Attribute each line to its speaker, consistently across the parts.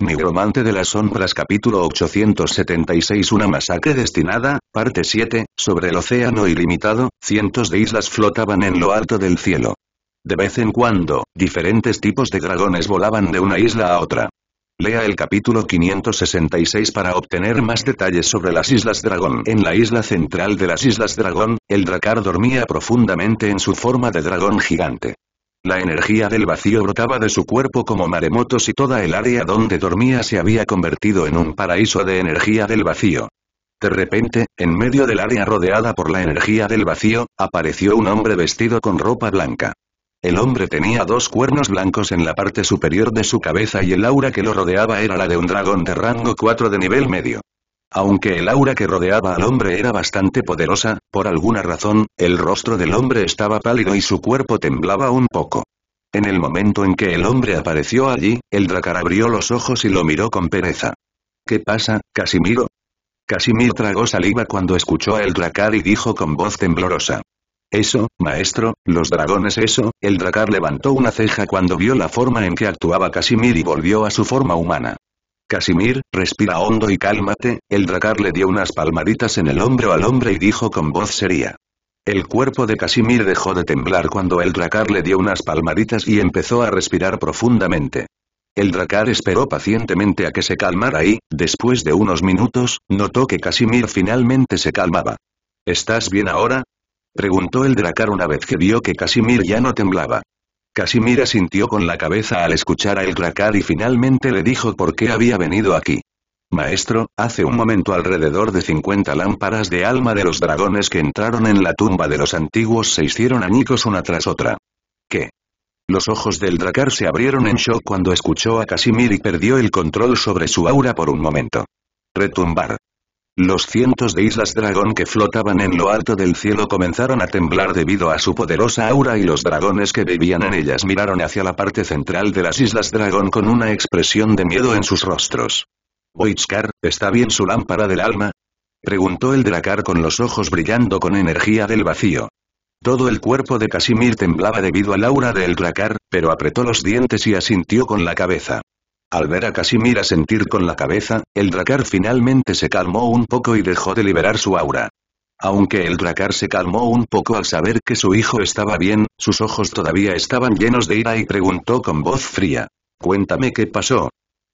Speaker 1: Nigromante de las Sombras capítulo 876 Una masacre destinada, parte 7, sobre el océano ilimitado, cientos de islas flotaban en lo alto del cielo. De vez en cuando, diferentes tipos de dragones volaban de una isla a otra. Lea el capítulo 566 para obtener más detalles sobre las Islas Dragón. En la isla central de las Islas Dragón, el dracar dormía profundamente en su forma de dragón gigante. La energía del vacío brotaba de su cuerpo como maremotos y toda el área donde dormía se había convertido en un paraíso de energía del vacío. De repente, en medio del área rodeada por la energía del vacío, apareció un hombre vestido con ropa blanca. El hombre tenía dos cuernos blancos en la parte superior de su cabeza y el aura que lo rodeaba era la de un dragón de rango 4 de nivel medio. Aunque el aura que rodeaba al hombre era bastante poderosa, por alguna razón, el rostro del hombre estaba pálido y su cuerpo temblaba un poco. En el momento en que el hombre apareció allí, el dracar abrió los ojos y lo miró con pereza. ¿Qué pasa, Casimiro? Casimiro tragó saliva cuando escuchó al el dracar y dijo con voz temblorosa. Eso, maestro, los dragones eso, el dracar levantó una ceja cuando vio la forma en que actuaba Casimir y volvió a su forma humana. Casimir, respira hondo y cálmate, el dracar le dio unas palmaditas en el hombro al hombre y dijo con voz seria. El cuerpo de Casimir dejó de temblar cuando el dracar le dio unas palmaditas y empezó a respirar profundamente. El dracar esperó pacientemente a que se calmara y, después de unos minutos, notó que Casimir finalmente se calmaba. ¿Estás bien ahora? Preguntó el dracar una vez que vio que Casimir ya no temblaba. Casimir asintió con la cabeza al escuchar al El Dracar y finalmente le dijo por qué había venido aquí. Maestro, hace un momento alrededor de 50 lámparas de alma de los dragones que entraron en la tumba de los antiguos se hicieron añicos una tras otra. ¿Qué? Los ojos del dracar se abrieron en shock cuando escuchó a Casimir y perdió el control sobre su aura por un momento. Retumbar. Los cientos de islas dragón que flotaban en lo alto del cielo comenzaron a temblar debido a su poderosa aura y los dragones que vivían en ellas miraron hacia la parte central de las islas dragón con una expresión de miedo en sus rostros. Boitskar, ¿está bien su lámpara del alma? Preguntó el dracar con los ojos brillando con energía del vacío. Todo el cuerpo de Casimir temblaba debido al aura del dracar, pero apretó los dientes y asintió con la cabeza. Al ver a Casimira sentir con la cabeza, el dracar finalmente se calmó un poco y dejó de liberar su aura. Aunque el dracar se calmó un poco al saber que su hijo estaba bien, sus ojos todavía estaban llenos de ira y preguntó con voz fría. Cuéntame qué pasó.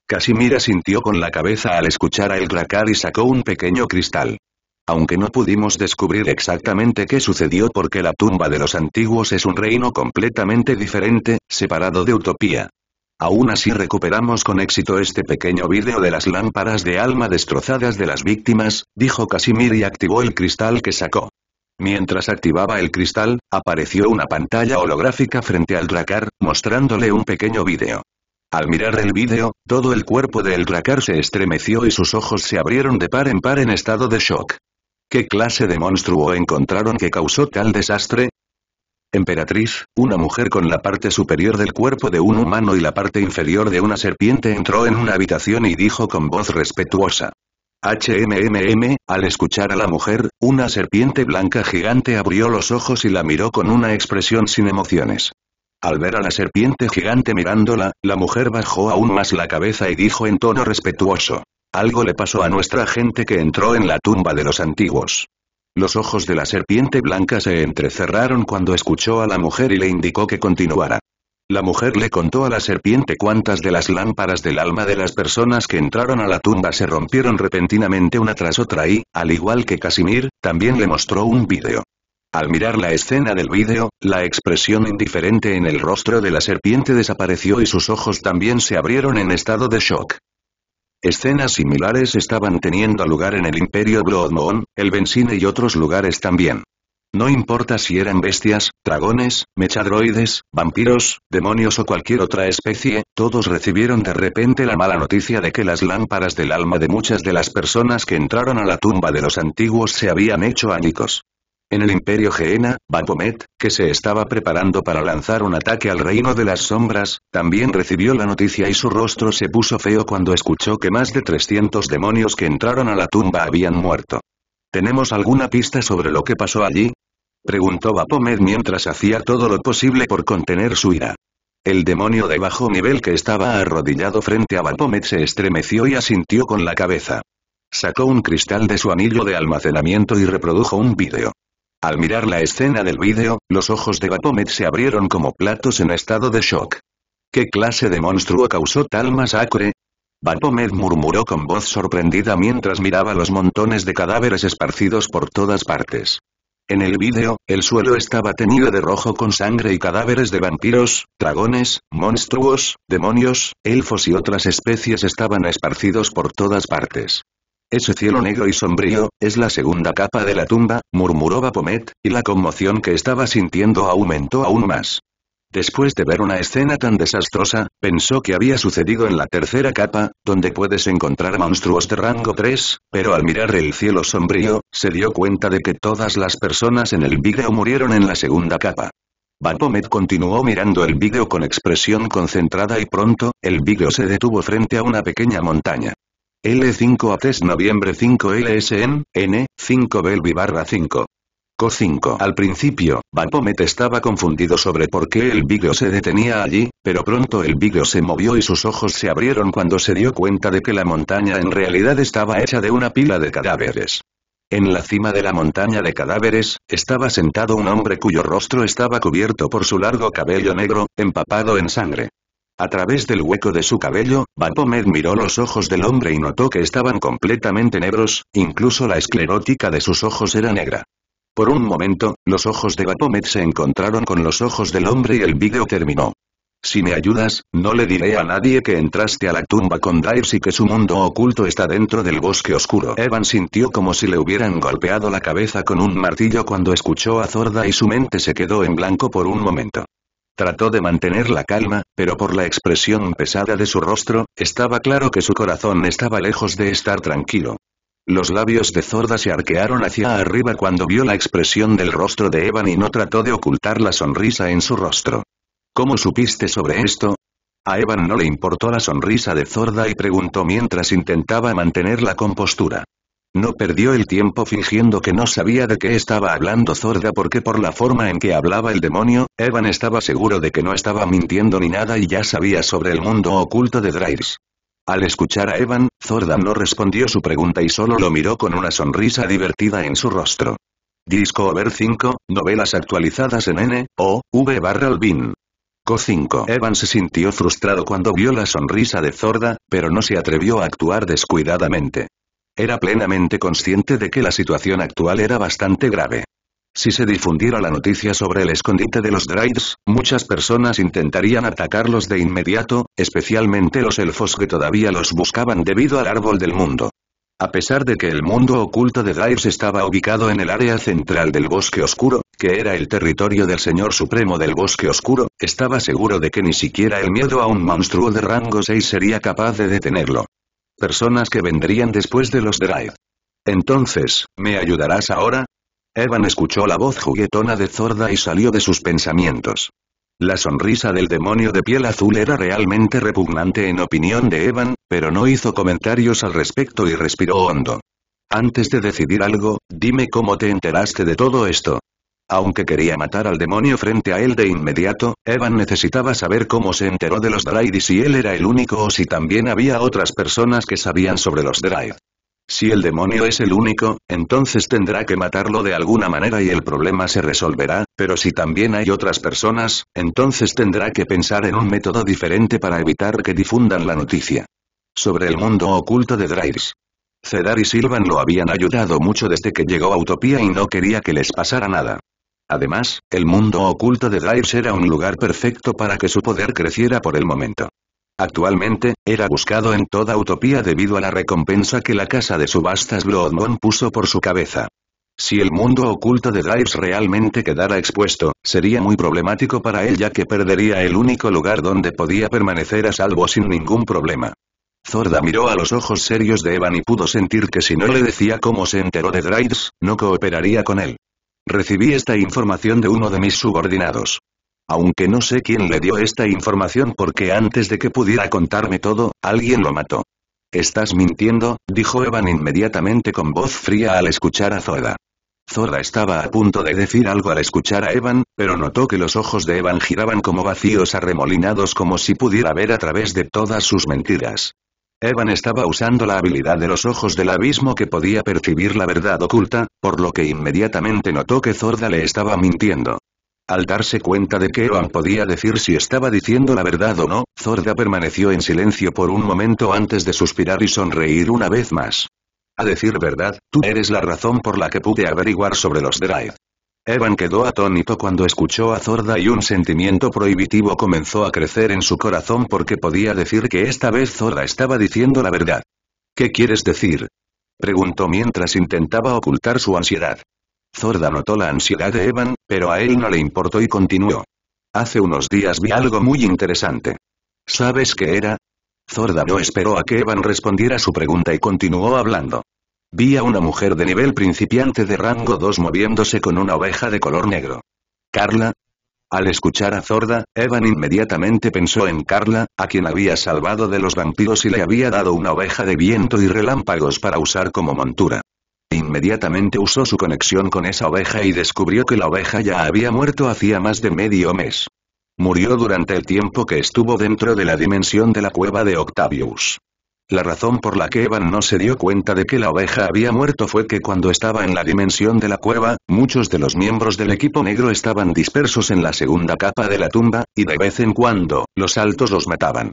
Speaker 1: Casimira sintió con la cabeza al escuchar a el dracar y sacó un pequeño cristal. Aunque no pudimos descubrir exactamente qué sucedió porque la tumba de los antiguos es un reino completamente diferente, separado de Utopía. Aún así recuperamos con éxito este pequeño vídeo de las lámparas de alma destrozadas de las víctimas, dijo Casimir y activó el cristal que sacó. Mientras activaba el cristal, apareció una pantalla holográfica frente al Dracar, mostrándole un pequeño vídeo. Al mirar el vídeo, todo el cuerpo del Dracar se estremeció y sus ojos se abrieron de par en par en estado de shock. ¿Qué clase de monstruo encontraron que causó tal desastre? emperatriz, una mujer con la parte superior del cuerpo de un humano y la parte inferior de una serpiente entró en una habitación y dijo con voz respetuosa. HMMM, al escuchar a la mujer, una serpiente blanca gigante abrió los ojos y la miró con una expresión sin emociones. Al ver a la serpiente gigante mirándola, la mujer bajó aún más la cabeza y dijo en tono respetuoso. Algo le pasó a nuestra gente que entró en la tumba de los antiguos. Los ojos de la serpiente blanca se entrecerraron cuando escuchó a la mujer y le indicó que continuara. La mujer le contó a la serpiente cuántas de las lámparas del alma de las personas que entraron a la tumba se rompieron repentinamente una tras otra y, al igual que Casimir, también le mostró un vídeo. Al mirar la escena del vídeo, la expresión indiferente en el rostro de la serpiente desapareció y sus ojos también se abrieron en estado de shock. Escenas similares estaban teniendo lugar en el Imperio Broadmoon, el Benzine y otros lugares también. No importa si eran bestias, dragones, mechadroides, vampiros, demonios o cualquier otra especie, todos recibieron de repente la mala noticia de que las lámparas del alma de muchas de las personas que entraron a la tumba de los antiguos se habían hecho ánicos en el Imperio Geena, Bapomet, que se estaba preparando para lanzar un ataque al Reino de las Sombras, también recibió la noticia y su rostro se puso feo cuando escuchó que más de 300 demonios que entraron a la tumba habían muerto. ¿Tenemos alguna pista sobre lo que pasó allí? Preguntó Bapomet mientras hacía todo lo posible por contener su ira. El demonio de bajo nivel que estaba arrodillado frente a Bapomet se estremeció y asintió con la cabeza. Sacó un cristal de su anillo de almacenamiento y reprodujo un vídeo. Al mirar la escena del vídeo, los ojos de Batomet se abrieron como platos en estado de shock. ¿Qué clase de monstruo causó tal masacre? Batomet murmuró con voz sorprendida mientras miraba los montones de cadáveres esparcidos por todas partes. En el vídeo, el suelo estaba teñido de rojo con sangre y cadáveres de vampiros, dragones, monstruos, demonios, elfos y otras especies estaban esparcidos por todas partes. Ese cielo negro y sombrío, es la segunda capa de la tumba, murmuró Bapomet, y la conmoción que estaba sintiendo aumentó aún más. Después de ver una escena tan desastrosa, pensó que había sucedido en la tercera capa, donde puedes encontrar monstruos de rango 3, pero al mirar el cielo sombrío, se dio cuenta de que todas las personas en el vídeo murieron en la segunda capa. Bapomet continuó mirando el vídeo con expresión concentrada y pronto, el vídeo se detuvo frente a una pequeña montaña. L5 A3 noviembre 5 LSN, N, 5 Belvi barra 5. Co 5 Al principio, Pomet estaba confundido sobre por qué el vídeo se detenía allí, pero pronto el vídeo se movió y sus ojos se abrieron cuando se dio cuenta de que la montaña en realidad estaba hecha de una pila de cadáveres. En la cima de la montaña de cadáveres, estaba sentado un hombre cuyo rostro estaba cubierto por su largo cabello negro, empapado en sangre. A través del hueco de su cabello, Bapomet miró los ojos del hombre y notó que estaban completamente negros, incluso la esclerótica de sus ojos era negra. Por un momento, los ojos de Bapomet se encontraron con los ojos del hombre y el vídeo terminó. Si me ayudas, no le diré a nadie que entraste a la tumba con Dives y que su mundo oculto está dentro del bosque oscuro. Evan sintió como si le hubieran golpeado la cabeza con un martillo cuando escuchó a Zorda y su mente se quedó en blanco por un momento. Trató de mantener la calma, pero por la expresión pesada de su rostro, estaba claro que su corazón estaba lejos de estar tranquilo. Los labios de Zorda se arquearon hacia arriba cuando vio la expresión del rostro de Evan y no trató de ocultar la sonrisa en su rostro. ¿Cómo supiste sobre esto? A Evan no le importó la sonrisa de Zorda y preguntó mientras intentaba mantener la compostura. No perdió el tiempo fingiendo que no sabía de qué estaba hablando Zorda porque por la forma en que hablaba el demonio, Evan estaba seguro de que no estaba mintiendo ni nada y ya sabía sobre el mundo oculto de Dryers. Al escuchar a Evan, Zorda no respondió su pregunta y solo lo miró con una sonrisa divertida en su rostro. Disco Over 5, novelas actualizadas en N, O, V barra Albin. Co 5. Evan se sintió frustrado cuando vio la sonrisa de Zorda, pero no se atrevió a actuar descuidadamente. Era plenamente consciente de que la situación actual era bastante grave. Si se difundiera la noticia sobre el escondite de los Draids, muchas personas intentarían atacarlos de inmediato, especialmente los elfos que todavía los buscaban debido al árbol del mundo. A pesar de que el mundo oculto de Draids estaba ubicado en el área central del Bosque Oscuro, que era el territorio del Señor Supremo del Bosque Oscuro, estaba seguro de que ni siquiera el miedo a un monstruo de rango 6 sería capaz de detenerlo. Personas que vendrían después de los Drive. Entonces, ¿me ayudarás ahora? Evan escuchó la voz juguetona de Zorda y salió de sus pensamientos. La sonrisa del demonio de piel azul era realmente repugnante en opinión de Evan, pero no hizo comentarios al respecto y respiró hondo. Antes de decidir algo, dime cómo te enteraste de todo esto. Aunque quería matar al demonio frente a él de inmediato, Evan necesitaba saber cómo se enteró de los Draid y si él era el único o si también había otras personas que sabían sobre los Draid. Si el demonio es el único, entonces tendrá que matarlo de alguna manera y el problema se resolverá, pero si también hay otras personas, entonces tendrá que pensar en un método diferente para evitar que difundan la noticia. Sobre el mundo oculto de Draids. Cedar y Silvan lo habían ayudado mucho desde que llegó a Utopía y no quería que les pasara nada. Además, el mundo oculto de Drives era un lugar perfecto para que su poder creciera por el momento. Actualmente, era buscado en toda Utopía debido a la recompensa que la casa de subastas Bloodmon puso por su cabeza. Si el mundo oculto de Drives realmente quedara expuesto, sería muy problemático para él ya que perdería el único lugar donde podía permanecer a salvo sin ningún problema. Zorda miró a los ojos serios de Evan y pudo sentir que si no le decía cómo se enteró de Drives, no cooperaría con él. Recibí esta información de uno de mis subordinados. Aunque no sé quién le dio esta información porque antes de que pudiera contarme todo, alguien lo mató. Estás mintiendo, dijo Evan inmediatamente con voz fría al escuchar a Zoda. Zoda estaba a punto de decir algo al escuchar a Evan, pero notó que los ojos de Evan giraban como vacíos arremolinados como si pudiera ver a través de todas sus mentiras. Evan estaba usando la habilidad de los ojos del abismo que podía percibir la verdad oculta, por lo que inmediatamente notó que Zorda le estaba mintiendo. Al darse cuenta de que Evan podía decir si estaba diciendo la verdad o no, Zorda permaneció en silencio por un momento antes de suspirar y sonreír una vez más. A decir verdad, tú eres la razón por la que pude averiguar sobre los Drive. Evan quedó atónito cuando escuchó a Zorda y un sentimiento prohibitivo comenzó a crecer en su corazón porque podía decir que esta vez Zorda estaba diciendo la verdad. ¿Qué quieres decir? Preguntó mientras intentaba ocultar su ansiedad. Zorda notó la ansiedad de Evan, pero a él no le importó y continuó. Hace unos días vi algo muy interesante. ¿Sabes qué era? Zorda no esperó a que Evan respondiera su pregunta y continuó hablando. Vi a una mujer de nivel principiante de rango 2 moviéndose con una oveja de color negro. ¿Carla? Al escuchar a Zorda, Evan inmediatamente pensó en Carla, a quien había salvado de los vampiros y le había dado una oveja de viento y relámpagos para usar como montura. Inmediatamente usó su conexión con esa oveja y descubrió que la oveja ya había muerto hacía más de medio mes. Murió durante el tiempo que estuvo dentro de la dimensión de la cueva de Octavius. La razón por la que Evan no se dio cuenta de que la oveja había muerto fue que cuando estaba en la dimensión de la cueva, muchos de los miembros del equipo negro estaban dispersos en la segunda capa de la tumba, y de vez en cuando, los altos los mataban.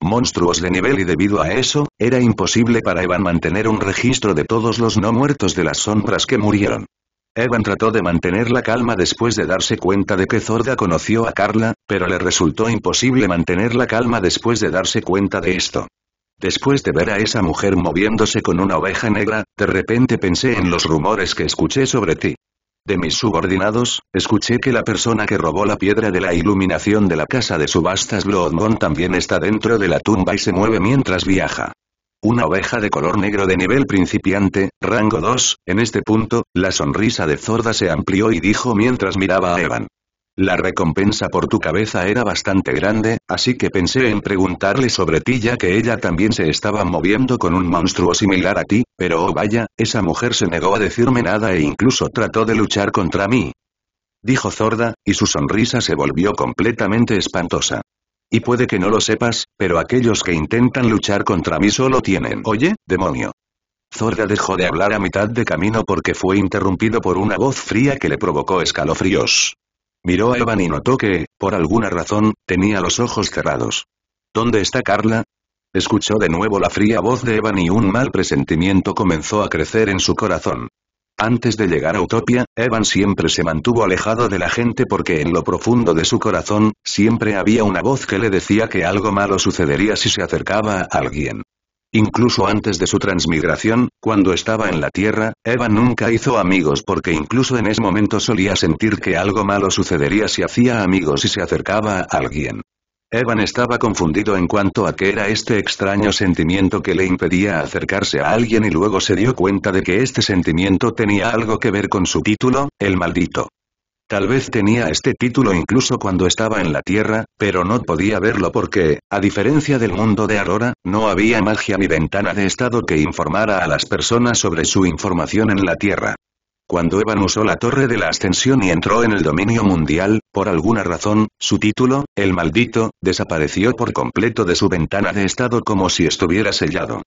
Speaker 1: Monstruos de nivel y debido a eso, era imposible para Evan mantener un registro de todos los no muertos de las sombras que murieron. Evan trató de mantener la calma después de darse cuenta de que Zorda conoció a Carla, pero le resultó imposible mantener la calma después de darse cuenta de esto. Después de ver a esa mujer moviéndose con una oveja negra, de repente pensé en los rumores que escuché sobre ti. De mis subordinados, escuché que la persona que robó la piedra de la iluminación de la casa de subastas Bloodmon también está dentro de la tumba y se mueve mientras viaja. Una oveja de color negro de nivel principiante, rango 2, en este punto, la sonrisa de Zorda se amplió y dijo mientras miraba a Evan. La recompensa por tu cabeza era bastante grande, así que pensé en preguntarle sobre ti ya que ella también se estaba moviendo con un monstruo similar a ti, pero oh vaya, esa mujer se negó a decirme nada e incluso trató de luchar contra mí. Dijo Zorda, y su sonrisa se volvió completamente espantosa. Y puede que no lo sepas, pero aquellos que intentan luchar contra mí solo tienen... Oye, demonio. Zorda dejó de hablar a mitad de camino porque fue interrumpido por una voz fría que le provocó escalofríos. Miró a Evan y notó que, por alguna razón, tenía los ojos cerrados. ¿Dónde está Carla? Escuchó de nuevo la fría voz de Evan y un mal presentimiento comenzó a crecer en su corazón. Antes de llegar a Utopia, Evan siempre se mantuvo alejado de la gente porque en lo profundo de su corazón, siempre había una voz que le decía que algo malo sucedería si se acercaba a alguien. Incluso antes de su transmigración, cuando estaba en la Tierra, Evan nunca hizo amigos porque incluso en ese momento solía sentir que algo malo sucedería si hacía amigos y se acercaba a alguien. Evan estaba confundido en cuanto a qué era este extraño sentimiento que le impedía acercarse a alguien y luego se dio cuenta de que este sentimiento tenía algo que ver con su título, el maldito. Tal vez tenía este título incluso cuando estaba en la Tierra, pero no podía verlo porque, a diferencia del mundo de Aurora, no había magia ni ventana de estado que informara a las personas sobre su información en la Tierra. Cuando Evan usó la Torre de la Ascensión y entró en el dominio mundial, por alguna razón, su título, El Maldito, desapareció por completo de su ventana de estado como si estuviera sellado.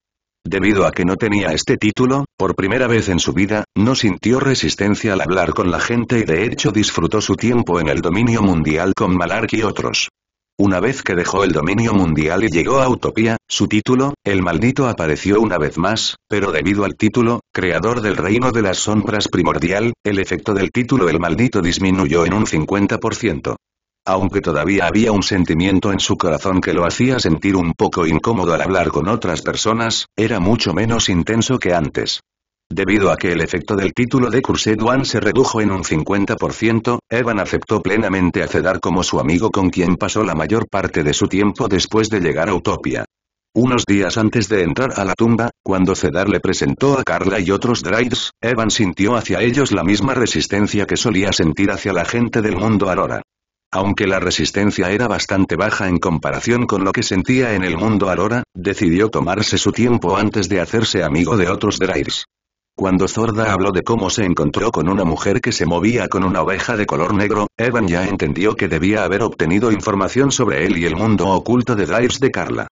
Speaker 1: Debido a que no tenía este título, por primera vez en su vida, no sintió resistencia al hablar con la gente y de hecho disfrutó su tiempo en el dominio mundial con Malark y otros. Una vez que dejó el dominio mundial y llegó a Utopía, su título, El Maldito apareció una vez más, pero debido al título, creador del Reino de las Sombras Primordial, el efecto del título El Maldito disminuyó en un 50% aunque todavía había un sentimiento en su corazón que lo hacía sentir un poco incómodo al hablar con otras personas, era mucho menos intenso que antes. Debido a que el efecto del título de Cursed One se redujo en un 50%, Evan aceptó plenamente a Cedar como su amigo con quien pasó la mayor parte de su tiempo después de llegar a Utopia. Unos días antes de entrar a la tumba, cuando Cedar le presentó a Carla y otros Draids, Evan sintió hacia ellos la misma resistencia que solía sentir hacia la gente del mundo Aurora. Aunque la resistencia era bastante baja en comparación con lo que sentía en el mundo Aurora, decidió tomarse su tiempo antes de hacerse amigo de otros Drives. Cuando Zorda habló de cómo se encontró con una mujer que se movía con una oveja de color negro, Evan ya entendió que debía haber obtenido información sobre él y el mundo oculto de Drives de Carla.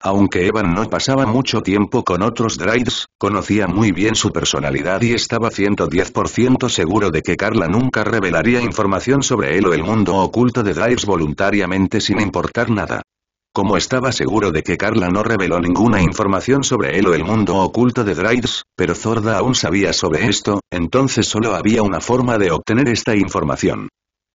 Speaker 1: Aunque Evan no pasaba mucho tiempo con otros Draids, conocía muy bien su personalidad y estaba 110% seguro de que Carla nunca revelaría información sobre él o el mundo oculto de Drives voluntariamente sin importar nada. Como estaba seguro de que Carla no reveló ninguna información sobre él o el mundo oculto de Drives, pero Zorda aún sabía sobre esto, entonces solo había una forma de obtener esta información.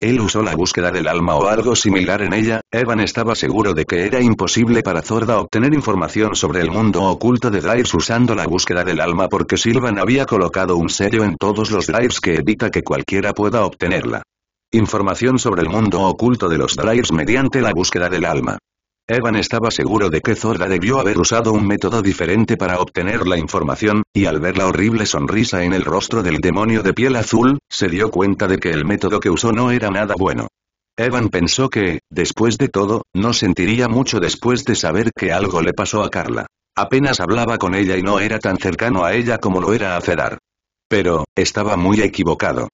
Speaker 1: Él usó la búsqueda del alma o algo similar en ella, Evan estaba seguro de que era imposible para Zorda obtener información sobre el mundo oculto de Drives usando la búsqueda del alma porque Silvan había colocado un sello en todos los Drives que evita que cualquiera pueda obtenerla. Información sobre el mundo oculto de los Drives mediante la búsqueda del alma. Evan estaba seguro de que Zorda debió haber usado un método diferente para obtener la información, y al ver la horrible sonrisa en el rostro del demonio de piel azul, se dio cuenta de que el método que usó no era nada bueno. Evan pensó que, después de todo, no sentiría mucho después de saber que algo le pasó a Carla. Apenas hablaba con ella y no era tan cercano a ella como lo era a Cedar. Pero, estaba muy equivocado.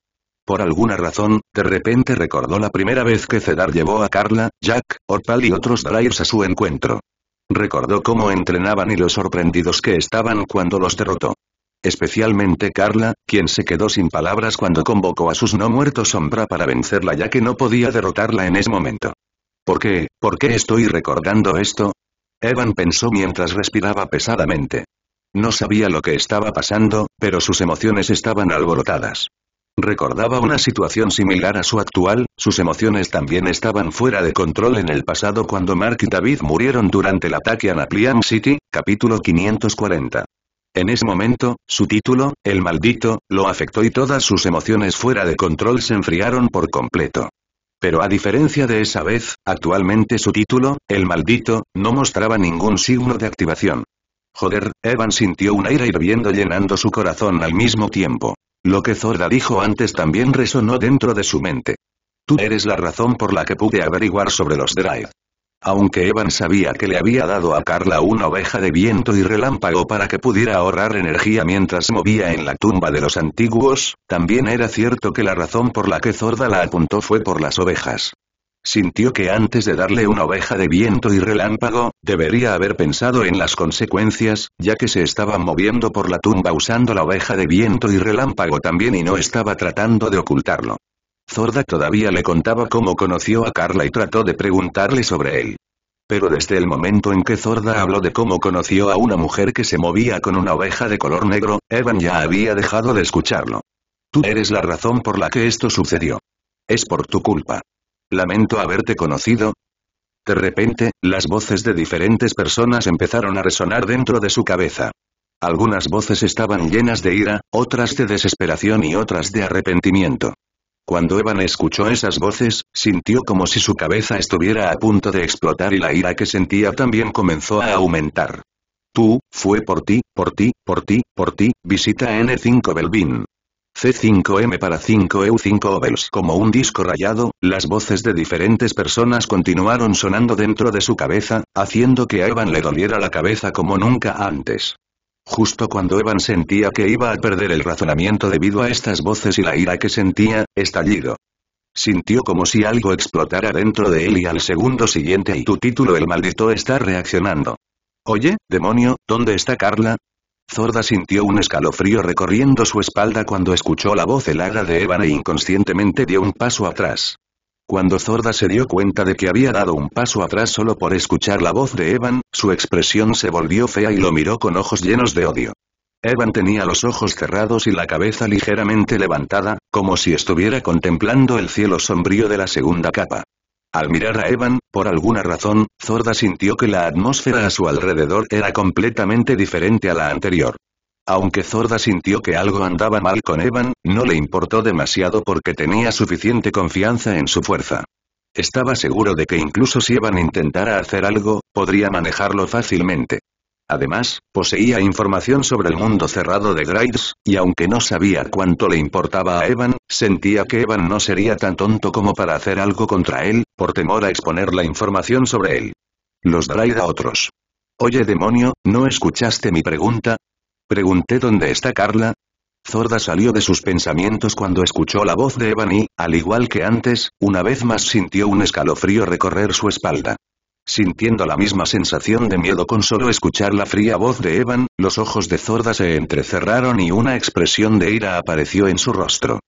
Speaker 1: Por alguna razón, de repente recordó la primera vez que Cedar llevó a Carla, Jack, Orpal y otros Dryers a su encuentro. Recordó cómo entrenaban y los sorprendidos que estaban cuando los derrotó. Especialmente Carla, quien se quedó sin palabras cuando convocó a sus no muertos sombra para vencerla ya que no podía derrotarla en ese momento. ¿Por qué? ¿Por qué estoy recordando esto? Evan pensó mientras respiraba pesadamente. No sabía lo que estaba pasando, pero sus emociones estaban alborotadas. Recordaba una situación similar a su actual, sus emociones también estaban fuera de control en el pasado cuando Mark y David murieron durante el ataque a Napliam City, capítulo 540. En ese momento, su título, El Maldito, lo afectó y todas sus emociones fuera de control se enfriaron por completo. Pero a diferencia de esa vez, actualmente su título, El Maldito, no mostraba ningún signo de activación. Joder, Evan sintió un aire hirviendo llenando su corazón al mismo tiempo. Lo que Zorda dijo antes también resonó dentro de su mente. Tú eres la razón por la que pude averiguar sobre los Drive. Aunque Evan sabía que le había dado a Carla una oveja de viento y relámpago para que pudiera ahorrar energía mientras movía en la tumba de los antiguos, también era cierto que la razón por la que Zorda la apuntó fue por las ovejas. Sintió que antes de darle una oveja de viento y relámpago, debería haber pensado en las consecuencias, ya que se estaba moviendo por la tumba usando la oveja de viento y relámpago también y no estaba tratando de ocultarlo. Zorda todavía le contaba cómo conoció a Carla y trató de preguntarle sobre él. Pero desde el momento en que Zorda habló de cómo conoció a una mujer que se movía con una oveja de color negro, Evan ya había dejado de escucharlo. Tú eres la razón por la que esto sucedió. Es por tu culpa. Lamento haberte conocido. De repente, las voces de diferentes personas empezaron a resonar dentro de su cabeza. Algunas voces estaban llenas de ira, otras de desesperación y otras de arrepentimiento. Cuando Evan escuchó esas voces, sintió como si su cabeza estuviera a punto de explotar y la ira que sentía también comenzó a aumentar. Tú, fue por ti, por ti, por ti, por ti, visita N5 Belvin. C5M para 5EU5 obels como un disco rayado, las voces de diferentes personas continuaron sonando dentro de su cabeza, haciendo que a Evan le doliera la cabeza como nunca antes. Justo cuando Evan sentía que iba a perder el razonamiento debido a estas voces y la ira que sentía, estallido. Sintió como si algo explotara dentro de él y al segundo siguiente y tu título el maldito está reaccionando. Oye, demonio, ¿dónde está Carla? Zorda sintió un escalofrío recorriendo su espalda cuando escuchó la voz helada de Evan e inconscientemente dio un paso atrás. Cuando Zorda se dio cuenta de que había dado un paso atrás solo por escuchar la voz de Evan, su expresión se volvió fea y lo miró con ojos llenos de odio. Evan tenía los ojos cerrados y la cabeza ligeramente levantada, como si estuviera contemplando el cielo sombrío de la segunda capa. Al mirar a Evan, por alguna razón, Zorda sintió que la atmósfera a su alrededor era completamente diferente a la anterior. Aunque Zorda sintió que algo andaba mal con Evan, no le importó demasiado porque tenía suficiente confianza en su fuerza. Estaba seguro de que incluso si Evan intentara hacer algo, podría manejarlo fácilmente. Además, poseía información sobre el mundo cerrado de Grides, y aunque no sabía cuánto le importaba a Evan, sentía que Evan no sería tan tonto como para hacer algo contra él, por temor a exponer la información sobre él. Los Draid a otros. Oye demonio, ¿no escuchaste mi pregunta? Pregunté dónde está Carla. Zorda salió de sus pensamientos cuando escuchó la voz de Evan y, al igual que antes, una vez más sintió un escalofrío recorrer su espalda. Sintiendo la misma sensación de miedo con solo escuchar la fría voz de Evan, los ojos de Zorda se entrecerraron y una expresión de ira apareció en su rostro.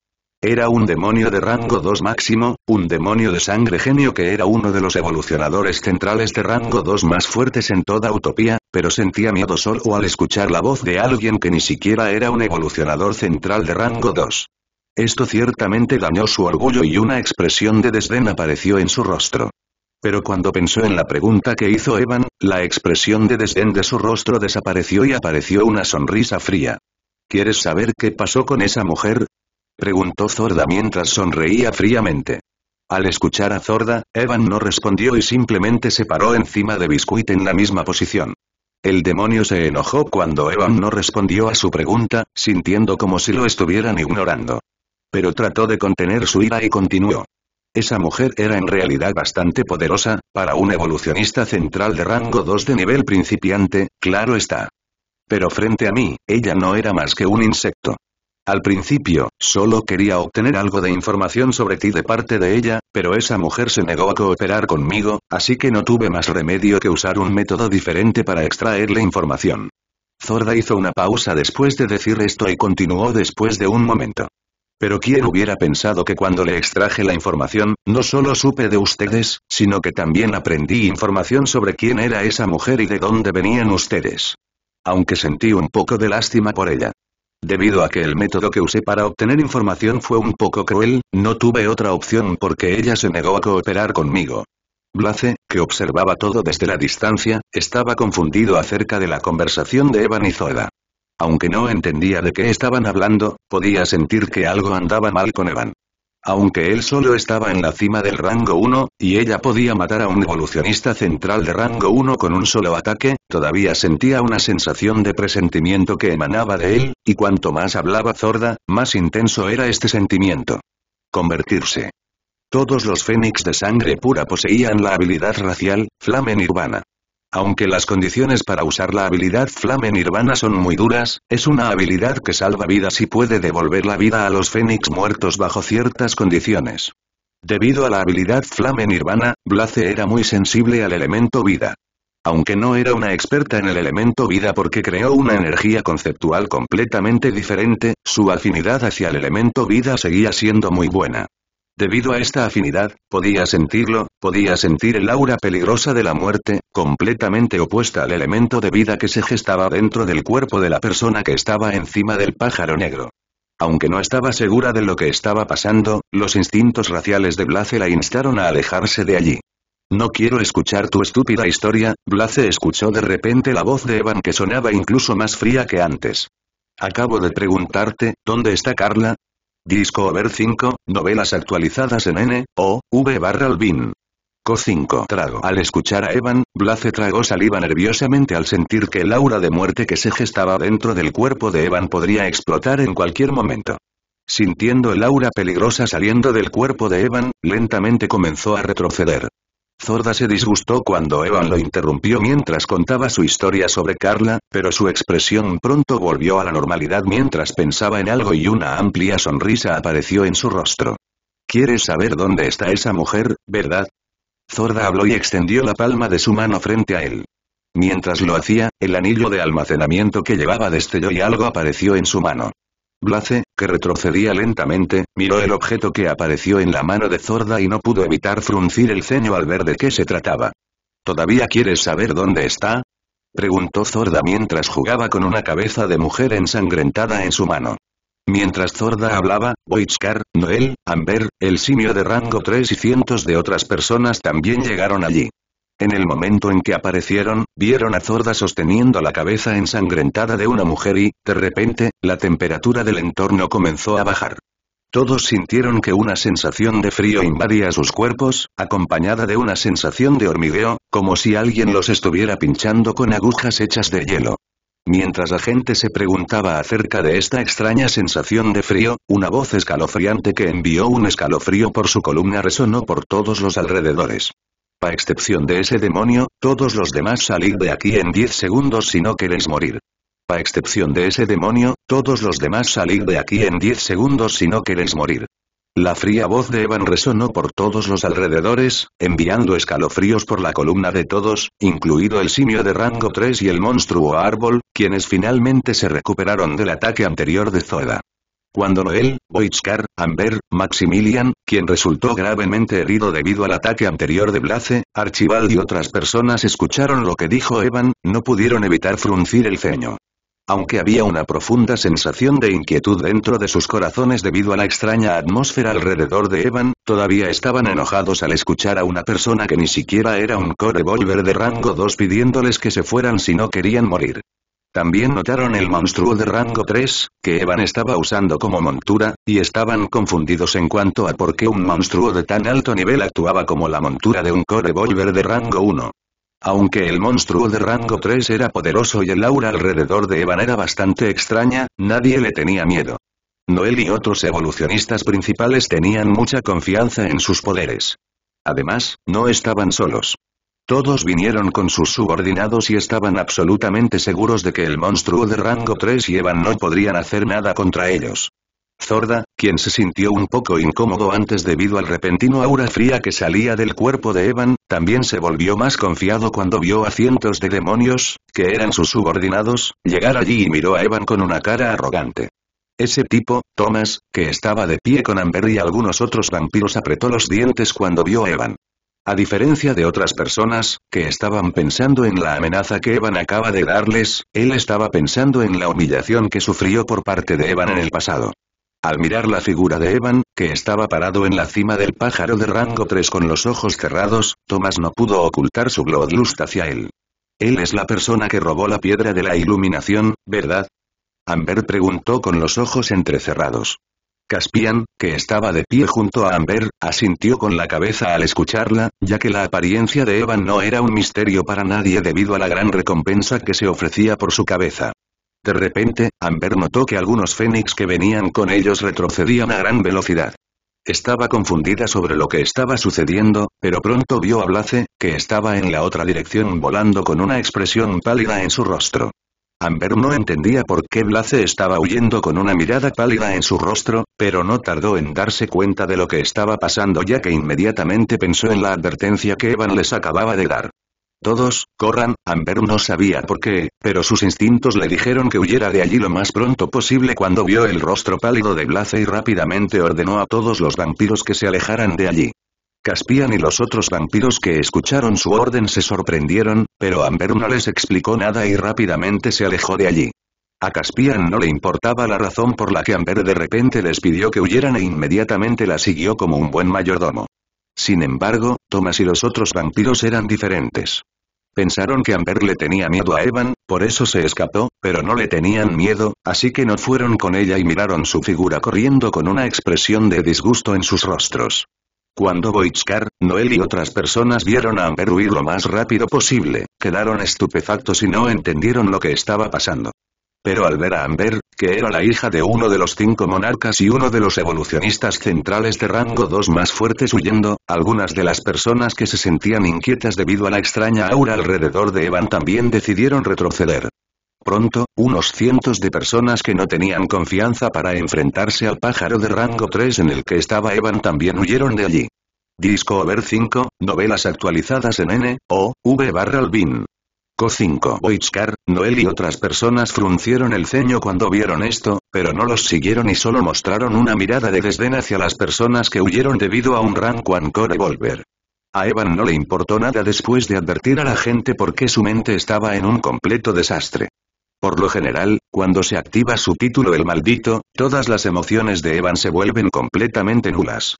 Speaker 1: Era un demonio de rango 2 máximo, un demonio de sangre genio que era uno de los evolucionadores centrales de rango 2 más fuertes en toda Utopía, pero sentía miedo solo al escuchar la voz de alguien que ni siquiera era un evolucionador central de rango 2. Esto ciertamente dañó su orgullo y una expresión de desdén apareció en su rostro. Pero cuando pensó en la pregunta que hizo Evan, la expresión de desdén de su rostro desapareció y apareció una sonrisa fría. ¿Quieres saber qué pasó con esa mujer? Preguntó Zorda mientras sonreía fríamente. Al escuchar a Zorda, Evan no respondió y simplemente se paró encima de Biscuit en la misma posición. El demonio se enojó cuando Evan no respondió a su pregunta, sintiendo como si lo estuvieran ignorando. Pero trató de contener su ira y continuó. Esa mujer era en realidad bastante poderosa, para un evolucionista central de rango 2 de nivel principiante, claro está. Pero frente a mí, ella no era más que un insecto. Al principio, solo quería obtener algo de información sobre ti de parte de ella, pero esa mujer se negó a cooperar conmigo, así que no tuve más remedio que usar un método diferente para extraerle información. Zorda hizo una pausa después de decir esto y continuó después de un momento. Pero quién hubiera pensado que cuando le extraje la información, no solo supe de ustedes, sino que también aprendí información sobre quién era esa mujer y de dónde venían ustedes. Aunque sentí un poco de lástima por ella. Debido a que el método que usé para obtener información fue un poco cruel, no tuve otra opción porque ella se negó a cooperar conmigo. Blase, que observaba todo desde la distancia, estaba confundido acerca de la conversación de Evan y Zoda. Aunque no entendía de qué estaban hablando, podía sentir que algo andaba mal con Evan. Aunque él solo estaba en la cima del rango 1, y ella podía matar a un evolucionista central de rango 1 con un solo ataque, todavía sentía una sensación de presentimiento que emanaba de él, y cuanto más hablaba Zorda, más intenso era este sentimiento. Convertirse. Todos los fénix de sangre pura poseían la habilidad racial, Flamen Urbana. Aunque las condiciones para usar la habilidad Flame Nirvana son muy duras, es una habilidad que salva vidas y puede devolver la vida a los Fénix muertos bajo ciertas condiciones. Debido a la habilidad Flame Nirvana, Blaze era muy sensible al elemento vida. Aunque no era una experta en el elemento vida porque creó una energía conceptual completamente diferente, su afinidad hacia el elemento vida seguía siendo muy buena. Debido a esta afinidad, podía sentirlo, podía sentir el aura peligrosa de la muerte, completamente opuesta al elemento de vida que se gestaba dentro del cuerpo de la persona que estaba encima del pájaro negro. Aunque no estaba segura de lo que estaba pasando, los instintos raciales de Blase la instaron a alejarse de allí. No quiero escuchar tu estúpida historia, Blase escuchó de repente la voz de Evan que sonaba incluso más fría que antes. Acabo de preguntarte, ¿dónde está Carla? Disco Over 5, novelas actualizadas en N, O, V barra Albin. Co 5 trago. Al escuchar a Evan, Blaze tragó saliva nerviosamente al sentir que el aura de muerte que se gestaba dentro del cuerpo de Evan podría explotar en cualquier momento. Sintiendo el aura peligrosa saliendo del cuerpo de Evan, lentamente comenzó a retroceder. Zorda se disgustó cuando Evan lo interrumpió mientras contaba su historia sobre Carla, pero su expresión pronto volvió a la normalidad mientras pensaba en algo y una amplia sonrisa apareció en su rostro. ¿Quieres saber dónde está esa mujer, verdad? Zorda habló y extendió la palma de su mano frente a él. Mientras lo hacía, el anillo de almacenamiento que llevaba destelló y algo apareció en su mano. Blaze, que retrocedía lentamente, miró el objeto que apareció en la mano de Zorda y no pudo evitar fruncir el ceño al ver de qué se trataba. ¿Todavía quieres saber dónde está? Preguntó Zorda mientras jugaba con una cabeza de mujer ensangrentada en su mano. Mientras Zorda hablaba, Boitskar, Noel, Amber, el simio de rango 3 y cientos de otras personas también llegaron allí. En el momento en que aparecieron, vieron a Zorda sosteniendo la cabeza ensangrentada de una mujer y, de repente, la temperatura del entorno comenzó a bajar. Todos sintieron que una sensación de frío invadía sus cuerpos, acompañada de una sensación de hormigueo, como si alguien los estuviera pinchando con agujas hechas de hielo. Mientras la gente se preguntaba acerca de esta extraña sensación de frío, una voz escalofriante que envió un escalofrío por su columna resonó por todos los alrededores. A excepción de ese demonio, todos los demás salid de aquí en 10 segundos si no queréis morir. A excepción de ese demonio, todos los demás salid de aquí en 10 segundos si no queréis morir. La fría voz de Evan resonó por todos los alrededores, enviando escalofríos por la columna de todos, incluido el simio de rango 3 y el monstruo árbol, quienes finalmente se recuperaron del ataque anterior de Zoeda. Cuando Noel, Boitskar, Amber, Maximilian, quien resultó gravemente herido debido al ataque anterior de Blaze, Archibald y otras personas escucharon lo que dijo Evan, no pudieron evitar fruncir el ceño. Aunque había una profunda sensación de inquietud dentro de sus corazones debido a la extraña atmósfera alrededor de Evan, todavía estaban enojados al escuchar a una persona que ni siquiera era un core de rango 2 pidiéndoles que se fueran si no querían morir. También notaron el monstruo de rango 3, que Evan estaba usando como montura, y estaban confundidos en cuanto a por qué un monstruo de tan alto nivel actuaba como la montura de un core de rango 1. Aunque el monstruo de rango 3 era poderoso y el aura alrededor de Evan era bastante extraña, nadie le tenía miedo. Noel y otros evolucionistas principales tenían mucha confianza en sus poderes. Además, no estaban solos. Todos vinieron con sus subordinados y estaban absolutamente seguros de que el monstruo de rango 3 y Evan no podrían hacer nada contra ellos. Zorda, quien se sintió un poco incómodo antes debido al repentino aura fría que salía del cuerpo de Evan, también se volvió más confiado cuando vio a cientos de demonios, que eran sus subordinados, llegar allí y miró a Evan con una cara arrogante. Ese tipo, Thomas, que estaba de pie con Amber y algunos otros vampiros apretó los dientes cuando vio a Evan. A diferencia de otras personas, que estaban pensando en la amenaza que Evan acaba de darles, él estaba pensando en la humillación que sufrió por parte de Evan en el pasado. Al mirar la figura de Evan, que estaba parado en la cima del pájaro de rango 3 con los ojos cerrados, Thomas no pudo ocultar su bloodlust hacia él. Él es la persona que robó la piedra de la iluminación, ¿verdad? Amber preguntó con los ojos entrecerrados. Caspian, que estaba de pie junto a Amber, asintió con la cabeza al escucharla, ya que la apariencia de Evan no era un misterio para nadie debido a la gran recompensa que se ofrecía por su cabeza. De repente, Amber notó que algunos fénix que venían con ellos retrocedían a gran velocidad. Estaba confundida sobre lo que estaba sucediendo, pero pronto vio a Blaze, que estaba en la otra dirección volando con una expresión pálida en su rostro. Amber no entendía por qué Blaze estaba huyendo con una mirada pálida en su rostro, pero no tardó en darse cuenta de lo que estaba pasando ya que inmediatamente pensó en la advertencia que Evan les acababa de dar. Todos, corran, Amber no sabía por qué, pero sus instintos le dijeron que huyera de allí lo más pronto posible cuando vio el rostro pálido de Blaze y rápidamente ordenó a todos los vampiros que se alejaran de allí. Caspian y los otros vampiros que escucharon su orden se sorprendieron, pero Amber no les explicó nada y rápidamente se alejó de allí. A Caspian no le importaba la razón por la que Amber de repente les pidió que huyeran e inmediatamente la siguió como un buen mayordomo. Sin embargo, Thomas y los otros vampiros eran diferentes. Pensaron que Amber le tenía miedo a Evan, por eso se escapó, pero no le tenían miedo, así que no fueron con ella y miraron su figura corriendo con una expresión de disgusto en sus rostros. Cuando Boitskar, Noel y otras personas vieron a Amber huir lo más rápido posible, quedaron estupefactos y no entendieron lo que estaba pasando. Pero al ver a Amber, que era la hija de uno de los cinco monarcas y uno de los evolucionistas centrales de rango 2 más fuertes huyendo, algunas de las personas que se sentían inquietas debido a la extraña aura alrededor de Evan también decidieron retroceder. Pronto, unos cientos de personas que no tenían confianza para enfrentarse al pájaro de rango 3 en el que estaba Evan también huyeron de allí. Disco Over 5, novelas actualizadas en N, O, V barra Albin. Co 5 Boitscar, Noel y otras personas fruncieron el ceño cuando vieron esto, pero no los siguieron y solo mostraron una mirada de desdén hacia las personas que huyeron debido a un rango Core Revolver. A Evan no le importó nada después de advertir a la gente porque su mente estaba en un completo desastre. Por lo general, cuando se activa su título el maldito, todas las emociones de Evan se vuelven completamente nulas.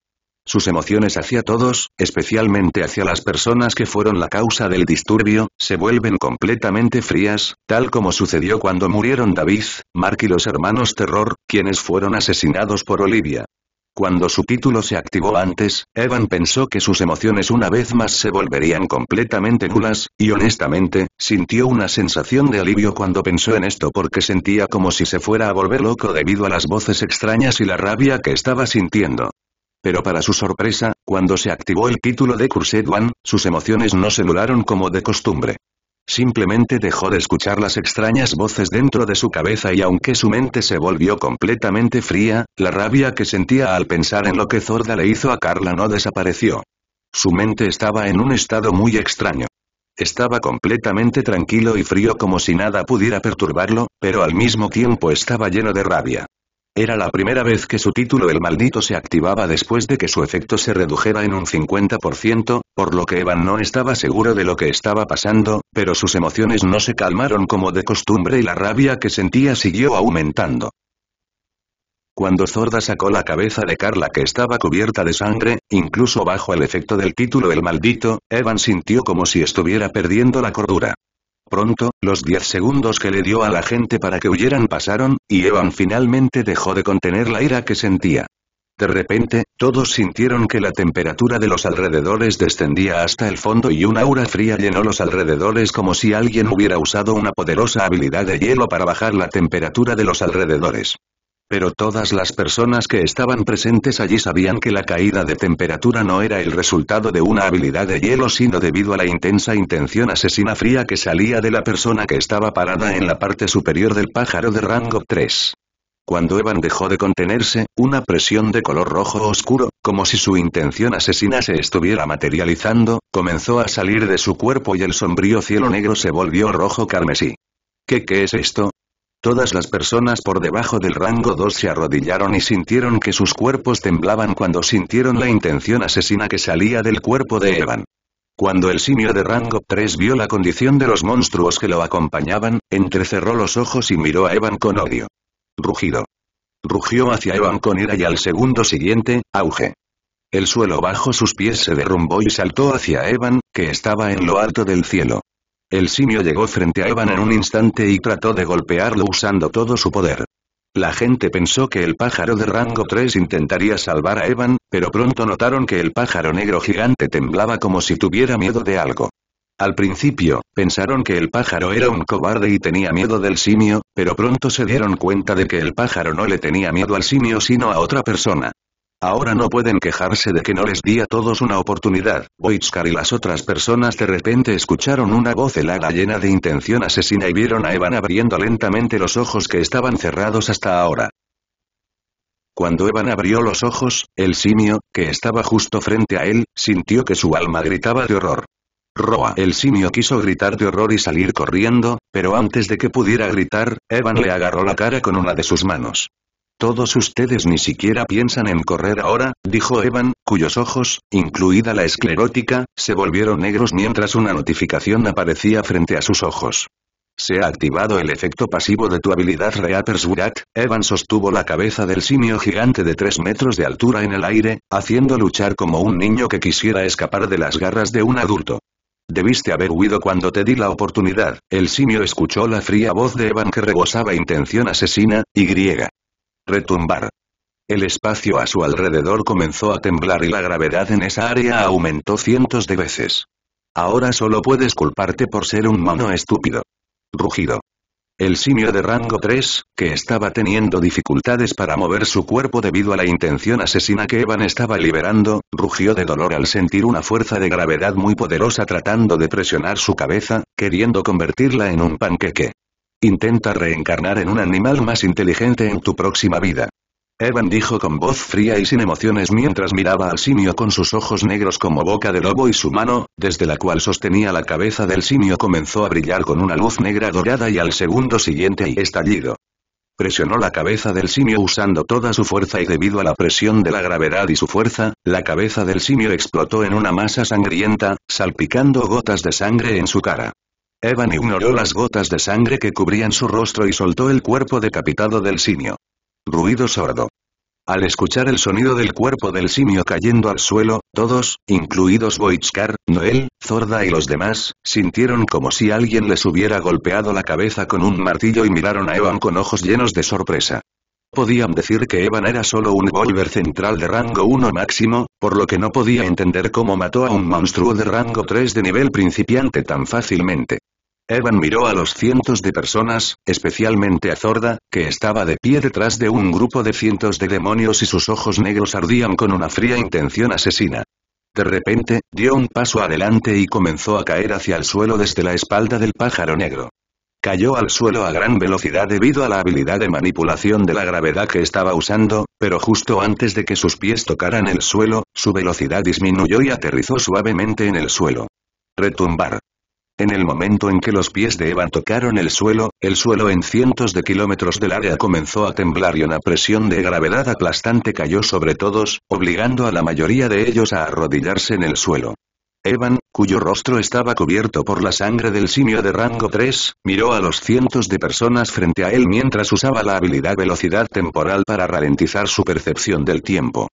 Speaker 1: Sus emociones hacia todos, especialmente hacia las personas que fueron la causa del disturbio, se vuelven completamente frías, tal como sucedió cuando murieron David, Mark y los hermanos Terror, quienes fueron asesinados por Olivia. Cuando su título se activó antes, Evan pensó que sus emociones una vez más se volverían completamente nulas, y honestamente, sintió una sensación de alivio cuando pensó en esto porque sentía como si se fuera a volver loco debido a las voces extrañas y la rabia que estaba sintiendo. Pero para su sorpresa, cuando se activó el título de Cursed One, sus emociones no se nularon como de costumbre simplemente dejó de escuchar las extrañas voces dentro de su cabeza y aunque su mente se volvió completamente fría, la rabia que sentía al pensar en lo que Zorda le hizo a Carla no desapareció. Su mente estaba en un estado muy extraño. Estaba completamente tranquilo y frío como si nada pudiera perturbarlo, pero al mismo tiempo estaba lleno de rabia. Era la primera vez que su título El Maldito se activaba después de que su efecto se redujera en un 50%, por lo que Evan no estaba seguro de lo que estaba pasando, pero sus emociones no se calmaron como de costumbre y la rabia que sentía siguió aumentando. Cuando Zorda sacó la cabeza de Carla que estaba cubierta de sangre, incluso bajo el efecto del título El Maldito, Evan sintió como si estuviera perdiendo la cordura. Pronto, los diez segundos que le dio a la gente para que huyeran pasaron, y Evan finalmente dejó de contener la ira que sentía. De repente, todos sintieron que la temperatura de los alrededores descendía hasta el fondo y una aura fría llenó los alrededores como si alguien hubiera usado una poderosa habilidad de hielo para bajar la temperatura de los alrededores. Pero todas las personas que estaban presentes allí sabían que la caída de temperatura no era el resultado de una habilidad de hielo sino debido a la intensa intención asesina fría que salía de la persona que estaba parada en la parte superior del pájaro de rango 3. Cuando Evan dejó de contenerse, una presión de color rojo oscuro, como si su intención asesina se estuviera materializando, comenzó a salir de su cuerpo y el sombrío cielo negro se volvió rojo carmesí. ¿Qué qué es esto? Todas las personas por debajo del rango 2 se arrodillaron y sintieron que sus cuerpos temblaban cuando sintieron la intención asesina que salía del cuerpo de Evan. Cuando el simio de rango 3 vio la condición de los monstruos que lo acompañaban, entrecerró los ojos y miró a Evan con odio. Rugido. Rugió hacia Evan con ira y al segundo siguiente, auge. El suelo bajo sus pies se derrumbó y saltó hacia Evan, que estaba en lo alto del cielo. El simio llegó frente a Evan en un instante y trató de golpearlo usando todo su poder. La gente pensó que el pájaro de rango 3 intentaría salvar a Evan, pero pronto notaron que el pájaro negro gigante temblaba como si tuviera miedo de algo. Al principio, pensaron que el pájaro era un cobarde y tenía miedo del simio, pero pronto se dieron cuenta de que el pájaro no le tenía miedo al simio sino a otra persona. Ahora no pueden quejarse de que no les di a todos una oportunidad. Boitskar y las otras personas de repente escucharon una voz helada llena de intención asesina y vieron a Evan abriendo lentamente los ojos que estaban cerrados hasta ahora. Cuando Evan abrió los ojos, el simio, que estaba justo frente a él, sintió que su alma gritaba de horror. Roa. El simio quiso gritar de horror y salir corriendo, pero antes de que pudiera gritar, Evan le agarró la cara con una de sus manos. Todos ustedes ni siquiera piensan en correr ahora, dijo Evan, cuyos ojos, incluida la esclerótica, se volvieron negros mientras una notificación aparecía frente a sus ojos. Se ha activado el efecto pasivo de tu habilidad Reapers Wrath. Evan sostuvo la cabeza del simio gigante de tres metros de altura en el aire, haciendo luchar como un niño que quisiera escapar de las garras de un adulto. Debiste haber huido cuando te di la oportunidad, el simio escuchó la fría voz de Evan que rebosaba intención asesina, y griega retumbar. El espacio a su alrededor comenzó a temblar y la gravedad en esa área aumentó cientos de veces. Ahora solo puedes culparte por ser un mono estúpido. Rugido. El simio de rango 3, que estaba teniendo dificultades para mover su cuerpo debido a la intención asesina que Evan estaba liberando, rugió de dolor al sentir una fuerza de gravedad muy poderosa tratando de presionar su cabeza, queriendo convertirla en un panqueque. Intenta reencarnar en un animal más inteligente en tu próxima vida. Evan dijo con voz fría y sin emociones mientras miraba al simio con sus ojos negros como boca de lobo y su mano, desde la cual sostenía la cabeza del simio comenzó a brillar con una luz negra dorada y al segundo siguiente y estallido. Presionó la cabeza del simio usando toda su fuerza y debido a la presión de la gravedad y su fuerza, la cabeza del simio explotó en una masa sangrienta, salpicando gotas de sangre en su cara. Evan ignoró las gotas de sangre que cubrían su rostro y soltó el cuerpo decapitado del simio. Ruido sordo. Al escuchar el sonido del cuerpo del simio cayendo al suelo, todos, incluidos Boitskar, Noel, Zorda y los demás, sintieron como si alguien les hubiera golpeado la cabeza con un martillo y miraron a Evan con ojos llenos de sorpresa. Podían decir que Evan era solo un Volver central de rango 1 máximo, por lo que no podía entender cómo mató a un monstruo de rango 3 de nivel principiante tan fácilmente. Evan miró a los cientos de personas, especialmente a Zorda, que estaba de pie detrás de un grupo de cientos de demonios y sus ojos negros ardían con una fría intención asesina. De repente, dio un paso adelante y comenzó a caer hacia el suelo desde la espalda del pájaro negro. Cayó al suelo a gran velocidad debido a la habilidad de manipulación de la gravedad que estaba usando, pero justo antes de que sus pies tocaran el suelo, su velocidad disminuyó y aterrizó suavemente en el suelo. Retumbar. En el momento en que los pies de Evan tocaron el suelo, el suelo en cientos de kilómetros del área comenzó a temblar y una presión de gravedad aplastante cayó sobre todos, obligando a la mayoría de ellos a arrodillarse en el suelo. Evan, cuyo rostro estaba cubierto por la sangre del simio de rango 3, miró a los cientos de personas frente a él mientras usaba la habilidad velocidad temporal para ralentizar su percepción del tiempo.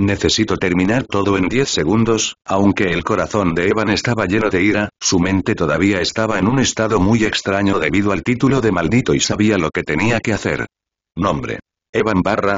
Speaker 1: Necesito terminar todo en 10 segundos, aunque el corazón de Evan estaba lleno de ira, su mente todavía estaba en un estado muy extraño debido al título de maldito y sabía lo que tenía que hacer. Nombre. Evan barra.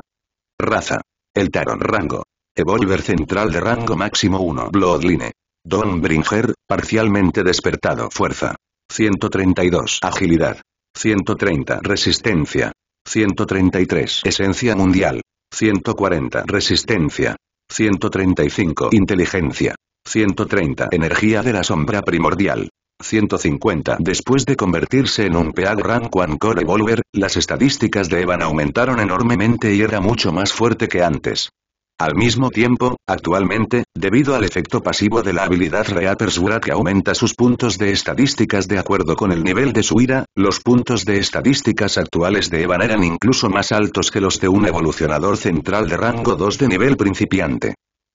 Speaker 1: Raza. El Taron rango. Evolver central de rango máximo 1. Bloodline. Don Bringer, parcialmente despertado. Fuerza. 132. Agilidad. 130. Resistencia. 133. Esencia mundial. 140 Resistencia. 135 Inteligencia. 130 Energía de la sombra primordial. 150 Después de convertirse en un Peag Rank One Core Evolver, las estadísticas de Evan aumentaron enormemente y era mucho más fuerte que antes. Al mismo tiempo, actualmente, debido al efecto pasivo de la habilidad Wrath que aumenta sus puntos de estadísticas de acuerdo con el nivel de su ira, los puntos de estadísticas actuales de Evan eran incluso más altos que los de un evolucionador central de rango 2 de nivel principiante.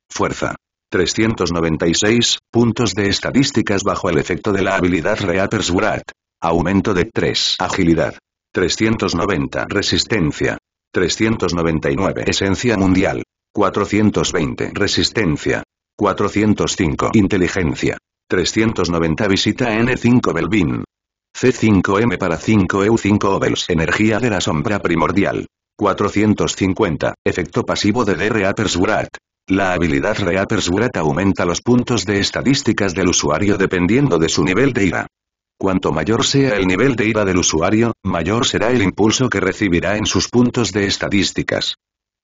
Speaker 1: Fuerza. 396, puntos de estadísticas bajo el efecto de la habilidad Wrath. Aumento de 3. Agilidad. 390. Resistencia. 399. Esencia mundial. 420 Resistencia. 405 Inteligencia. 390 Visita N5 Belvin. C5M para 5EU5 Obels Energía de la sombra primordial. 450 Efecto pasivo de DRA La habilidad Reapers Wrath aumenta los puntos de estadísticas del usuario dependiendo de su nivel de ira. Cuanto mayor sea el nivel de ira del usuario, mayor será el impulso que recibirá en sus puntos de estadísticas.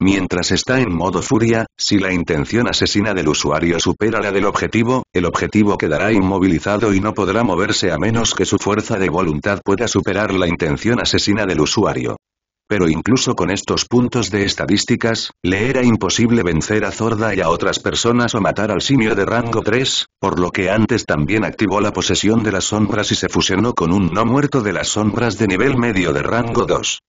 Speaker 1: Mientras está en modo furia, si la intención asesina del usuario supera la del objetivo, el objetivo quedará inmovilizado y no podrá moverse a menos que su fuerza de voluntad pueda superar la intención asesina del usuario. Pero incluso con estos puntos de estadísticas, le era imposible vencer a Zorda y a otras personas o matar al simio de rango 3, por lo que antes también activó la posesión de las sombras y se fusionó con un no muerto de las sombras de nivel medio de rango 2.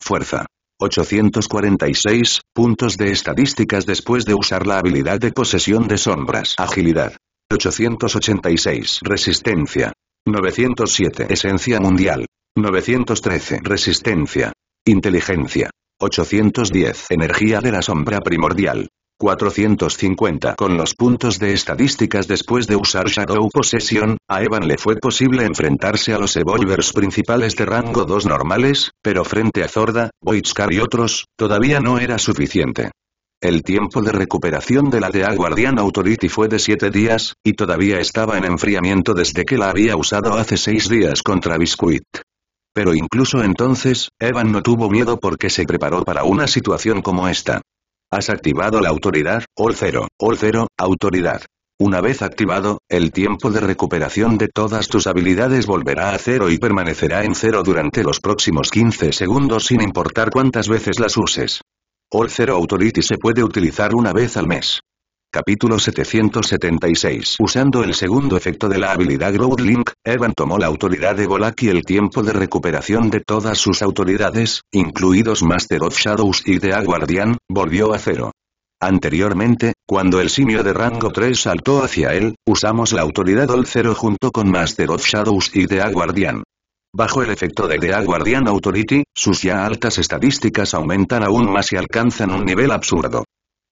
Speaker 1: Fuerza. 846, puntos de estadísticas después de usar la habilidad de posesión de sombras. Agilidad. 886. Resistencia. 907. Esencia mundial. 913. Resistencia. Inteligencia. 810. Energía de la sombra primordial. 450 Con los puntos de estadísticas después de usar Shadow Possession, a Evan le fue posible enfrentarse a los Evolvers principales de rango 2 normales, pero frente a Zorda, Voidskar y otros, todavía no era suficiente. El tiempo de recuperación de la de Guardian Authority fue de 7 días, y todavía estaba en enfriamiento desde que la había usado hace 6 días contra Biscuit. Pero incluso entonces, Evan no tuvo miedo porque se preparó para una situación como esta. Has activado la autoridad, All 0 All 0 autoridad. Una vez activado, el tiempo de recuperación de todas tus habilidades volverá a cero y permanecerá en cero durante los próximos 15 segundos sin importar cuántas veces las uses. All 0 Authority se puede utilizar una vez al mes. Capítulo 776 Usando el segundo efecto de la habilidad Growth Evan tomó la autoridad de Golak y el tiempo de recuperación de todas sus autoridades, incluidos Master of Shadows y The Guardian, volvió a cero. Anteriormente, cuando el simio de rango 3 saltó hacia él, usamos la autoridad al cero junto con Master of Shadows y The Guardian. Bajo el efecto de The Guardian Authority, sus ya altas estadísticas aumentan aún más y alcanzan un nivel absurdo.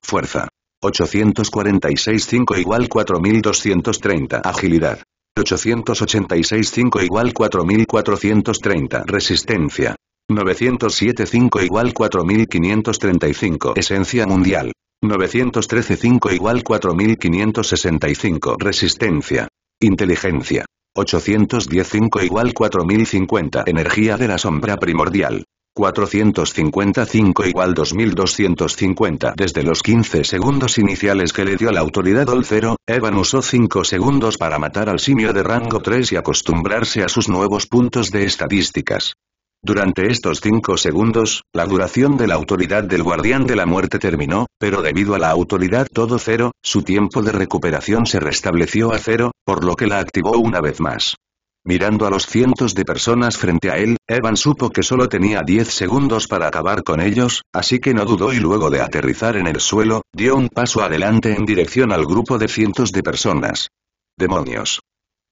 Speaker 1: Fuerza. 846 5 igual 4230. Agilidad. 5 igual 4430. Resistencia. 907 5 igual 4535. Esencia mundial. 913 5 igual 4565. Resistencia. Inteligencia. 5 igual 4050. Energía de la sombra primordial. 455 igual 2250 Desde los 15 segundos iniciales que le dio la autoridad cero, Evan usó 5 segundos para matar al simio de rango 3 y acostumbrarse a sus nuevos puntos de estadísticas. Durante estos 5 segundos, la duración de la autoridad del Guardián de la Muerte terminó, pero debido a la autoridad todo cero, su tiempo de recuperación se restableció a cero, por lo que la activó una vez más. Mirando a los cientos de personas frente a él, Evan supo que solo tenía 10 segundos para acabar con ellos, así que no dudó y luego de aterrizar en el suelo, dio un paso adelante en dirección al grupo de cientos de personas. ¡Demonios!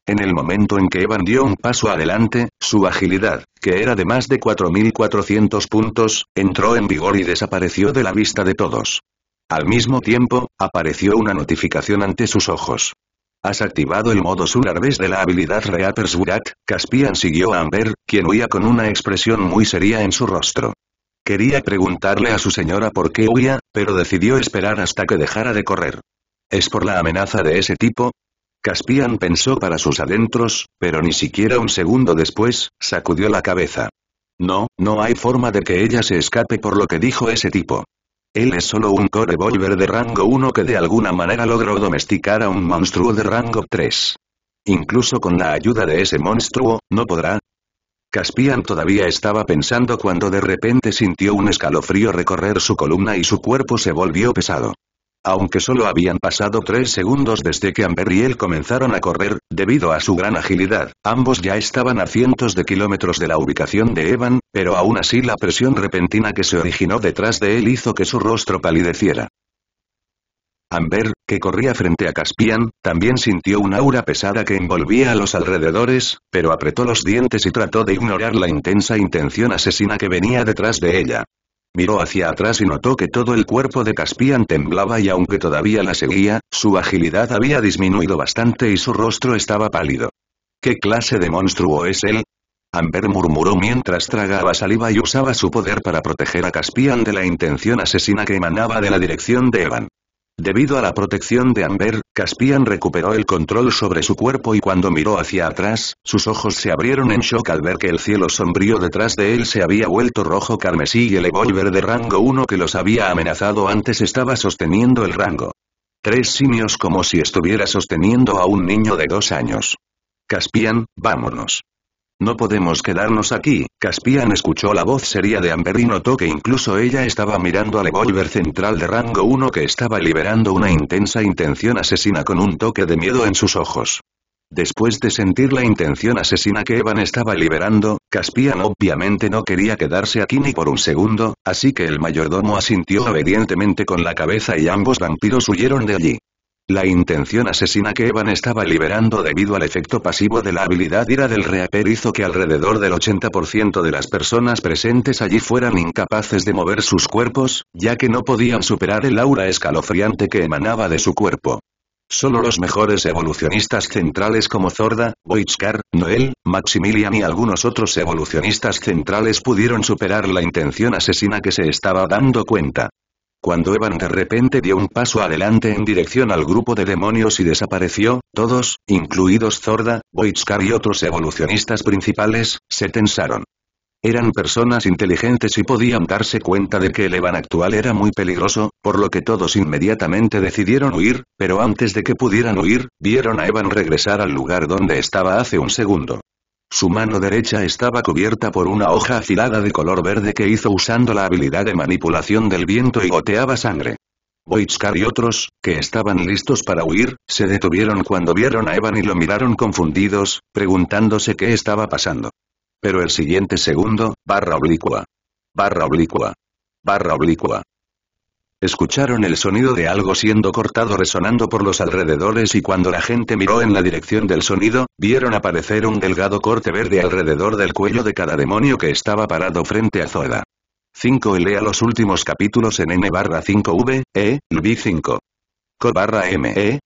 Speaker 1: En el momento en que Evan dio un paso adelante, su agilidad, que era de más de 4.400 puntos, entró en vigor y desapareció de la vista de todos. Al mismo tiempo, apareció una notificación ante sus ojos. Has activado el modo Solar de la habilidad Reaper's Burak, Caspian siguió a Amber, quien huía con una expresión muy seria en su rostro. Quería preguntarle a su señora por qué huía, pero decidió esperar hasta que dejara de correr. ¿Es por la amenaza de ese tipo? Caspian pensó para sus adentros, pero ni siquiera un segundo después, sacudió la cabeza. No, no hay forma de que ella se escape por lo que dijo ese tipo. Él es solo un core de rango 1 que de alguna manera logró domesticar a un monstruo de rango 3. Incluso con la ayuda de ese monstruo, no podrá. Caspian todavía estaba pensando cuando de repente sintió un escalofrío recorrer su columna y su cuerpo se volvió pesado. Aunque solo habían pasado tres segundos desde que Amber y él comenzaron a correr, debido a su gran agilidad, ambos ya estaban a cientos de kilómetros de la ubicación de Evan, pero aún así la presión repentina que se originó detrás de él hizo que su rostro palideciera. Amber, que corría frente a Caspian, también sintió un aura pesada que envolvía a los alrededores, pero apretó los dientes y trató de ignorar la intensa intención asesina que venía detrás de ella. Miró hacia atrás y notó que todo el cuerpo de Caspian temblaba y aunque todavía la seguía, su agilidad había disminuido bastante y su rostro estaba pálido. ¿Qué clase de monstruo es él? Amber murmuró mientras tragaba saliva y usaba su poder para proteger a Caspian de la intención asesina que emanaba de la dirección de Evan. Debido a la protección de Amber, Caspian recuperó el control sobre su cuerpo y cuando miró hacia atrás, sus ojos se abrieron en shock al ver que el cielo sombrío detrás de él se había vuelto rojo carmesí y el evolver de rango 1 que los había amenazado antes estaba sosteniendo el rango. Tres simios como si estuviera sosteniendo a un niño de dos años. Caspian, vámonos. No podemos quedarnos aquí, Caspian escuchó la voz seria de Amber y notó que incluso ella estaba mirando al revolver central de rango 1 que estaba liberando una intensa intención asesina con un toque de miedo en sus ojos. Después de sentir la intención asesina que Evan estaba liberando, Caspian obviamente no quería quedarse aquí ni por un segundo, así que el mayordomo asintió obedientemente con la cabeza y ambos vampiros huyeron de allí. La intención asesina que Evan estaba liberando debido al efecto pasivo de la habilidad ira del reaper hizo que alrededor del 80% de las personas presentes allí fueran incapaces de mover sus cuerpos, ya que no podían superar el aura escalofriante que emanaba de su cuerpo. Solo los mejores evolucionistas centrales como Zorda, Boitskar, Noel, Maximilian y algunos otros evolucionistas centrales pudieron superar la intención asesina que se estaba dando cuenta. Cuando Evan de repente dio un paso adelante en dirección al grupo de demonios y desapareció, todos, incluidos Zorda, Voitskar y otros evolucionistas principales, se tensaron. Eran personas inteligentes y podían darse cuenta de que el Evan actual era muy peligroso, por lo que todos inmediatamente decidieron huir, pero antes de que pudieran huir, vieron a Evan regresar al lugar donde estaba hace un segundo. Su mano derecha estaba cubierta por una hoja afilada de color verde que hizo usando la habilidad de manipulación del viento y goteaba sangre. Boitskar y otros, que estaban listos para huir, se detuvieron cuando vieron a Evan y lo miraron confundidos, preguntándose qué estaba pasando. Pero el siguiente segundo, barra oblicua. Barra oblicua. Barra oblicua. Escucharon el sonido de algo siendo cortado resonando por los alrededores y cuando la gente miró en la dirección del sonido, vieron aparecer un delgado corte verde alrededor del cuello de cada demonio que estaba parado frente a Zoeda. 5 y lea los últimos capítulos en n barra 5v, e, b 5. Co barra m, e,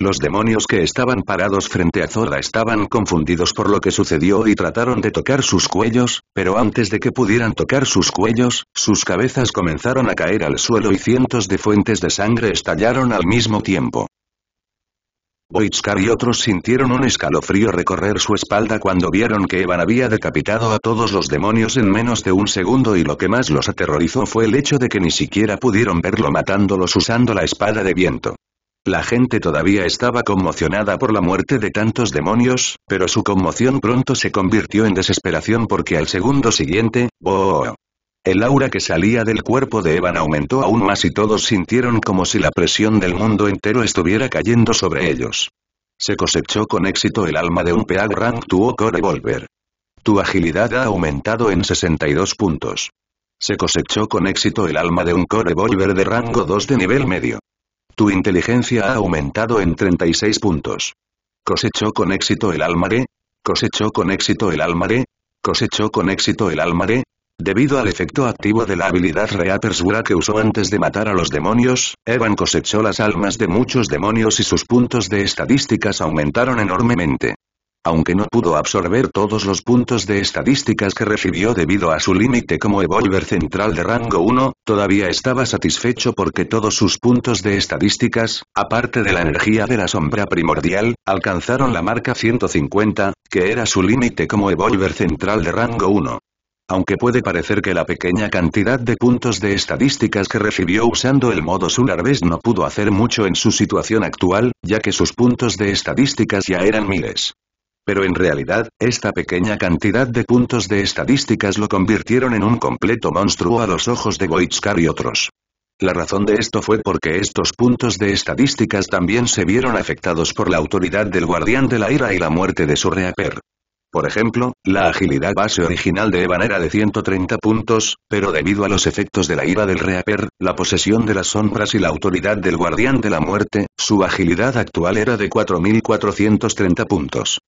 Speaker 1: los demonios que estaban parados frente a Zora estaban confundidos por lo que sucedió y trataron de tocar sus cuellos, pero antes de que pudieran tocar sus cuellos, sus cabezas comenzaron a caer al suelo y cientos de fuentes de sangre estallaron al mismo tiempo. Boitskar y otros sintieron un escalofrío recorrer su espalda cuando vieron que Evan había decapitado a todos los demonios en menos de un segundo y lo que más los aterrorizó fue el hecho de que ni siquiera pudieron verlo matándolos usando la espada de viento. La gente todavía estaba conmocionada por la muerte de tantos demonios, pero su conmoción pronto se convirtió en desesperación porque al segundo siguiente, ¡boh! El aura que salía del cuerpo de Evan aumentó aún más y todos sintieron como si la presión del mundo entero estuviera cayendo sobre ellos. Se cosechó con éxito el alma de un Peag Rank Tuo Core Tu agilidad ha aumentado en 62 puntos. Se cosechó con éxito el alma de un Core de rango 2 de nivel medio. Tu inteligencia ha aumentado en 36 puntos. Cosechó con éxito el alma de... Cosechó con éxito el alma de... Cosechó con éxito el alma de... Debido al efecto activo de la habilidad Reapersura que usó antes de matar a los demonios, Evan cosechó las almas de muchos demonios y sus puntos de estadísticas aumentaron enormemente aunque no pudo absorber todos los puntos de estadísticas que recibió debido a su límite como Evolver Central de rango 1, todavía estaba satisfecho porque todos sus puntos de estadísticas, aparte de la energía de la sombra primordial, alcanzaron la marca 150, que era su límite como Evolver Central de rango 1. Aunque puede parecer que la pequeña cantidad de puntos de estadísticas que recibió usando el modo Solar vez no pudo hacer mucho en su situación actual, ya que sus puntos de estadísticas ya eran miles. Pero en realidad, esta pequeña cantidad de puntos de estadísticas lo convirtieron en un completo monstruo a los ojos de Goitzkar y otros. La razón de esto fue porque estos puntos de estadísticas también se vieron afectados por la autoridad del Guardián de la Ira y la muerte de su reaper. Por ejemplo, la agilidad base original de Evan era de 130 puntos, pero debido a los efectos de la ira del Reaper, la posesión de las sombras y la autoridad del Guardián de la Muerte, su agilidad actual era de 4.430 puntos.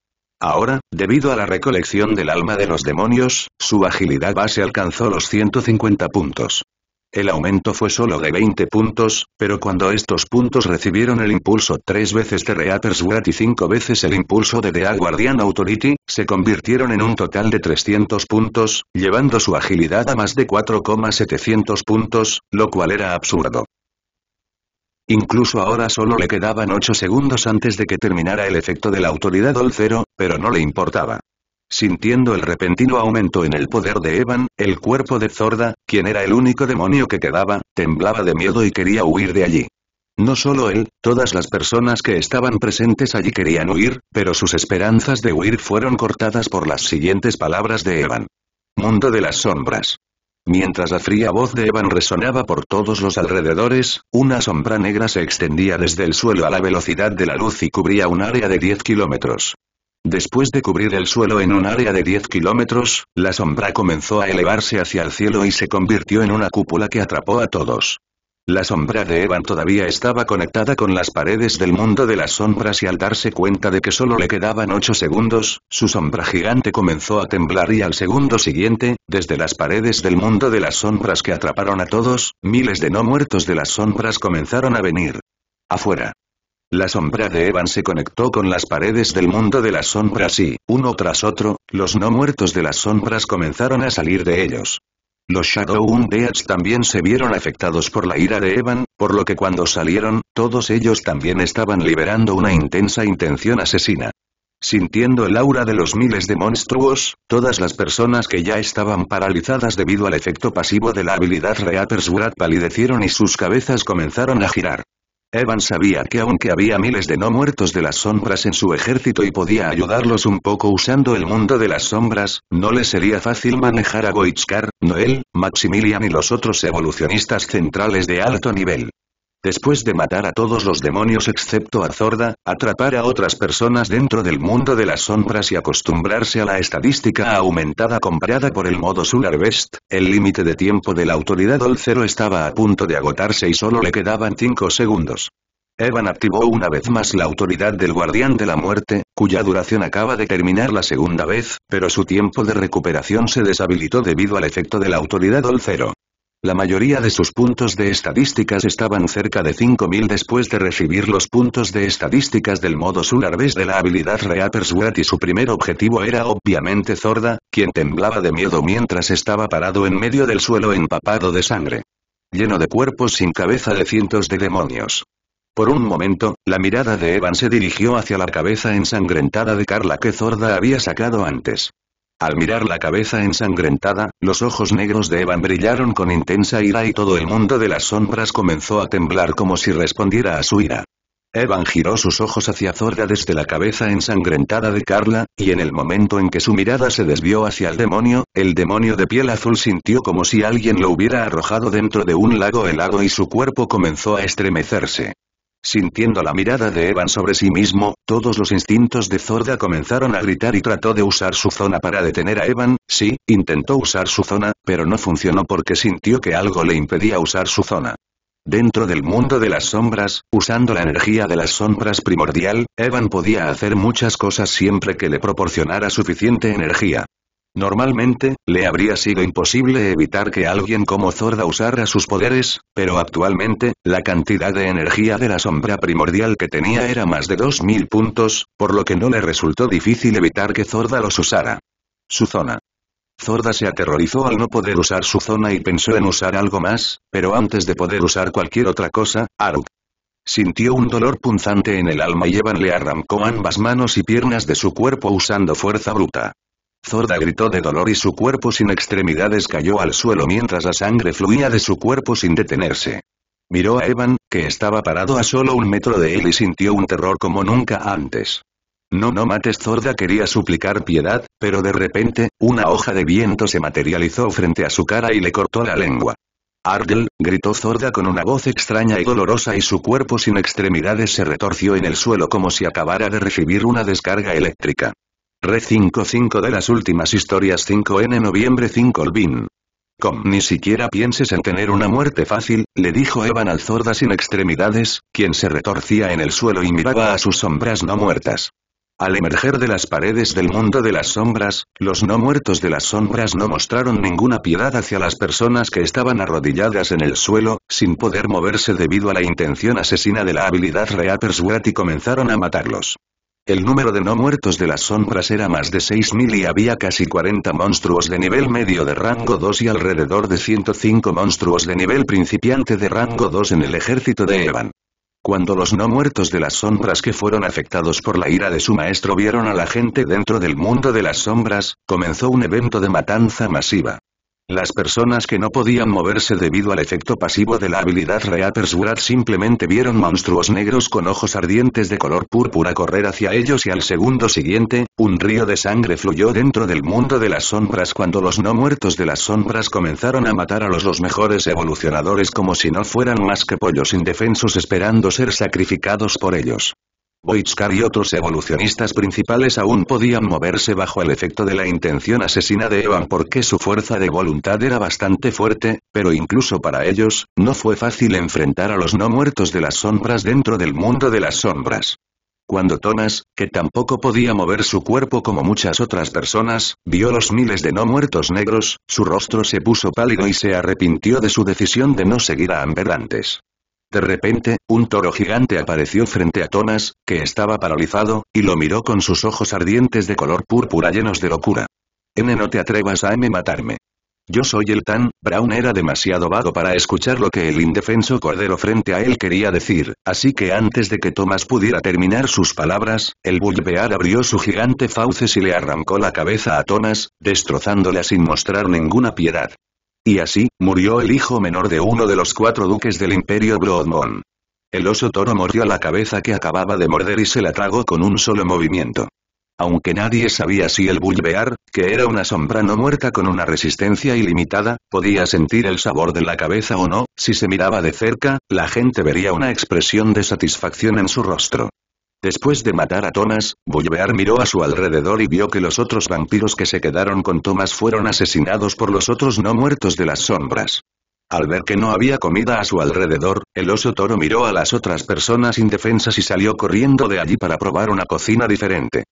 Speaker 1: Ahora, debido a la recolección del alma de los demonios, su agilidad base alcanzó los 150 puntos. El aumento fue solo de 20 puntos, pero cuando estos puntos recibieron el impulso tres veces de Reaper's Wrath y cinco veces el impulso de The Guardian Authority, se convirtieron en un total de 300 puntos, llevando su agilidad a más de 4,700 puntos, lo cual era absurdo. Incluso ahora solo le quedaban ocho segundos antes de que terminara el efecto de la autoridad dolcero pero no le importaba. Sintiendo el repentino aumento en el poder de Evan, el cuerpo de Zorda, quien era el único demonio que quedaba, temblaba de miedo y quería huir de allí. No solo él, todas las personas que estaban presentes allí querían huir, pero sus esperanzas de huir fueron cortadas por las siguientes palabras de Evan. Mundo de las sombras. Mientras la fría voz de Evan resonaba por todos los alrededores, una sombra negra se extendía desde el suelo a la velocidad de la luz y cubría un área de 10 kilómetros. Después de cubrir el suelo en un área de 10 kilómetros, la sombra comenzó a elevarse hacia el cielo y se convirtió en una cúpula que atrapó a todos. La sombra de Evan todavía estaba conectada con las paredes del mundo de las sombras y al darse cuenta de que solo le quedaban ocho segundos, su sombra gigante comenzó a temblar y al segundo siguiente, desde las paredes del mundo de las sombras que atraparon a todos, miles de no muertos de las sombras comenzaron a venir. Afuera. La sombra de Evan se conectó con las paredes del mundo de las sombras y, uno tras otro, los no muertos de las sombras comenzaron a salir de ellos. Los Shadow Undeads también se vieron afectados por la ira de Evan, por lo que cuando salieron, todos ellos también estaban liberando una intensa intención asesina. Sintiendo el aura de los miles de monstruos, todas las personas que ya estaban paralizadas debido al efecto pasivo de la habilidad Reaper's Wrath palidecieron y sus cabezas comenzaron a girar. Evan sabía que aunque había miles de no muertos de las sombras en su ejército y podía ayudarlos un poco usando el mundo de las sombras, no le sería fácil manejar a Goichkar, Noel, Maximilian y los otros evolucionistas centrales de alto nivel. Después de matar a todos los demonios excepto a Zorda, atrapar a otras personas dentro del mundo de las sombras y acostumbrarse a la estadística aumentada comprada por el modo Solar Best, el límite de tiempo de la autoridad Olcero estaba a punto de agotarse y solo le quedaban 5 segundos. Evan activó una vez más la autoridad del Guardián de la Muerte, cuya duración acaba de terminar la segunda vez, pero su tiempo de recuperación se deshabilitó debido al efecto de la autoridad Olcero. La mayoría de sus puntos de estadísticas estaban cerca de 5.000 después de recibir los puntos de estadísticas del modo Solar de la habilidad Wrath y su primer objetivo era obviamente Zorda, quien temblaba de miedo mientras estaba parado en medio del suelo empapado de sangre. Lleno de cuerpos sin cabeza de cientos de demonios. Por un momento, la mirada de Evan se dirigió hacia la cabeza ensangrentada de Carla que Zorda había sacado antes. Al mirar la cabeza ensangrentada, los ojos negros de Evan brillaron con intensa ira y todo el mundo de las sombras comenzó a temblar como si respondiera a su ira. Evan giró sus ojos hacia Zorda desde la cabeza ensangrentada de Carla, y en el momento en que su mirada se desvió hacia el demonio, el demonio de piel azul sintió como si alguien lo hubiera arrojado dentro de un lago helado y su cuerpo comenzó a estremecerse. Sintiendo la mirada de Evan sobre sí mismo, todos los instintos de Zorda comenzaron a gritar y trató de usar su zona para detener a Evan, sí, intentó usar su zona, pero no funcionó porque sintió que algo le impedía usar su zona. Dentro del mundo de las sombras, usando la energía de las sombras primordial, Evan podía hacer muchas cosas siempre que le proporcionara suficiente energía. Normalmente, le habría sido imposible evitar que alguien como Zorda usara sus poderes, pero actualmente, la cantidad de energía de la sombra primordial que tenía era más de 2000 puntos, por lo que no le resultó difícil evitar que Zorda los usara. Su zona. Zorda se aterrorizó al no poder usar su zona y pensó en usar algo más, pero antes de poder usar cualquier otra cosa, Aruk Sintió un dolor punzante en el alma y Evan le arrancó ambas manos y piernas de su cuerpo usando fuerza bruta. Zorda gritó de dolor y su cuerpo sin extremidades cayó al suelo mientras la sangre fluía de su cuerpo sin detenerse. Miró a Evan, que estaba parado a solo un metro de él y sintió un terror como nunca antes. No, no mates Zorda quería suplicar piedad, pero de repente, una hoja de viento se materializó frente a su cara y le cortó la lengua. Ardel, gritó Zorda con una voz extraña y dolorosa y su cuerpo sin extremidades se retorció en el suelo como si acabara de recibir una descarga eléctrica. Re 55 de las últimas historias 5N noviembre 5 Olvin. Com ni siquiera pienses en tener una muerte fácil, le dijo Evan al Zorda sin extremidades, quien se retorcía en el suelo y miraba a sus sombras no muertas. Al emerger de las paredes del mundo de las sombras, los no muertos de las sombras no mostraron ninguna piedad hacia las personas que estaban arrodilladas en el suelo, sin poder moverse debido a la intención asesina de la habilidad Rea y comenzaron a matarlos. El número de no muertos de las sombras era más de 6.000 y había casi 40 monstruos de nivel medio de rango 2 y alrededor de 105 monstruos de nivel principiante de rango 2 en el ejército de Evan. Cuando los no muertos de las sombras que fueron afectados por la ira de su maestro vieron a la gente dentro del mundo de las sombras, comenzó un evento de matanza masiva. Las personas que no podían moverse debido al efecto pasivo de la habilidad Reaper's Wrath simplemente vieron monstruos negros con ojos ardientes de color púrpura correr hacia ellos y al segundo siguiente, un río de sangre fluyó dentro del mundo de las sombras cuando los no muertos de las sombras comenzaron a matar a los los mejores evolucionadores como si no fueran más que pollos indefensos esperando ser sacrificados por ellos. Boydscar y otros evolucionistas principales aún podían moverse bajo el efecto de la intención asesina de Evan porque su fuerza de voluntad era bastante fuerte, pero incluso para ellos, no fue fácil enfrentar a los no muertos de las sombras dentro del mundo de las sombras. Cuando Thomas, que tampoco podía mover su cuerpo como muchas otras personas, vio los miles de no muertos negros, su rostro se puso pálido y se arrepintió de su decisión de no seguir a Amber antes. De repente, un toro gigante apareció frente a Thomas, que estaba paralizado, y lo miró con sus ojos ardientes de color púrpura llenos de locura. N no te atrevas a M matarme. Yo soy el tan, Brown era demasiado vago para escuchar lo que el indefenso cordero frente a él quería decir, así que antes de que Thomas pudiera terminar sus palabras, el bullbear abrió su gigante fauces y le arrancó la cabeza a Thomas, destrozándola sin mostrar ninguna piedad. Y así, murió el hijo menor de uno de los cuatro duques del imperio Broadmon. El oso toro mordió la cabeza que acababa de morder y se la tragó con un solo movimiento. Aunque nadie sabía si el bulbear, que era una sombra no muerta con una resistencia ilimitada, podía sentir el sabor de la cabeza o no, si se miraba de cerca, la gente vería una expresión de satisfacción en su rostro. Después de matar a Thomas, Boulevard miró a su alrededor y vio que los otros vampiros que se quedaron con Thomas fueron asesinados por los otros no muertos de las sombras. Al ver que no había comida a su alrededor, el oso toro miró a las otras personas indefensas y salió corriendo de allí para probar una cocina diferente.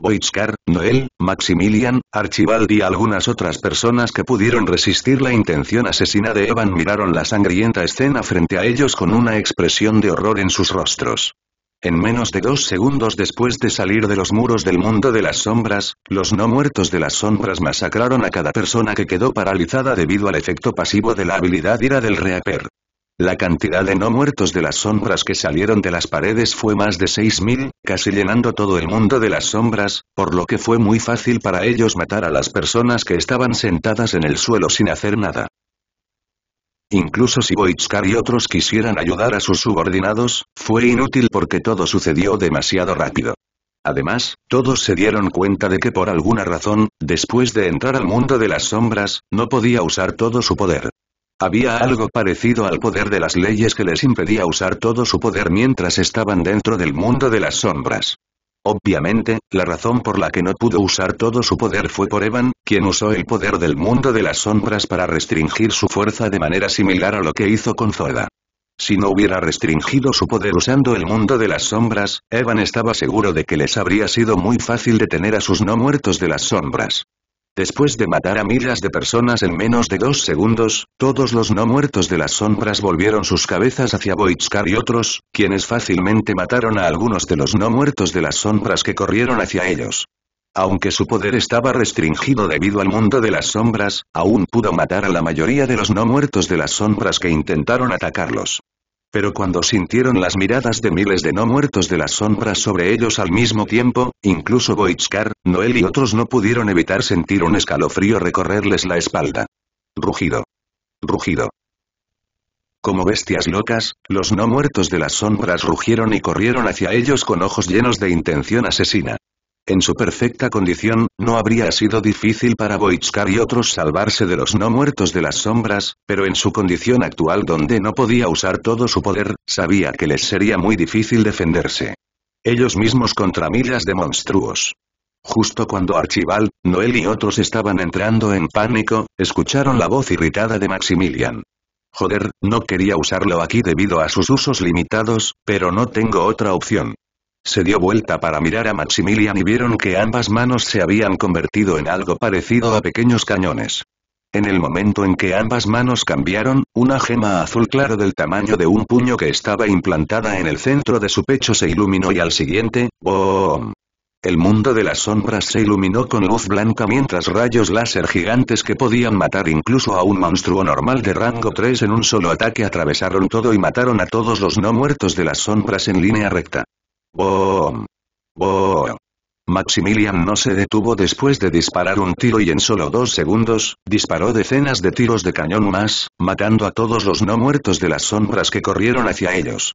Speaker 1: Boichkar, Noel, Maximilian, Archibald y algunas otras personas que pudieron resistir la intención asesina de Evan miraron la sangrienta escena frente a ellos con una expresión de horror en sus rostros. En menos de dos segundos después de salir de los muros del mundo de las sombras, los no muertos de las sombras masacraron a cada persona que quedó paralizada debido al efecto pasivo de la habilidad ira del Reaper. La cantidad de no muertos de las sombras que salieron de las paredes fue más de 6.000, casi llenando todo el mundo de las sombras, por lo que fue muy fácil para ellos matar a las personas que estaban sentadas en el suelo sin hacer nada. Incluso si Boitskar y otros quisieran ayudar a sus subordinados, fue inútil porque todo sucedió demasiado rápido. Además, todos se dieron cuenta de que por alguna razón, después de entrar al mundo de las sombras, no podía usar todo su poder. Había algo parecido al poder de las leyes que les impedía usar todo su poder mientras estaban dentro del mundo de las sombras. Obviamente, la razón por la que no pudo usar todo su poder fue por Evan, quien usó el poder del mundo de las sombras para restringir su fuerza de manera similar a lo que hizo con Zoda. Si no hubiera restringido su poder usando el mundo de las sombras, Evan estaba seguro de que les habría sido muy fácil detener a sus no muertos de las sombras. Después de matar a miles de personas en menos de dos segundos, todos los no muertos de las sombras volvieron sus cabezas hacia Boitskar y otros, quienes fácilmente mataron a algunos de los no muertos de las sombras que corrieron hacia ellos. Aunque su poder estaba restringido debido al mundo de las sombras, aún pudo matar a la mayoría de los no muertos de las sombras que intentaron atacarlos. Pero cuando sintieron las miradas de miles de no muertos de las sombras sobre ellos al mismo tiempo, incluso Boichkar, Noel y otros no pudieron evitar sentir un escalofrío recorrerles la espalda. Rugido. Rugido. Como bestias locas, los no muertos de las sombras rugieron y corrieron hacia ellos con ojos llenos de intención asesina. En su perfecta condición, no habría sido difícil para Boitskar y otros salvarse de los no muertos de las sombras, pero en su condición actual donde no podía usar todo su poder, sabía que les sería muy difícil defenderse. Ellos mismos contra millas de monstruos. Justo cuando Archibald, Noel y otros estaban entrando en pánico, escucharon la voz irritada de Maximilian. Joder, no quería usarlo aquí debido a sus usos limitados, pero no tengo otra opción. Se dio vuelta para mirar a Maximilian y vieron que ambas manos se habían convertido en algo parecido a pequeños cañones. En el momento en que ambas manos cambiaron, una gema azul claro del tamaño de un puño que estaba implantada en el centro de su pecho se iluminó y al siguiente, ¡boom! El mundo de las sombras se iluminó con luz blanca mientras rayos láser gigantes que podían matar incluso a un monstruo normal de rango 3 en un solo ataque atravesaron todo y mataron a todos los no muertos de las sombras en línea recta. Boom. Boom. Maximilian no se detuvo después de disparar un tiro y en solo dos segundos, disparó decenas de tiros de cañón más, matando a todos los no muertos de las sombras que corrieron hacia ellos.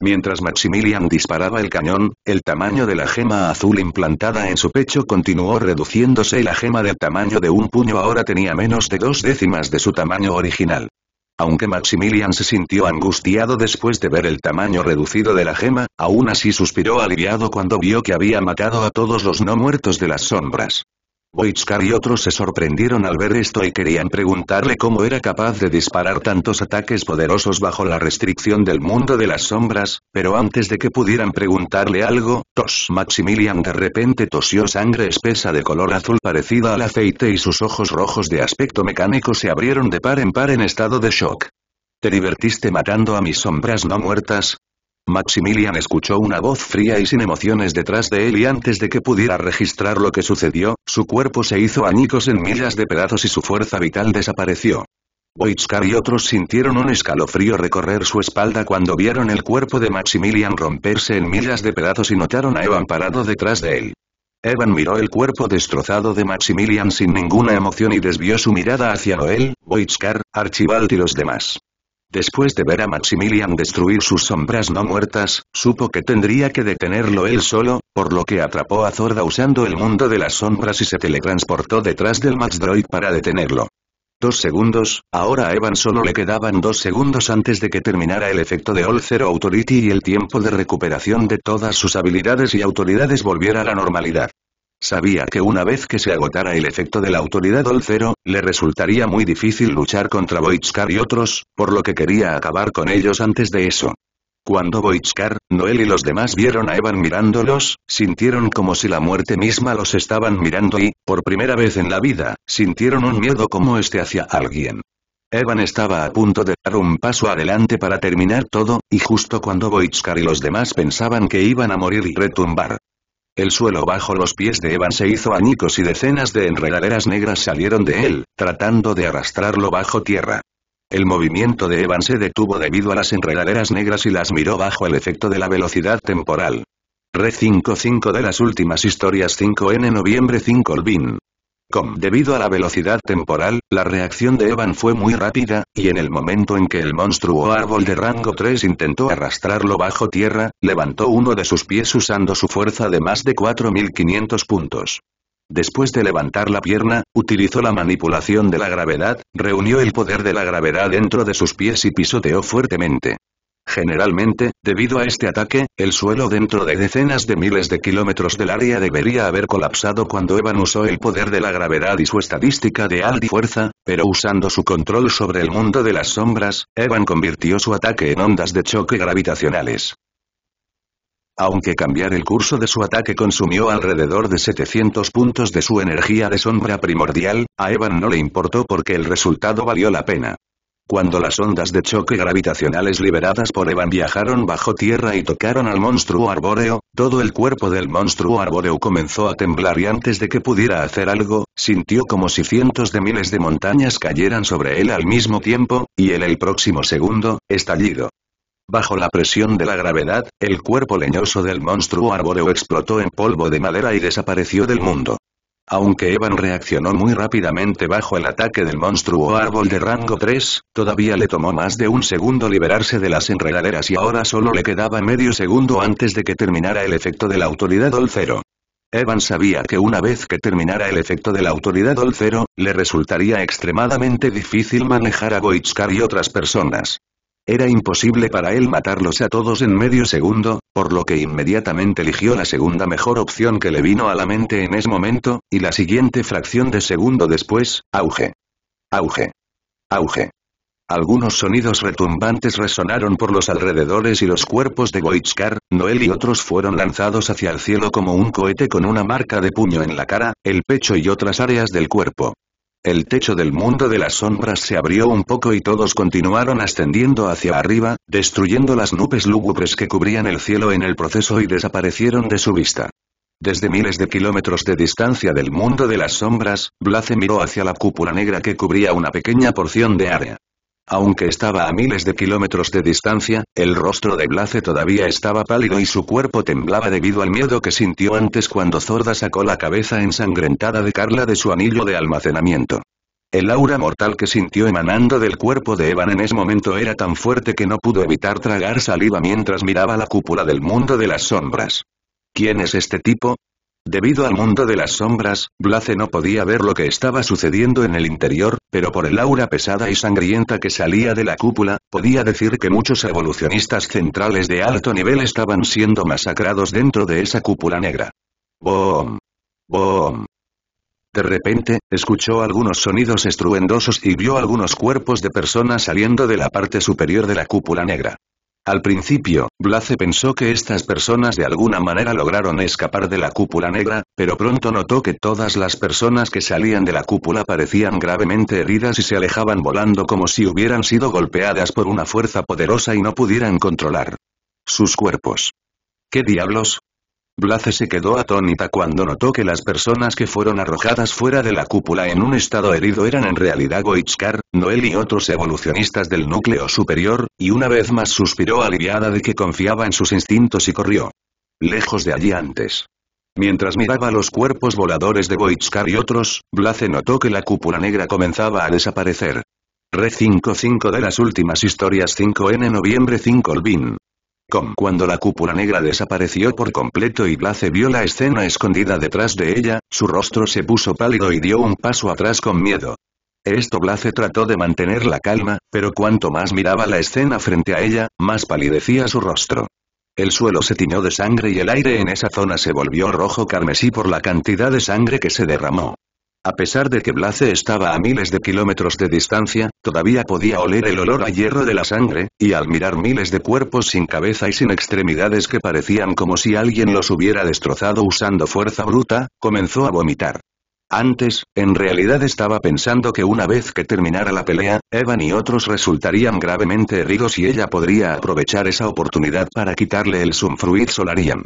Speaker 1: Mientras Maximilian disparaba el cañón, el tamaño de la gema azul implantada en su pecho continuó reduciéndose y la gema del tamaño de un puño ahora tenía menos de dos décimas de su tamaño original. Aunque Maximilian se sintió angustiado después de ver el tamaño reducido de la gema, aún así suspiró aliviado cuando vio que había matado a todos los no muertos de las sombras. Voitskar y otros se sorprendieron al ver esto y querían preguntarle cómo era capaz de disparar tantos ataques poderosos bajo la restricción del mundo de las sombras, pero antes de que pudieran preguntarle algo, Tos Maximilian de repente tosió sangre espesa de color azul parecida al aceite y sus ojos rojos de aspecto mecánico se abrieron de par en par en estado de shock. ¿Te divertiste matando a mis sombras no muertas? Maximilian escuchó una voz fría y sin emociones detrás de él y antes de que pudiera registrar lo que sucedió, su cuerpo se hizo añicos en millas de pedazos y su fuerza vital desapareció. Boitskar y otros sintieron un escalofrío recorrer su espalda cuando vieron el cuerpo de Maximilian romperse en millas de pedazos y notaron a Evan parado detrás de él. Evan miró el cuerpo destrozado de Maximilian sin ninguna emoción y desvió su mirada hacia Noel, Boitskar, Archibald y los demás. Después de ver a Maximilian destruir sus sombras no muertas, supo que tendría que detenerlo él solo, por lo que atrapó a Zorda usando el mundo de las sombras y se teletransportó detrás del Max Droid para detenerlo. Dos segundos, ahora a Evan solo le quedaban dos segundos antes de que terminara el efecto de All Zero Authority y el tiempo de recuperación de todas sus habilidades y autoridades volviera a la normalidad. Sabía que una vez que se agotara el efecto de la autoridad cero, le resultaría muy difícil luchar contra Voitskar y otros, por lo que quería acabar con ellos antes de eso. Cuando Voitskar, Noel y los demás vieron a Evan mirándolos, sintieron como si la muerte misma los estaban mirando y, por primera vez en la vida, sintieron un miedo como este hacia alguien. Evan estaba a punto de dar un paso adelante para terminar todo, y justo cuando Voitskar y los demás pensaban que iban a morir y retumbar, el suelo bajo los pies de Evan se hizo añicos y decenas de enredaderas negras salieron de él, tratando de arrastrarlo bajo tierra. El movimiento de Evan se detuvo debido a las enredaderas negras y las miró bajo el efecto de la velocidad temporal. 5 55 de las últimas historias 5N Noviembre 5 Olvin Debido a la velocidad temporal, la reacción de Evan fue muy rápida, y en el momento en que el monstruo árbol de rango 3 intentó arrastrarlo bajo tierra, levantó uno de sus pies usando su fuerza de más de 4.500 puntos. Después de levantar la pierna, utilizó la manipulación de la gravedad, reunió el poder de la gravedad dentro de sus pies y pisoteó fuertemente. Generalmente, debido a este ataque, el suelo dentro de decenas de miles de kilómetros del área debería haber colapsado cuando Evan usó el poder de la gravedad y su estadística de alta fuerza, pero usando su control sobre el mundo de las sombras, Evan convirtió su ataque en ondas de choque gravitacionales. Aunque cambiar el curso de su ataque consumió alrededor de 700 puntos de su energía de sombra primordial, a Evan no le importó porque el resultado valió la pena. Cuando las ondas de choque gravitacionales liberadas por Evan viajaron bajo tierra y tocaron al monstruo arbóreo, todo el cuerpo del monstruo arbóreo comenzó a temblar y antes de que pudiera hacer algo, sintió como si cientos de miles de montañas cayeran sobre él al mismo tiempo, y en el próximo segundo, estallido. Bajo la presión de la gravedad, el cuerpo leñoso del monstruo arbóreo explotó en polvo de madera y desapareció del mundo. Aunque Evan reaccionó muy rápidamente bajo el ataque del monstruo árbol de rango 3, todavía le tomó más de un segundo liberarse de las enredaderas y ahora solo le quedaba medio segundo antes de que terminara el efecto de la autoridad Olcero. Evan sabía que una vez que terminara el efecto de la autoridad Olcero, le resultaría extremadamente difícil manejar a Goitzkar y otras personas. Era imposible para él matarlos a todos en medio segundo, por lo que inmediatamente eligió la segunda mejor opción que le vino a la mente en ese momento, y la siguiente fracción de segundo después, auge. Auge. Auge. Algunos sonidos retumbantes resonaron por los alrededores y los cuerpos de Goitskar, Noel y otros fueron lanzados hacia el cielo como un cohete con una marca de puño en la cara, el pecho y otras áreas del cuerpo. El techo del mundo de las sombras se abrió un poco y todos continuaron ascendiendo hacia arriba, destruyendo las nubes lúgubres que cubrían el cielo en el proceso y desaparecieron de su vista. Desde miles de kilómetros de distancia del mundo de las sombras, Blaze miró hacia la cúpula negra que cubría una pequeña porción de área. Aunque estaba a miles de kilómetros de distancia, el rostro de Blaze todavía estaba pálido y su cuerpo temblaba debido al miedo que sintió antes cuando Zorda sacó la cabeza ensangrentada de Carla de su anillo de almacenamiento. El aura mortal que sintió emanando del cuerpo de Evan en ese momento era tan fuerte que no pudo evitar tragar saliva mientras miraba la cúpula del mundo de las sombras. ¿Quién es este tipo? Debido al mundo de las sombras, Blaze no podía ver lo que estaba sucediendo en el interior, pero por el aura pesada y sangrienta que salía de la cúpula, podía decir que muchos evolucionistas centrales de alto nivel estaban siendo masacrados dentro de esa cúpula negra. ¡Bom! ¡Bom! De repente, escuchó algunos sonidos estruendosos y vio algunos cuerpos de personas saliendo de la parte superior de la cúpula negra. Al principio, Blaze pensó que estas personas de alguna manera lograron escapar de la cúpula negra, pero pronto notó que todas las personas que salían de la cúpula parecían gravemente heridas y se alejaban volando como si hubieran sido golpeadas por una fuerza poderosa y no pudieran controlar sus cuerpos. ¿Qué diablos? Blaze se quedó atónita cuando notó que las personas que fueron arrojadas fuera de la cúpula en un estado herido eran en realidad Goichkar, Noel y otros evolucionistas del núcleo superior, y una vez más suspiró aliviada de que confiaba en sus instintos y corrió. Lejos de allí antes. Mientras miraba los cuerpos voladores de Goichkar y otros, Blaze notó que la cúpula negra comenzaba a desaparecer. Re 55 de las últimas historias 5N Noviembre 5 Olvin cuando la cúpula negra desapareció por completo y Blaze vio la escena escondida detrás de ella, su rostro se puso pálido y dio un paso atrás con miedo. Esto Blaze trató de mantener la calma, pero cuanto más miraba la escena frente a ella, más palidecía su rostro. El suelo se tiñó de sangre y el aire en esa zona se volvió rojo carmesí por la cantidad de sangre que se derramó. A pesar de que Blaze estaba a miles de kilómetros de distancia, todavía podía oler el olor a hierro de la sangre, y al mirar miles de cuerpos sin cabeza y sin extremidades que parecían como si alguien los hubiera destrozado usando fuerza bruta, comenzó a vomitar. Antes, en realidad estaba pensando que una vez que terminara la pelea, Evan y otros resultarían gravemente heridos y ella podría aprovechar esa oportunidad para quitarle el Sunfruit Solarian.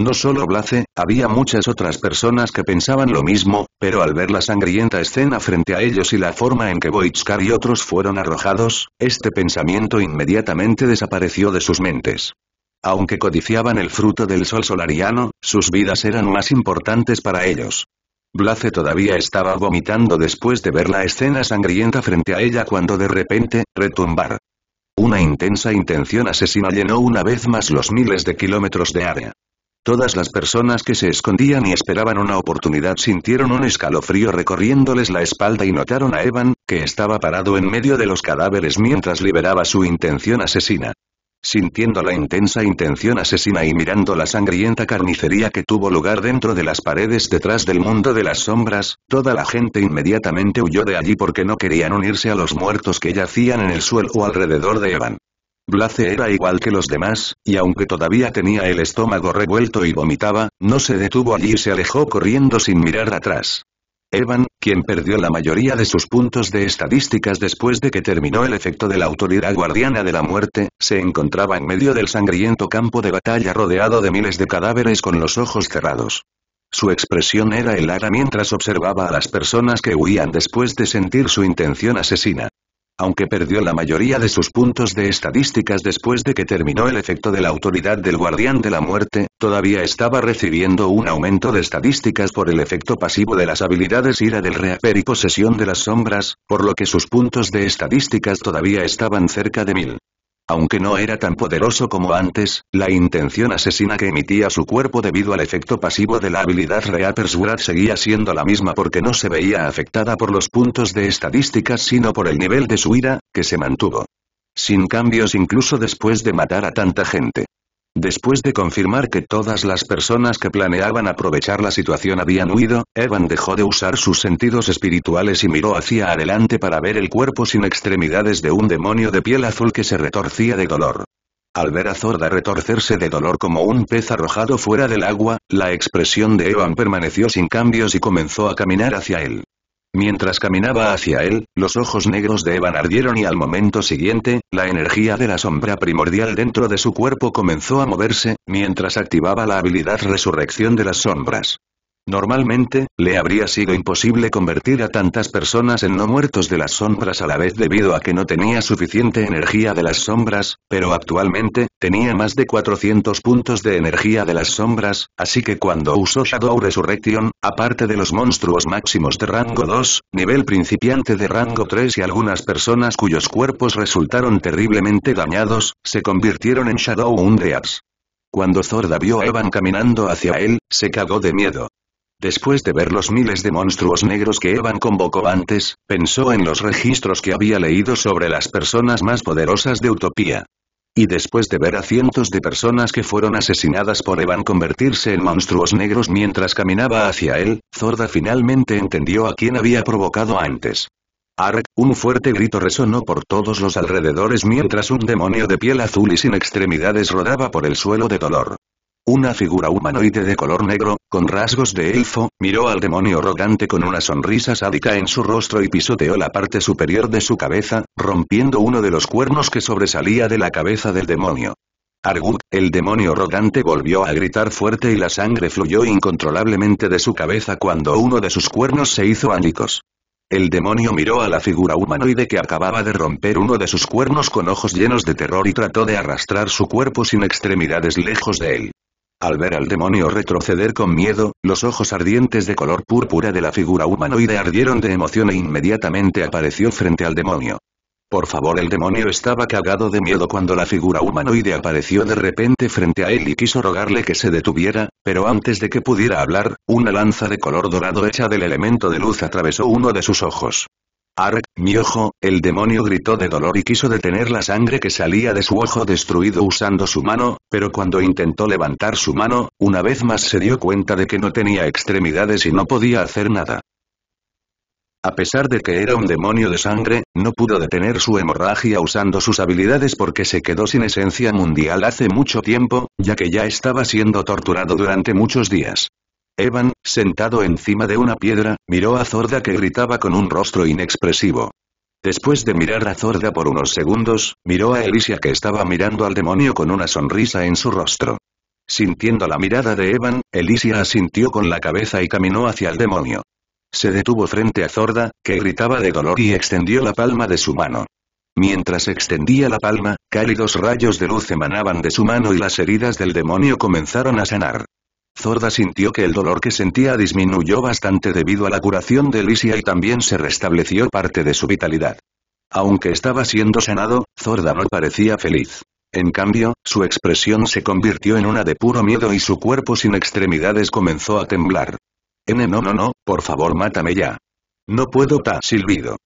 Speaker 1: No solo Blaze, había muchas otras personas que pensaban lo mismo, pero al ver la sangrienta escena frente a ellos y la forma en que Boitskar y otros fueron arrojados, este pensamiento inmediatamente desapareció de sus mentes. Aunque codiciaban el fruto del sol solariano, sus vidas eran más importantes para ellos. Blaze todavía estaba vomitando después de ver la escena sangrienta frente a ella cuando de repente, retumbar. Una intensa intención asesina llenó una vez más los miles de kilómetros de área. Todas las personas que se escondían y esperaban una oportunidad sintieron un escalofrío recorriéndoles la espalda y notaron a Evan, que estaba parado en medio de los cadáveres mientras liberaba su intención asesina. Sintiendo la intensa intención asesina y mirando la sangrienta carnicería que tuvo lugar dentro de las paredes detrás del mundo de las sombras, toda la gente inmediatamente huyó de allí porque no querían unirse a los muertos que yacían en el suelo o alrededor de Evan. Blaze era igual que los demás, y aunque todavía tenía el estómago revuelto y vomitaba, no se detuvo allí y se alejó corriendo sin mirar atrás. Evan, quien perdió la mayoría de sus puntos de estadísticas después de que terminó el efecto de la autoridad guardiana de la muerte, se encontraba en medio del sangriento campo de batalla rodeado de miles de cadáveres con los ojos cerrados. Su expresión era helada mientras observaba a las personas que huían después de sentir su intención asesina aunque perdió la mayoría de sus puntos de estadísticas después de que terminó el efecto de la autoridad del Guardián de la Muerte, todavía estaba recibiendo un aumento de estadísticas por el efecto pasivo de las habilidades Ira del Reaper y Posesión de las Sombras, por lo que sus puntos de estadísticas todavía estaban cerca de mil. Aunque no era tan poderoso como antes, la intención asesina que emitía su cuerpo debido al efecto pasivo de la habilidad Wrath seguía siendo la misma porque no se veía afectada por los puntos de estadísticas sino por el nivel de su ira, que se mantuvo. Sin cambios incluso después de matar a tanta gente. Después de confirmar que todas las personas que planeaban aprovechar la situación habían huido, Evan dejó de usar sus sentidos espirituales y miró hacia adelante para ver el cuerpo sin extremidades de un demonio de piel azul que se retorcía de dolor. Al ver a Zorda retorcerse de dolor como un pez arrojado fuera del agua, la expresión de Evan permaneció sin cambios y comenzó a caminar hacia él. Mientras caminaba hacia él, los ojos negros de Evan ardieron y al momento siguiente, la energía de la sombra primordial dentro de su cuerpo comenzó a moverse, mientras activaba la habilidad Resurrección de las Sombras. Normalmente, le habría sido imposible convertir a tantas personas en no muertos de las sombras a la vez debido a que no tenía suficiente energía de las sombras, pero actualmente, tenía más de 400 puntos de energía de las sombras, así que cuando usó Shadow Resurrection, aparte de los monstruos máximos de rango 2, nivel principiante de rango 3 y algunas personas cuyos cuerpos resultaron terriblemente dañados, se convirtieron en Shadow Undeads. Cuando Zorda vio a Evan caminando hacia él, se cagó de miedo. Después de ver los miles de monstruos negros que Evan convocó antes, pensó en los registros que había leído sobre las personas más poderosas de Utopía. Y después de ver a cientos de personas que fueron asesinadas por Evan convertirse en monstruos negros mientras caminaba hacia él, Zorda finalmente entendió a quién había provocado antes. Ark, un fuerte grito resonó por todos los alrededores mientras un demonio de piel azul y sin extremidades rodaba por el suelo de dolor. Una figura humanoide de color negro, con rasgos de elfo, miró al demonio arrogante con una sonrisa sádica en su rostro y pisoteó la parte superior de su cabeza, rompiendo uno de los cuernos que sobresalía de la cabeza del demonio. Argud, el demonio arrogante volvió a gritar fuerte y la sangre fluyó incontrolablemente de su cabeza cuando uno de sus cuernos se hizo ánicos. El demonio miró a la figura humanoide que acababa de romper uno de sus cuernos con ojos llenos de terror y trató de arrastrar su cuerpo sin extremidades lejos de él. Al ver al demonio retroceder con miedo, los ojos ardientes de color púrpura de la figura humanoide ardieron de emoción e inmediatamente apareció frente al demonio. Por favor el demonio estaba cagado de miedo cuando la figura humanoide apareció de repente frente a él y quiso rogarle que se detuviera, pero antes de que pudiera hablar, una lanza de color dorado hecha del elemento de luz atravesó uno de sus ojos. Ark, mi ojo, el demonio gritó de dolor y quiso detener la sangre que salía de su ojo destruido usando su mano, pero cuando intentó levantar su mano, una vez más se dio cuenta de que no tenía extremidades y no podía hacer nada. A pesar de que era un demonio de sangre, no pudo detener su hemorragia usando sus habilidades porque se quedó sin esencia mundial hace mucho tiempo, ya que ya estaba siendo torturado durante muchos días. Evan, sentado encima de una piedra, miró a Zorda que gritaba con un rostro inexpresivo. Después de mirar a Zorda por unos segundos, miró a elisia que estaba mirando al demonio con una sonrisa en su rostro. Sintiendo la mirada de Evan, elisia asintió con la cabeza y caminó hacia el demonio. Se detuvo frente a Zorda, que gritaba de dolor y extendió la palma de su mano. Mientras extendía la palma, cálidos rayos de luz emanaban de su mano y las heridas del demonio comenzaron a sanar. Zorda sintió que el dolor que sentía disminuyó bastante debido a la curación de elicia y también se restableció parte de su vitalidad. Aunque estaba siendo sanado, Zorda no parecía feliz. En cambio, su expresión se convirtió en una de puro miedo y su cuerpo sin extremidades comenzó a temblar. N no no no, por favor mátame ya. No puedo ta silbido.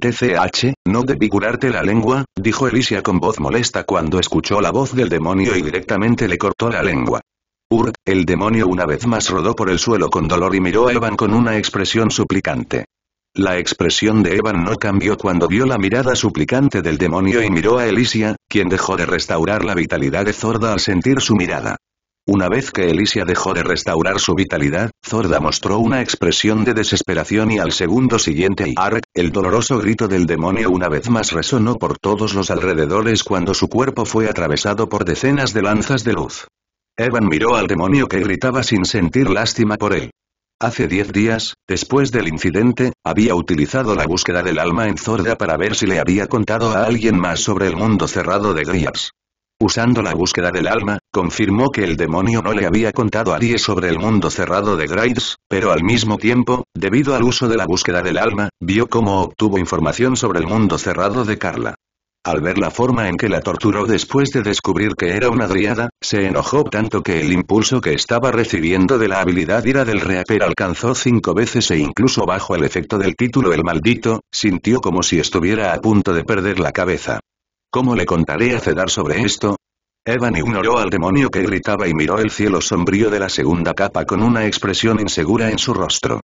Speaker 1: TCH, no debí curarte la lengua, dijo Elisia con voz molesta cuando escuchó la voz del demonio y directamente le cortó la lengua. Urg, el demonio una vez más rodó por el suelo con dolor y miró a Evan con una expresión suplicante. La expresión de Evan no cambió cuando vio la mirada suplicante del demonio y miró a Elysia, quien dejó de restaurar la vitalidad de Zorda al sentir su mirada. Una vez que Elysia dejó de restaurar su vitalidad, Zorda mostró una expresión de desesperación y al segundo siguiente Ark, el doloroso grito del demonio una vez más resonó por todos los alrededores cuando su cuerpo fue atravesado por decenas de lanzas de luz. Evan miró al demonio que gritaba sin sentir lástima por él. Hace diez días, después del incidente, había utilizado la búsqueda del alma en Zorda para ver si le había contado a alguien más sobre el mundo cerrado de Grays. Usando la búsqueda del alma, confirmó que el demonio no le había contado a nadie sobre el mundo cerrado de Grays, pero al mismo tiempo, debido al uso de la búsqueda del alma, vio cómo obtuvo información sobre el mundo cerrado de Carla. Al ver la forma en que la torturó después de descubrir que era una driada, se enojó tanto que el impulso que estaba recibiendo de la habilidad ira del reaper alcanzó cinco veces e incluso bajo el efecto del título el maldito, sintió como si estuviera a punto de perder la cabeza. ¿Cómo le contaré a Cedar sobre esto? Evan ignoró al demonio que gritaba y miró el cielo sombrío de la segunda capa con una expresión insegura en su rostro.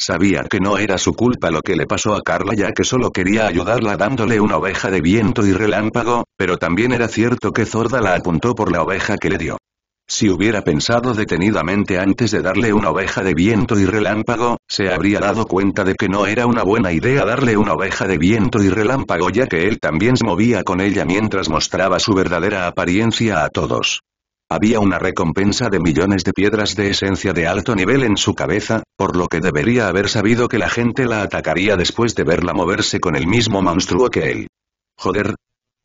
Speaker 1: Sabía que no era su culpa lo que le pasó a Carla ya que solo quería ayudarla dándole una oveja de viento y relámpago, pero también era cierto que Zorda la apuntó por la oveja que le dio. Si hubiera pensado detenidamente antes de darle una oveja de viento y relámpago, se habría dado cuenta de que no era una buena idea darle una oveja de viento y relámpago ya que él también se movía con ella mientras mostraba su verdadera apariencia a todos. Había una recompensa de millones de piedras de esencia de alto nivel en su cabeza, por lo que debería haber sabido que la gente la atacaría después de verla moverse con el mismo monstruo que él. Joder.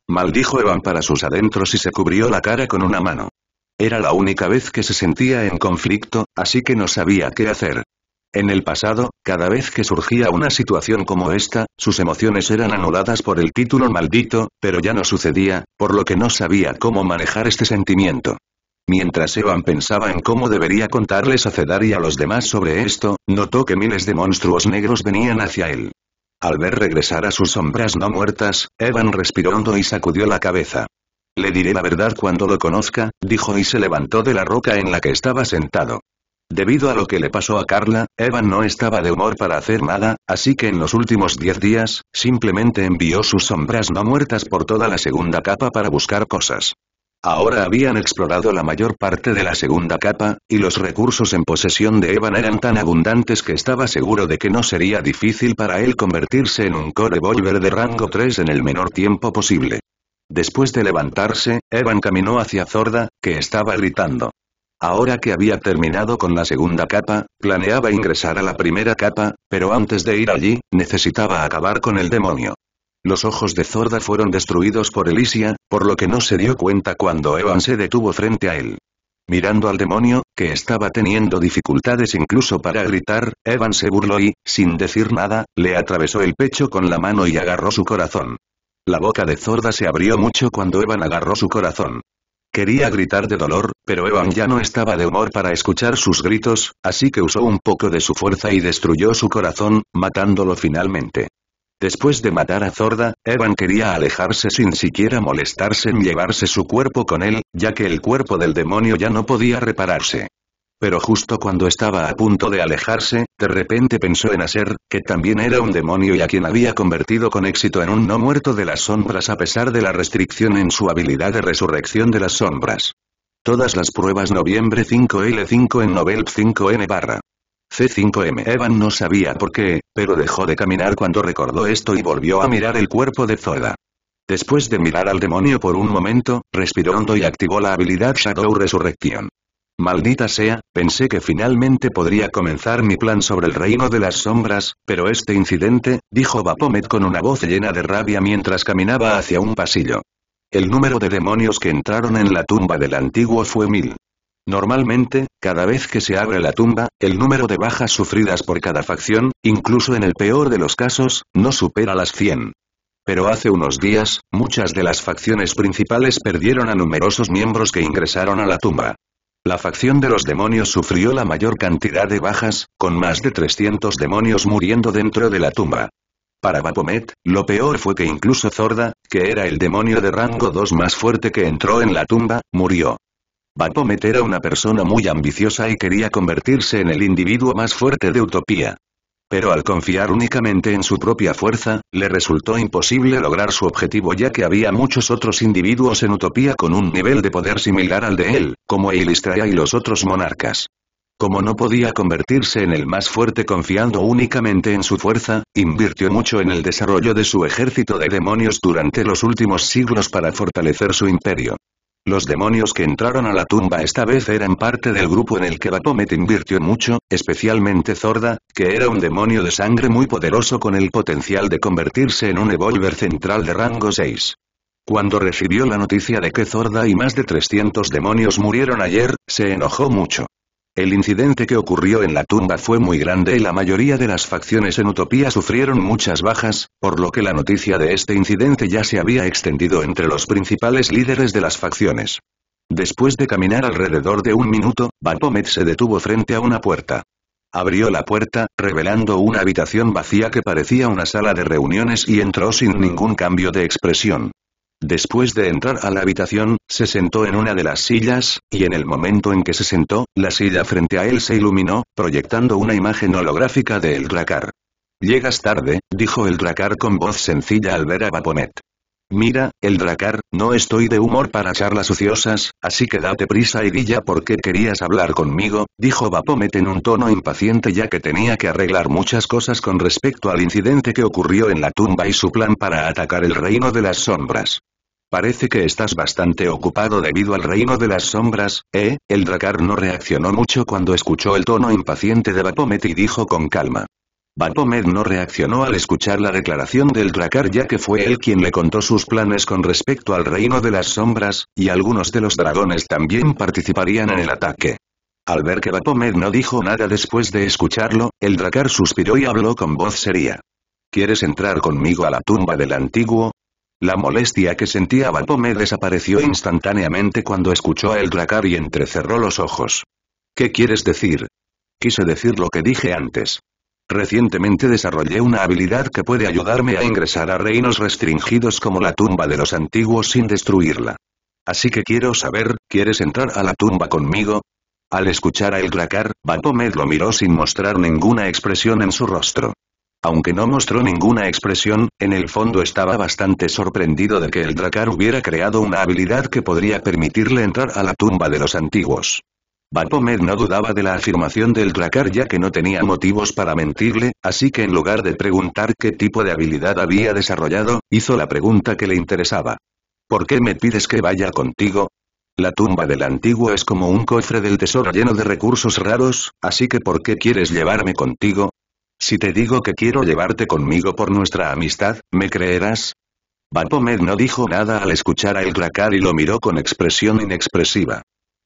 Speaker 1: Maldijo Evan para sus adentros y se cubrió la cara con una mano. Era la única vez que se sentía en conflicto, así que no sabía qué hacer. En el pasado, cada vez que surgía una situación como esta, sus emociones eran anuladas por el título maldito, pero ya no sucedía, por lo que no sabía cómo manejar este sentimiento. Mientras Evan pensaba en cómo debería contarles a Cedar y a los demás sobre esto, notó que miles de monstruos negros venían hacia él. Al ver regresar a sus sombras no muertas, Evan respiró hondo y sacudió la cabeza. Le diré la verdad cuando lo conozca, dijo y se levantó de la roca en la que estaba sentado. Debido a lo que le pasó a Carla, Evan no estaba de humor para hacer nada, así que en los últimos diez días, simplemente envió sus sombras no muertas por toda la segunda capa para buscar cosas. Ahora habían explorado la mayor parte de la segunda capa, y los recursos en posesión de Evan eran tan abundantes que estaba seguro de que no sería difícil para él convertirse en un core volver de rango 3 en el menor tiempo posible. Después de levantarse, Evan caminó hacia Zorda, que estaba gritando. Ahora que había terminado con la segunda capa, planeaba ingresar a la primera capa, pero antes de ir allí, necesitaba acabar con el demonio. Los ojos de Zorda fueron destruidos por Elysia, por lo que no se dio cuenta cuando Evan se detuvo frente a él. Mirando al demonio, que estaba teniendo dificultades incluso para gritar, Evan se burló y, sin decir nada, le atravesó el pecho con la mano y agarró su corazón. La boca de Zorda se abrió mucho cuando Evan agarró su corazón. Quería gritar de dolor, pero Evan ya no estaba de humor para escuchar sus gritos, así que usó un poco de su fuerza y destruyó su corazón, matándolo finalmente. Después de matar a Zorda, Evan quería alejarse sin siquiera molestarse en llevarse su cuerpo con él, ya que el cuerpo del demonio ya no podía repararse. Pero justo cuando estaba a punto de alejarse, de repente pensó en hacer, que también era un demonio y a quien había convertido con éxito en un no muerto de las sombras a pesar de la restricción en su habilidad de resurrección de las sombras. Todas las pruebas noviembre 5L5 en Nobel 5N barra. C5M Evan no sabía por qué, pero dejó de caminar cuando recordó esto y volvió a mirar el cuerpo de Zoda. Después de mirar al demonio por un momento, respiró hondo y activó la habilidad Shadow Resurrección. Maldita sea, pensé que finalmente podría comenzar mi plan sobre el reino de las sombras, pero este incidente, dijo Vapomet con una voz llena de rabia mientras caminaba hacia un pasillo. El número de demonios que entraron en la tumba del antiguo fue mil. Normalmente, cada vez que se abre la tumba, el número de bajas sufridas por cada facción, incluso en el peor de los casos, no supera las 100. Pero hace unos días, muchas de las facciones principales perdieron a numerosos miembros que ingresaron a la tumba. La facción de los demonios sufrió la mayor cantidad de bajas, con más de 300 demonios muriendo dentro de la tumba. Para Bapomet, lo peor fue que incluso Zorda, que era el demonio de rango 2 más fuerte que entró en la tumba, murió. Bapomet era una persona muy ambiciosa y quería convertirse en el individuo más fuerte de Utopía. Pero al confiar únicamente en su propia fuerza, le resultó imposible lograr su objetivo ya que había muchos otros individuos en Utopía con un nivel de poder similar al de él, como Elistraya y los otros monarcas. Como no podía convertirse en el más fuerte confiando únicamente en su fuerza, invirtió mucho en el desarrollo de su ejército de demonios durante los últimos siglos para fortalecer su imperio. Los demonios que entraron a la tumba esta vez eran parte del grupo en el que Batomet invirtió mucho, especialmente Zorda, que era un demonio de sangre muy poderoso con el potencial de convertirse en un Evolver central de rango 6. Cuando recibió la noticia de que Zorda y más de 300 demonios murieron ayer, se enojó mucho. El incidente que ocurrió en la tumba fue muy grande y la mayoría de las facciones en Utopía sufrieron muchas bajas, por lo que la noticia de este incidente ya se había extendido entre los principales líderes de las facciones. Después de caminar alrededor de un minuto, Pomet se detuvo frente a una puerta. Abrió la puerta, revelando una habitación vacía que parecía una sala de reuniones y entró sin ningún cambio de expresión. Después de entrar a la habitación, se sentó en una de las sillas, y en el momento en que se sentó, la silla frente a él se iluminó, proyectando una imagen holográfica de El Dracar. Llegas tarde, dijo el Dracar con voz sencilla al ver a Vapomet. Mira, el Dracar, no estoy de humor para charlas suciosas, así que date prisa y di ya por qué querías hablar conmigo, dijo Vapomet en un tono impaciente ya que tenía que arreglar muchas cosas con respecto al incidente que ocurrió en la tumba y su plan para atacar el reino de las sombras. Parece que estás bastante ocupado debido al reino de las sombras, ¿eh? El dracar no reaccionó mucho cuando escuchó el tono impaciente de Bapomet y dijo con calma. Vapomet no reaccionó al escuchar la declaración del dracar ya que fue él quien le contó sus planes con respecto al reino de las sombras, y algunos de los dragones también participarían en el ataque. Al ver que Bapomet no dijo nada después de escucharlo, el dracar suspiró y habló con voz seria. ¿Quieres entrar conmigo a la tumba del antiguo? La molestia que sentía Bapome desapareció instantáneamente cuando escuchó el dracar y entrecerró los ojos. ¿Qué quieres decir? Quise decir lo que dije antes. Recientemente desarrollé una habilidad que puede ayudarme a ingresar a reinos restringidos como la tumba de los antiguos sin destruirla. Así que quiero saber, ¿quieres entrar a la tumba conmigo? Al escuchar a El Dracar, Valpome lo miró sin mostrar ninguna expresión en su rostro. Aunque no mostró ninguna expresión, en el fondo estaba bastante sorprendido de que el dracar hubiera creado una habilidad que podría permitirle entrar a la tumba de los antiguos. Bapomed no dudaba de la afirmación del Dracar ya que no tenía motivos para mentirle, así que en lugar de preguntar qué tipo de habilidad había desarrollado, hizo la pregunta que le interesaba. ¿Por qué me pides que vaya contigo? La tumba del antiguo es como un cofre del tesoro lleno de recursos raros, así que ¿por qué quieres llevarme contigo? Si te digo que quiero llevarte conmigo por nuestra amistad, ¿me creerás? Bapomet no dijo nada al escuchar a el dracar y lo miró con expresión inexpresiva.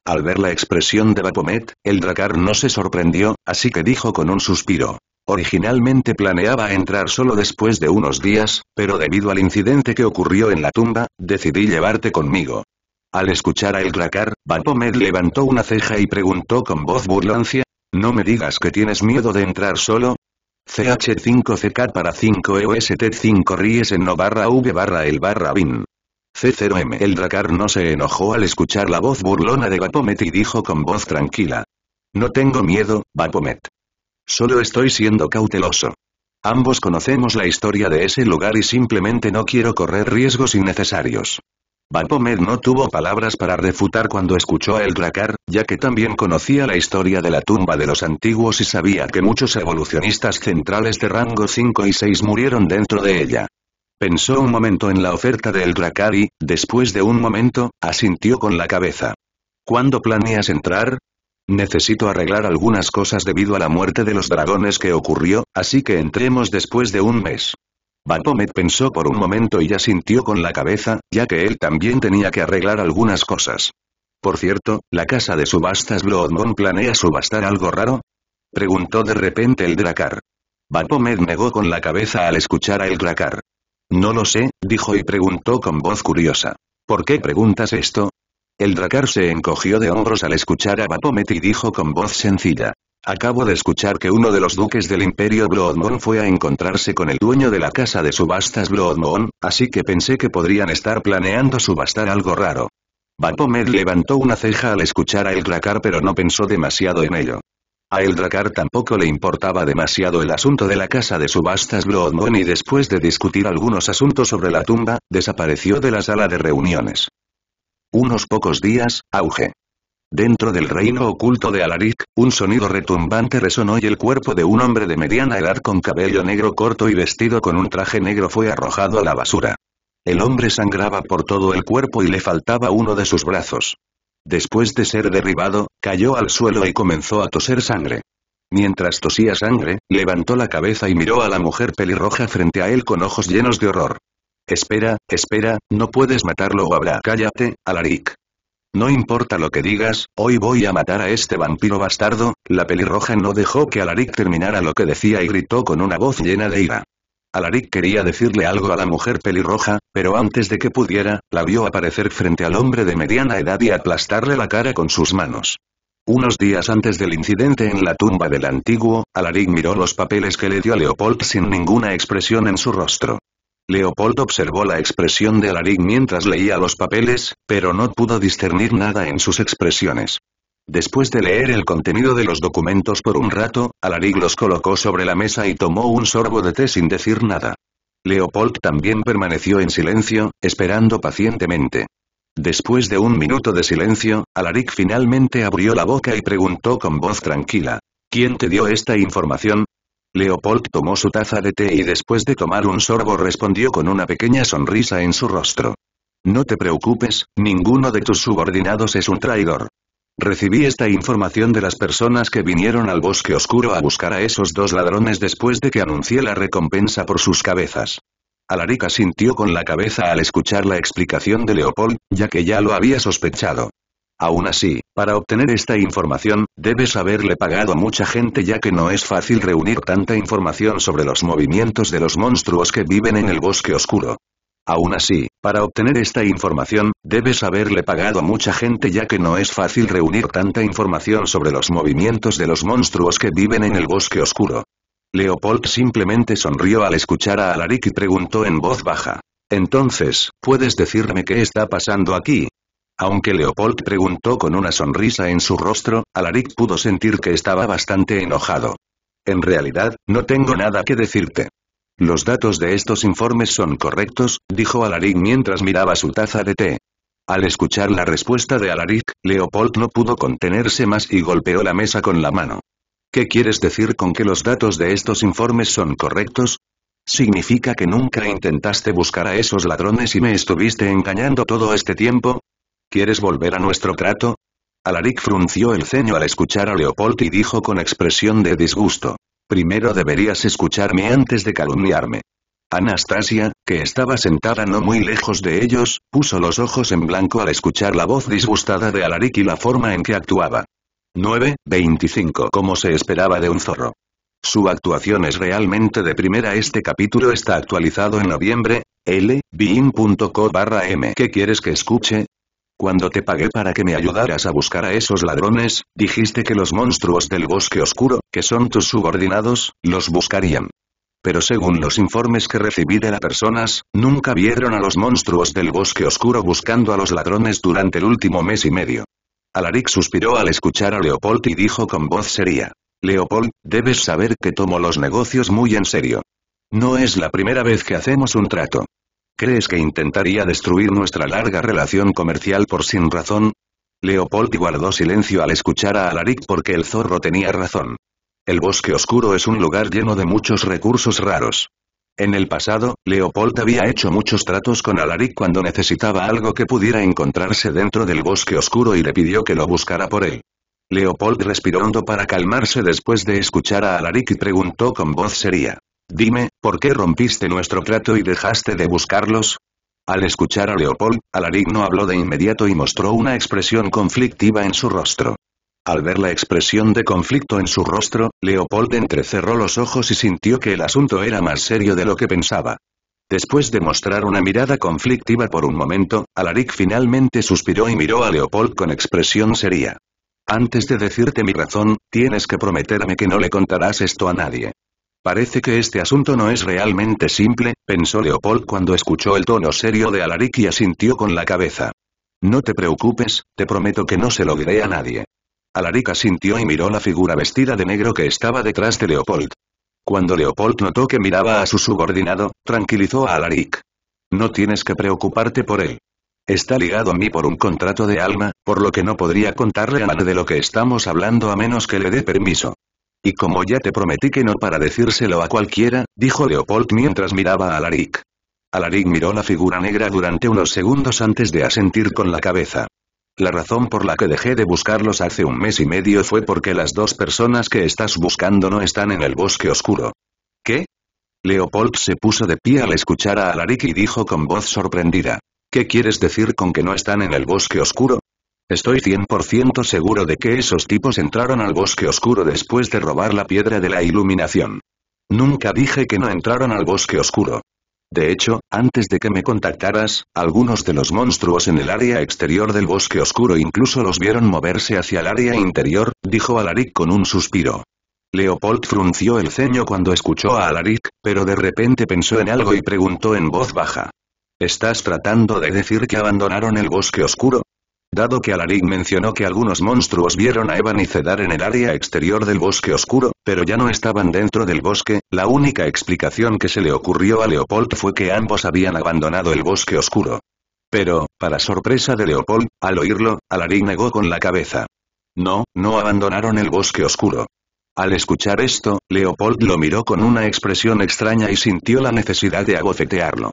Speaker 1: Al ver la expresión de Bapomet, el dracar no se sorprendió, así que dijo con un suspiro. Originalmente planeaba entrar solo después de unos días, pero debido al incidente que ocurrió en la tumba, decidí llevarte conmigo. Al escuchar a el dracar, Bapomet levantó una ceja y preguntó con voz burlancia, ¿no me digas que tienes miedo de entrar solo? CH5CK para 5EOST5 no barra V barra el barra bin. C0M. El Dracar no se enojó al escuchar la voz burlona de Vapomet y dijo con voz tranquila. No tengo miedo, Vapomet. Solo estoy siendo cauteloso. Ambos conocemos la historia de ese lugar y simplemente no quiero correr riesgos innecesarios. Bapomed no tuvo palabras para refutar cuando escuchó a Dracar, ya que también conocía la historia de la tumba de los antiguos y sabía que muchos evolucionistas centrales de rango 5 y 6 murieron dentro de ella. Pensó un momento en la oferta de Dracar y, después de un momento, asintió con la cabeza. ¿Cuándo planeas entrar? Necesito arreglar algunas cosas debido a la muerte de los dragones que ocurrió, así que entremos después de un mes. Baphomet pensó por un momento y ya sintió con la cabeza, ya que él también tenía que arreglar algunas cosas. Por cierto, ¿la casa de subastas Bloodmon planea subastar algo raro? Preguntó de repente el Drakar. Bapomet negó con la cabeza al escuchar a el Dracar. No lo sé, dijo y preguntó con voz curiosa. ¿Por qué preguntas esto? El Drakar se encogió de hombros al escuchar a Baphomet y dijo con voz sencilla. Acabo de escuchar que uno de los duques del imperio Bloodmoon fue a encontrarse con el dueño de la casa de subastas Bloodmoon, así que pensé que podrían estar planeando subastar algo raro. Bapomed levantó una ceja al escuchar a Eldrakar pero no pensó demasiado en ello. A Eldrakar tampoco le importaba demasiado el asunto de la casa de subastas Bloodmoon y después de discutir algunos asuntos sobre la tumba, desapareció de la sala de reuniones. Unos pocos días, auge. Dentro del reino oculto de Alaric, un sonido retumbante resonó y el cuerpo de un hombre de mediana edad con cabello negro corto y vestido con un traje negro fue arrojado a la basura. El hombre sangraba por todo el cuerpo y le faltaba uno de sus brazos. Después de ser derribado, cayó al suelo y comenzó a toser sangre. Mientras tosía sangre, levantó la cabeza y miró a la mujer pelirroja frente a él con ojos llenos de horror. Espera, espera, no puedes matarlo o habrá. Cállate, Alaric. No importa lo que digas, hoy voy a matar a este vampiro bastardo, la pelirroja no dejó que Alaric terminara lo que decía y gritó con una voz llena de ira. Alaric quería decirle algo a la mujer pelirroja, pero antes de que pudiera, la vio aparecer frente al hombre de mediana edad y aplastarle la cara con sus manos. Unos días antes del incidente en la tumba del antiguo, Alaric miró los papeles que le dio a Leopold sin ninguna expresión en su rostro. Leopold observó la expresión de Alaric mientras leía los papeles, pero no pudo discernir nada en sus expresiones. Después de leer el contenido de los documentos por un rato, Alaric los colocó sobre la mesa y tomó un sorbo de té sin decir nada. Leopold también permaneció en silencio, esperando pacientemente. Después de un minuto de silencio, Alaric finalmente abrió la boca y preguntó con voz tranquila. ¿Quién te dio esta información? Leopold tomó su taza de té y después de tomar un sorbo respondió con una pequeña sonrisa en su rostro. No te preocupes, ninguno de tus subordinados es un traidor. Recibí esta información de las personas que vinieron al bosque oscuro a buscar a esos dos ladrones después de que anuncié la recompensa por sus cabezas. Alarica sintió con la cabeza al escuchar la explicación de Leopold, ya que ya lo había sospechado. Aún así, para obtener esta información, debes haberle pagado a mucha gente ya que no es fácil reunir tanta información sobre los movimientos de los monstruos que viven en el bosque oscuro. Aún así, para obtener esta información, debes haberle pagado a mucha gente ya que no es fácil reunir tanta información sobre los movimientos de los monstruos que viven en el bosque oscuro. Leopold simplemente sonrió al escuchar a Alaric y preguntó en voz baja. Entonces, ¿puedes decirme qué está pasando aquí? Aunque Leopold preguntó con una sonrisa en su rostro, Alaric pudo sentir que estaba bastante enojado. En realidad, no tengo nada que decirte. Los datos de estos informes son correctos, dijo Alaric mientras miraba su taza de té. Al escuchar la respuesta de Alaric, Leopold no pudo contenerse más y golpeó la mesa con la mano. ¿Qué quieres decir con que los datos de estos informes son correctos? ¿Significa que nunca intentaste buscar a esos ladrones y me estuviste engañando todo este tiempo? ¿Quieres volver a nuestro trato? Alaric frunció el ceño al escuchar a Leopold y dijo con expresión de disgusto. Primero deberías escucharme antes de calumniarme. Anastasia, que estaba sentada no muy lejos de ellos, puso los ojos en blanco al escuchar la voz disgustada de Alaric y la forma en que actuaba. 9.25 Como se esperaba de un zorro. Su actuación es realmente de primera. Este capítulo está actualizado en noviembre. L. M. ¿Qué quieres que escuche? Cuando te pagué para que me ayudaras a buscar a esos ladrones, dijiste que los monstruos del bosque oscuro, que son tus subordinados, los buscarían. Pero según los informes que recibí de las personas, nunca vieron a los monstruos del bosque oscuro buscando a los ladrones durante el último mes y medio. Alaric suspiró al escuchar a Leopold y dijo con voz seria. Leopold, debes saber que tomo los negocios muy en serio. No es la primera vez que hacemos un trato. ¿Crees que intentaría destruir nuestra larga relación comercial por sin razón? Leopold guardó silencio al escuchar a Alaric porque el zorro tenía razón. El bosque oscuro es un lugar lleno de muchos recursos raros. En el pasado, Leopold había hecho muchos tratos con Alaric cuando necesitaba algo que pudiera encontrarse dentro del bosque oscuro y le pidió que lo buscara por él. Leopold respiró hondo para calmarse después de escuchar a Alaric y preguntó con voz seria. Dime, ¿por qué rompiste nuestro trato y dejaste de buscarlos? Al escuchar a Leopold, Alaric no habló de inmediato y mostró una expresión conflictiva en su rostro. Al ver la expresión de conflicto en su rostro, Leopold entrecerró los ojos y sintió que el asunto era más serio de lo que pensaba. Después de mostrar una mirada conflictiva por un momento, Alaric finalmente suspiró y miró a Leopold con expresión seria. Antes de decirte mi razón, tienes que prometerme que no le contarás esto a nadie. Parece que este asunto no es realmente simple, pensó Leopold cuando escuchó el tono serio de Alaric y asintió con la cabeza. No te preocupes, te prometo que no se lo diré a nadie. Alaric asintió y miró la figura vestida de negro que estaba detrás de Leopold. Cuando Leopold notó que miraba a su subordinado, tranquilizó a Alaric. No tienes que preocuparte por él. Está ligado a mí por un contrato de alma, por lo que no podría contarle a nadie de lo que estamos hablando a menos que le dé permiso. Y como ya te prometí que no para decírselo a cualquiera, dijo Leopold mientras miraba a Alaric. Alaric miró la figura negra durante unos segundos antes de asentir con la cabeza. La razón por la que dejé de buscarlos hace un mes y medio fue porque las dos personas que estás buscando no están en el bosque oscuro. ¿Qué? Leopold se puso de pie al escuchar a Alaric y dijo con voz sorprendida. ¿Qué quieres decir con que no están en el bosque oscuro? Estoy 100% seguro de que esos tipos entraron al bosque oscuro después de robar la piedra de la iluminación. Nunca dije que no entraron al bosque oscuro. De hecho, antes de que me contactaras, algunos de los monstruos en el área exterior del bosque oscuro incluso los vieron moverse hacia el área interior, dijo Alaric con un suspiro. Leopold frunció el ceño cuando escuchó a Alaric, pero de repente pensó en algo y preguntó en voz baja. ¿Estás tratando de decir que abandonaron el bosque oscuro? Dado que Alaric mencionó que algunos monstruos vieron a Evan y Cedar en el área exterior del bosque oscuro, pero ya no estaban dentro del bosque, la única explicación que se le ocurrió a Leopold fue que ambos habían abandonado el bosque oscuro. Pero, para sorpresa de Leopold, al oírlo, Alaric negó con la cabeza. No, no abandonaron el bosque oscuro. Al escuchar esto, Leopold lo miró con una expresión extraña y sintió la necesidad de agofetearlo.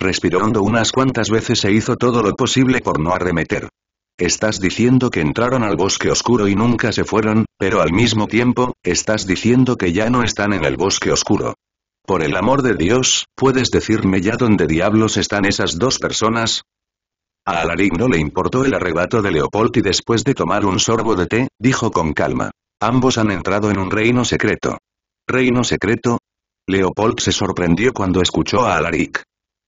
Speaker 1: Respirando unas cuantas veces se hizo todo lo posible por no arremeter. Estás diciendo que entraron al bosque oscuro y nunca se fueron, pero al mismo tiempo, estás diciendo que ya no están en el bosque oscuro. Por el amor de Dios, ¿puedes decirme ya dónde diablos están esas dos personas? A Alaric no le importó el arrebato de Leopold y después de tomar un sorbo de té, dijo con calma. Ambos han entrado en un reino secreto. ¿Reino secreto? Leopold se sorprendió cuando escuchó a Alaric.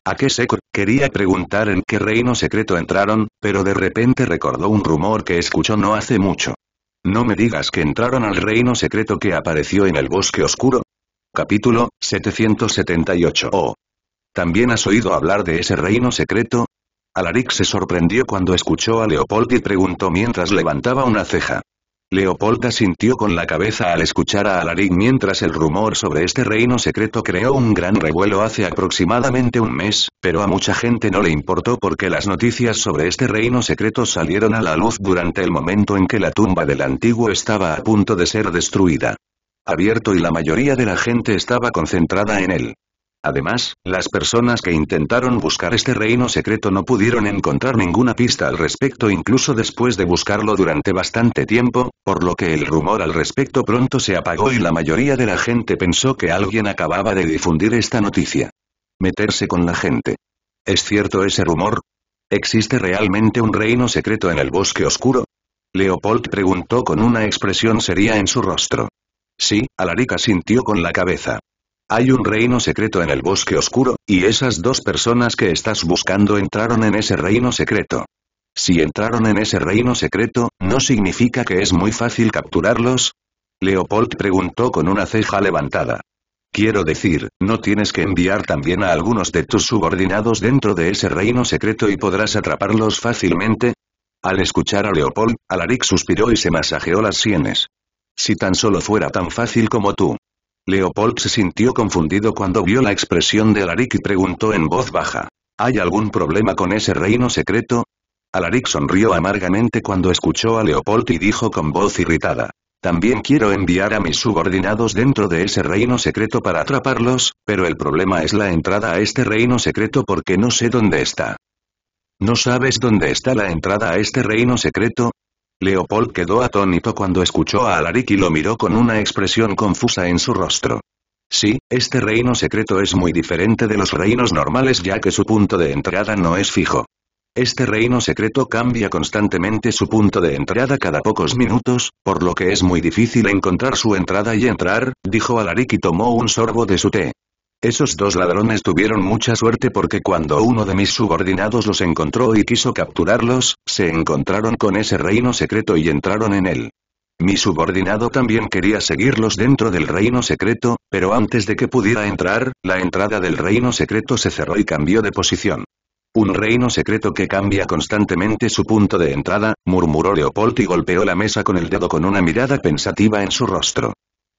Speaker 1: A qué seco, quería preguntar en qué reino secreto entraron, pero de repente recordó un rumor que escuchó no hace mucho. No me digas que entraron al reino secreto que apareció en el bosque oscuro. Capítulo 778 Oh. ¿También has oído hablar de ese reino secreto? Alaric se sorprendió cuando escuchó a Leopold y preguntó mientras levantaba una ceja. Leopolda sintió con la cabeza al escuchar a Alaric mientras el rumor sobre este reino secreto creó un gran revuelo hace aproximadamente un mes, pero a mucha gente no le importó porque las noticias sobre este reino secreto salieron a la luz durante el momento en que la tumba del antiguo estaba a punto de ser destruida. Abierto y la mayoría de la gente estaba concentrada en él. Además, las personas que intentaron buscar este reino secreto no pudieron encontrar ninguna pista al respecto incluso después de buscarlo durante bastante tiempo, por lo que el rumor al respecto pronto se apagó y la mayoría de la gente pensó que alguien acababa de difundir esta noticia. Meterse con la gente. ¿Es cierto ese rumor? ¿Existe realmente un reino secreto en el bosque oscuro? Leopold preguntó con una expresión seria en su rostro. Sí, Alarica sintió con la cabeza. Hay un reino secreto en el bosque oscuro, y esas dos personas que estás buscando entraron en ese reino secreto. Si entraron en ese reino secreto, ¿no significa que es muy fácil capturarlos? Leopold preguntó con una ceja levantada. Quiero decir, ¿no tienes que enviar también a algunos de tus subordinados dentro de ese reino secreto y podrás atraparlos fácilmente? Al escuchar a Leopold, Alaric suspiró y se masajeó las sienes. Si tan solo fuera tan fácil como tú. Leopold se sintió confundido cuando vio la expresión de Alaric y preguntó en voz baja. ¿Hay algún problema con ese reino secreto? Alaric sonrió amargamente cuando escuchó a Leopold y dijo con voz irritada. También quiero enviar a mis subordinados dentro de ese reino secreto para atraparlos, pero el problema es la entrada a este reino secreto porque no sé dónde está. ¿No sabes dónde está la entrada a este reino secreto? Leopold quedó atónito cuando escuchó a Alaric y lo miró con una expresión confusa en su rostro. Sí, este reino secreto es muy diferente de los reinos normales ya que su punto de entrada no es fijo. Este reino secreto cambia constantemente su punto de entrada cada pocos minutos, por lo que es muy difícil encontrar su entrada y entrar, dijo Alaric y tomó un sorbo de su té. Esos dos ladrones tuvieron mucha suerte porque cuando uno de mis subordinados los encontró y quiso capturarlos, se encontraron con ese reino secreto y entraron en él. Mi subordinado también quería seguirlos dentro del reino secreto, pero antes de que pudiera entrar, la entrada del reino secreto se cerró y cambió de posición. Un reino secreto que cambia constantemente su punto de entrada, murmuró Leopold y golpeó la mesa con el dedo con una mirada pensativa en su rostro.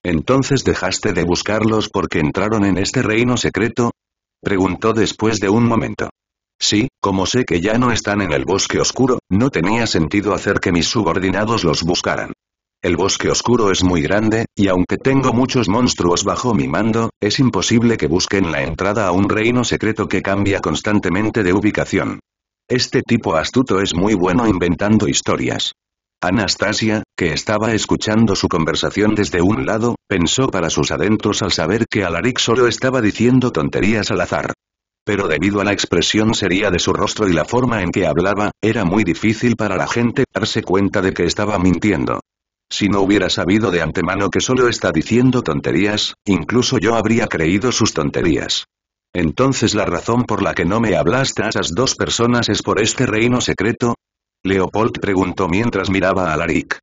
Speaker 1: ¿Entonces dejaste de buscarlos porque entraron en este reino secreto? Preguntó después de un momento. Sí, como sé que ya no están en el bosque oscuro, no tenía sentido hacer que mis subordinados los buscaran. El bosque oscuro es muy grande, y aunque tengo muchos monstruos bajo mi mando, es imposible que busquen la entrada a un reino secreto que cambia constantemente de ubicación. Este tipo astuto es muy bueno inventando historias. Anastasia, que estaba escuchando su conversación desde un lado, pensó para sus adentros al saber que Alaric solo estaba diciendo tonterías al azar. Pero debido a la expresión seria de su rostro y la forma en que hablaba, era muy difícil para la gente darse cuenta de que estaba mintiendo. Si no hubiera sabido de antemano que solo está diciendo tonterías, incluso yo habría creído sus tonterías. Entonces la razón por la que no me hablaste a esas dos personas es por este reino secreto, Leopold preguntó mientras miraba a Alaric.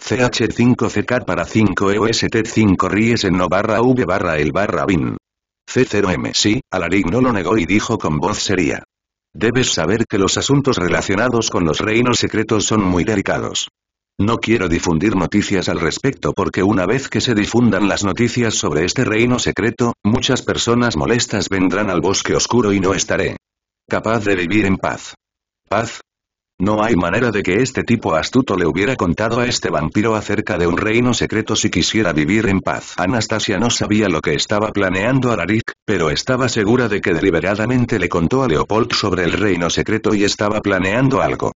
Speaker 1: CH5CK para 5EOST5 en no barra V barra el barra bin. C0M sí, Alaric no lo negó y dijo con voz seria. Debes saber que los asuntos relacionados con los reinos secretos son muy delicados. No quiero difundir noticias al respecto porque una vez que se difundan las noticias sobre este reino secreto, muchas personas molestas vendrán al bosque oscuro y no estaré capaz de vivir en paz. Paz, no hay manera de que este tipo astuto le hubiera contado a este vampiro acerca de un reino secreto si quisiera vivir en paz. Anastasia no sabía lo que estaba planeando Alaric, pero estaba segura de que deliberadamente le contó a Leopold sobre el reino secreto y estaba planeando algo.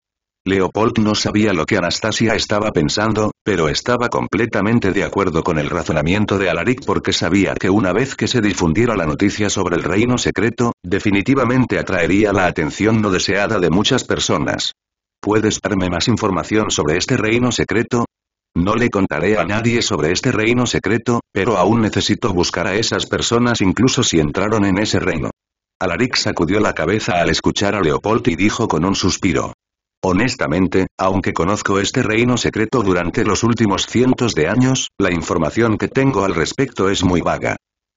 Speaker 1: Leopold no sabía lo que Anastasia estaba pensando, pero estaba completamente de acuerdo con el razonamiento de Alaric porque sabía que una vez que se difundiera la noticia sobre el reino secreto, definitivamente atraería la atención no deseada de muchas personas. ¿Puedes darme más información sobre este reino secreto? No le contaré a nadie sobre este reino secreto, pero aún necesito buscar a esas personas incluso si entraron en ese reino. Alaric sacudió la cabeza al escuchar a Leopold y dijo con un suspiro. Honestamente, aunque conozco este reino secreto durante los últimos cientos de años, la información que tengo al respecto es muy vaga.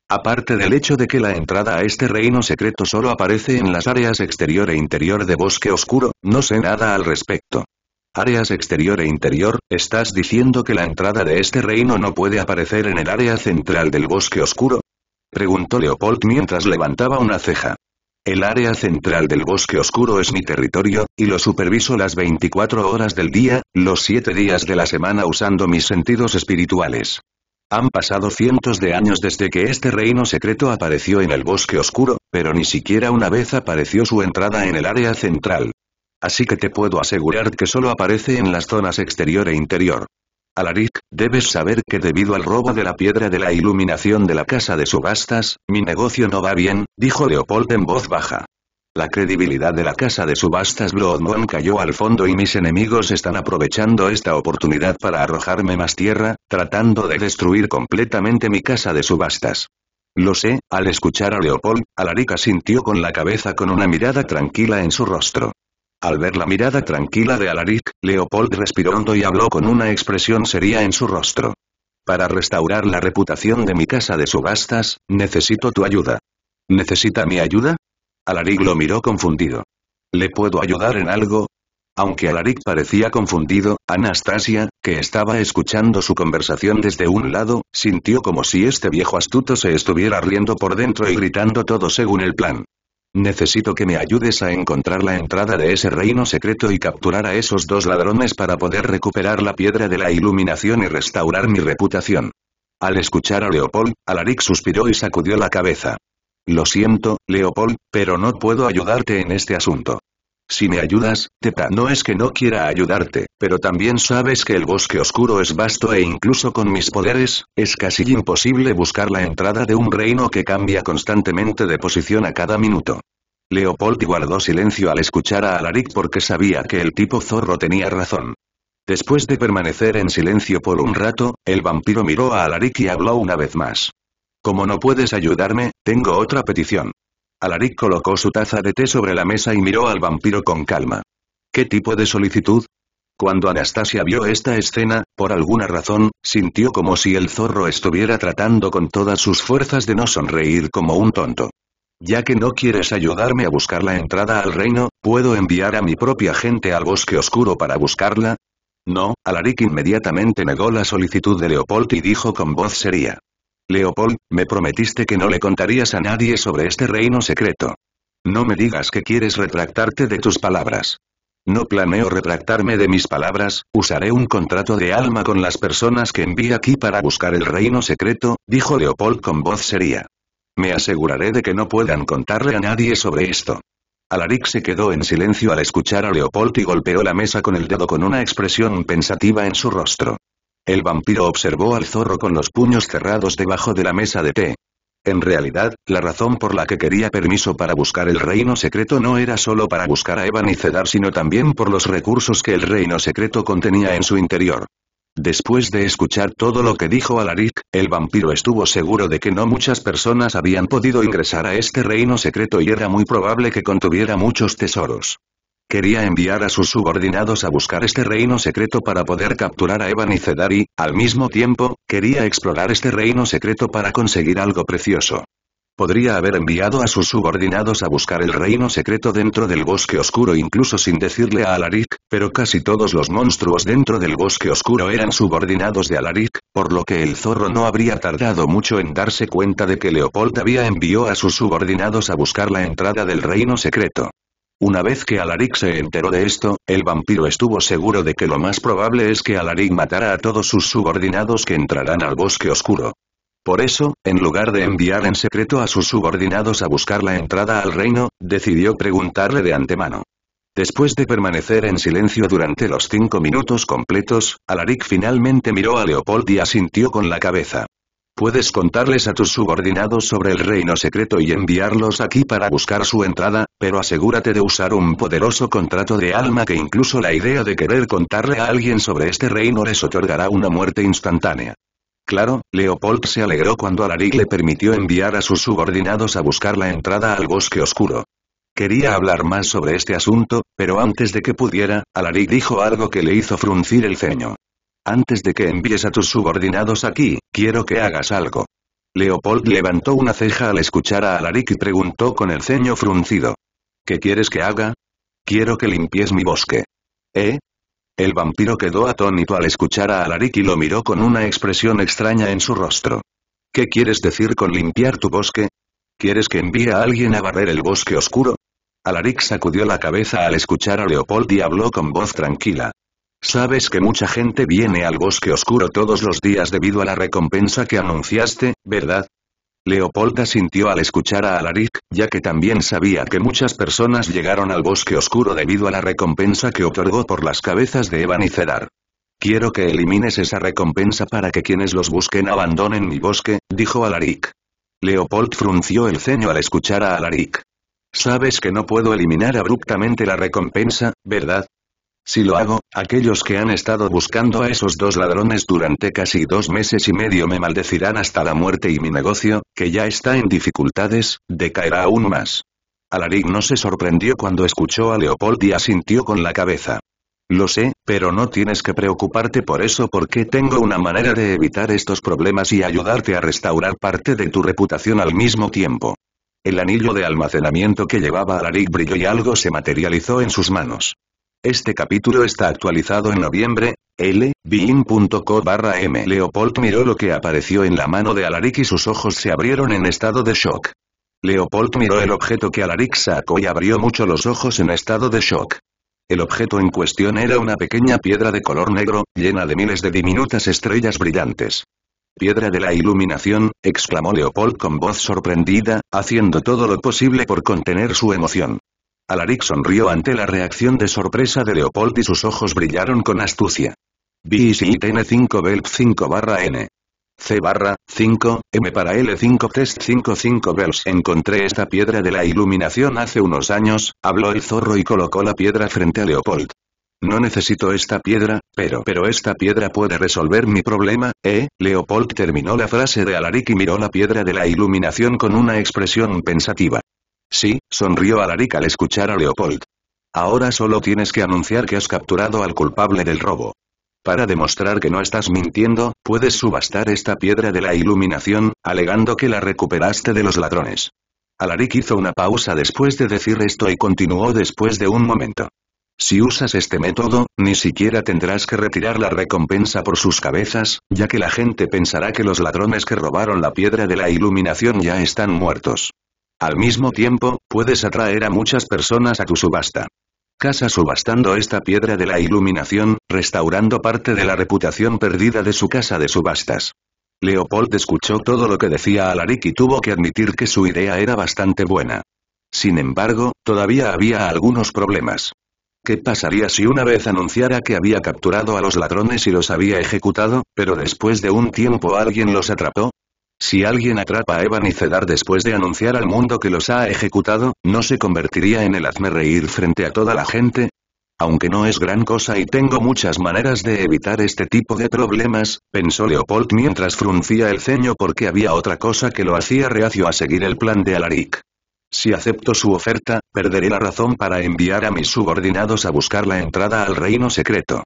Speaker 1: Aparte del hecho de que la entrada a este reino secreto solo aparece en las áreas exterior e interior de Bosque Oscuro, no sé nada al respecto. Áreas exterior e interior, ¿estás diciendo que la entrada de este reino no puede aparecer en el área central del Bosque Oscuro? Preguntó Leopold mientras levantaba una ceja. El área central del bosque oscuro es mi territorio, y lo superviso las 24 horas del día, los 7 días de la semana usando mis sentidos espirituales. Han pasado cientos de años desde que este reino secreto apareció en el bosque oscuro, pero ni siquiera una vez apareció su entrada en el área central. Así que te puedo asegurar que solo aparece en las zonas exterior e interior. Alaric, debes saber que debido al robo de la piedra de la iluminación de la casa de subastas, mi negocio no va bien, dijo Leopold en voz baja. La credibilidad de la casa de subastas Bloodborne cayó al fondo y mis enemigos están aprovechando esta oportunidad para arrojarme más tierra, tratando de destruir completamente mi casa de subastas. Lo sé, al escuchar a Leopold, Alaric sintió con la cabeza con una mirada tranquila en su rostro. Al ver la mirada tranquila de Alaric, Leopold respiró hondo y habló con una expresión seria en su rostro. Para restaurar la reputación de mi casa de subastas, necesito tu ayuda. ¿Necesita mi ayuda? Alaric lo miró confundido. ¿Le puedo ayudar en algo? Aunque Alaric parecía confundido, Anastasia, que estaba escuchando su conversación desde un lado, sintió como si este viejo astuto se estuviera riendo por dentro y gritando todo según el plan. Necesito que me ayudes a encontrar la entrada de ese reino secreto y capturar a esos dos ladrones para poder recuperar la piedra de la iluminación y restaurar mi reputación. Al escuchar a Leopold, Alaric suspiró y sacudió la cabeza. Lo siento, Leopold, pero no puedo ayudarte en este asunto. Si me ayudas, Teta no es que no quiera ayudarte, pero también sabes que el bosque oscuro es vasto e incluso con mis poderes, es casi imposible buscar la entrada de un reino que cambia constantemente de posición a cada minuto. Leopold guardó silencio al escuchar a Alaric porque sabía que el tipo zorro tenía razón. Después de permanecer en silencio por un rato, el vampiro miró a Alaric y habló una vez más. Como no puedes ayudarme, tengo otra petición. Alaric colocó su taza de té sobre la mesa y miró al vampiro con calma. ¿Qué tipo de solicitud? Cuando Anastasia vio esta escena, por alguna razón, sintió como si el zorro estuviera tratando con todas sus fuerzas de no sonreír como un tonto. Ya que no quieres ayudarme a buscar la entrada al reino, ¿puedo enviar a mi propia gente al bosque oscuro para buscarla? No, Alaric inmediatamente negó la solicitud de Leopold y dijo con voz seria. Leopold, me prometiste que no le contarías a nadie sobre este reino secreto. No me digas que quieres retractarte de tus palabras. No planeo retractarme de mis palabras, usaré un contrato de alma con las personas que envíe aquí para buscar el reino secreto, dijo Leopold con voz seria. Me aseguraré de que no puedan contarle a nadie sobre esto. Alaric se quedó en silencio al escuchar a Leopold y golpeó la mesa con el dedo con una expresión pensativa en su rostro. El vampiro observó al zorro con los puños cerrados debajo de la mesa de té. En realidad, la razón por la que quería permiso para buscar el reino secreto no era solo para buscar a Evan y Cedar sino también por los recursos que el reino secreto contenía en su interior. Después de escuchar todo lo que dijo Alaric, el vampiro estuvo seguro de que no muchas personas habían podido ingresar a este reino secreto y era muy probable que contuviera muchos tesoros. Quería enviar a sus subordinados a buscar este reino secreto para poder capturar a Evan y Cedar y, al mismo tiempo, quería explorar este reino secreto para conseguir algo precioso. Podría haber enviado a sus subordinados a buscar el reino secreto dentro del bosque oscuro incluso sin decirle a Alaric, pero casi todos los monstruos dentro del bosque oscuro eran subordinados de Alaric, por lo que el zorro no habría tardado mucho en darse cuenta de que Leopold había enviado a sus subordinados a buscar la entrada del reino secreto. Una vez que Alaric se enteró de esto, el vampiro estuvo seguro de que lo más probable es que Alaric matara a todos sus subordinados que entrarán al bosque oscuro. Por eso, en lugar de enviar en secreto a sus subordinados a buscar la entrada al reino, decidió preguntarle de antemano. Después de permanecer en silencio durante los cinco minutos completos, Alaric finalmente miró a Leopold y asintió con la cabeza. Puedes contarles a tus subordinados sobre el reino secreto y enviarlos aquí para buscar su entrada, pero asegúrate de usar un poderoso contrato de alma que incluso la idea de querer contarle a alguien sobre este reino les otorgará una muerte instantánea. Claro, Leopold se alegró cuando Alaric le permitió enviar a sus subordinados a buscar la entrada al bosque oscuro. Quería hablar más sobre este asunto, pero antes de que pudiera, Alaric dijo algo que le hizo fruncir el ceño. Antes de que envíes a tus subordinados aquí, quiero que hagas algo. Leopold levantó una ceja al escuchar a Alaric y preguntó con el ceño fruncido. ¿Qué quieres que haga? Quiero que limpies mi bosque. ¿Eh? El vampiro quedó atónito al escuchar a Alaric y lo miró con una expresión extraña en su rostro. ¿Qué quieres decir con limpiar tu bosque? ¿Quieres que envíe a alguien a barrer el bosque oscuro? Alaric sacudió la cabeza al escuchar a Leopold y habló con voz tranquila. Sabes que mucha gente viene al bosque oscuro todos los días debido a la recompensa que anunciaste, ¿verdad? Leopold sintió al escuchar a Alaric, ya que también sabía que muchas personas llegaron al bosque oscuro debido a la recompensa que otorgó por las cabezas de Evan y Cedar. Quiero que elimines esa recompensa para que quienes los busquen abandonen mi bosque, dijo Alaric. Leopold frunció el ceño al escuchar a Alaric. Sabes que no puedo eliminar abruptamente la recompensa, ¿verdad? Si lo hago, aquellos que han estado buscando a esos dos ladrones durante casi dos meses y medio me maldecirán hasta la muerte y mi negocio, que ya está en dificultades, decaerá aún más. Alaric no se sorprendió cuando escuchó a Leopold y asintió con la cabeza. Lo sé, pero no tienes que preocuparte por eso porque tengo una manera de evitar estos problemas y ayudarte a restaurar parte de tu reputación al mismo tiempo. El anillo de almacenamiento que llevaba Alaric brilló y algo se materializó en sus manos. Este capítulo está actualizado en noviembre. L. barra M. Leopold miró lo que apareció en la mano de Alaric y sus ojos se abrieron en estado de shock. Leopold miró el objeto que Alaric sacó y abrió mucho los ojos en estado de shock. El objeto en cuestión era una pequeña piedra de color negro, llena de miles de diminutas estrellas brillantes. Piedra de la iluminación, exclamó Leopold con voz sorprendida, haciendo todo lo posible por contener su emoción. Alaric sonrió ante la reacción de sorpresa de Leopold y sus ojos brillaron con astucia. n 5 belp 5 barra N. C barra, 5, M para L5 test 55 bells. Encontré esta piedra de la iluminación hace unos años, habló el zorro y colocó la piedra frente a Leopold. No necesito esta piedra, pero... Pero esta piedra puede resolver mi problema, ¿eh? Leopold terminó la frase de Alaric y miró la piedra de la iluminación con una expresión pensativa. Sí, sonrió Alaric al escuchar a Leopold. Ahora solo tienes que anunciar que has capturado al culpable del robo. Para demostrar que no estás mintiendo, puedes subastar esta piedra de la iluminación, alegando que la recuperaste de los ladrones. Alaric hizo una pausa después de decir esto y continuó después de un momento. Si usas este método, ni siquiera tendrás que retirar la recompensa por sus cabezas, ya que la gente pensará que los ladrones que robaron la piedra de la iluminación ya están muertos. Al mismo tiempo, puedes atraer a muchas personas a tu subasta. Casa subastando esta piedra de la iluminación, restaurando parte de la reputación perdida de su casa de subastas. Leopold escuchó todo lo que decía Alaric y tuvo que admitir que su idea era bastante buena. Sin embargo, todavía había algunos problemas. ¿Qué pasaría si una vez anunciara que había capturado a los ladrones y los había ejecutado, pero después de un tiempo alguien los atrapó? Si alguien atrapa a Evan y Cedar después de anunciar al mundo que los ha ejecutado, ¿no se convertiría en el hazme reír frente a toda la gente? Aunque no es gran cosa y tengo muchas maneras de evitar este tipo de problemas, pensó Leopold mientras fruncía el ceño porque había otra cosa que lo hacía reacio a seguir el plan de Alaric. Si acepto su oferta, perderé la razón para enviar a mis subordinados a buscar la entrada al reino secreto.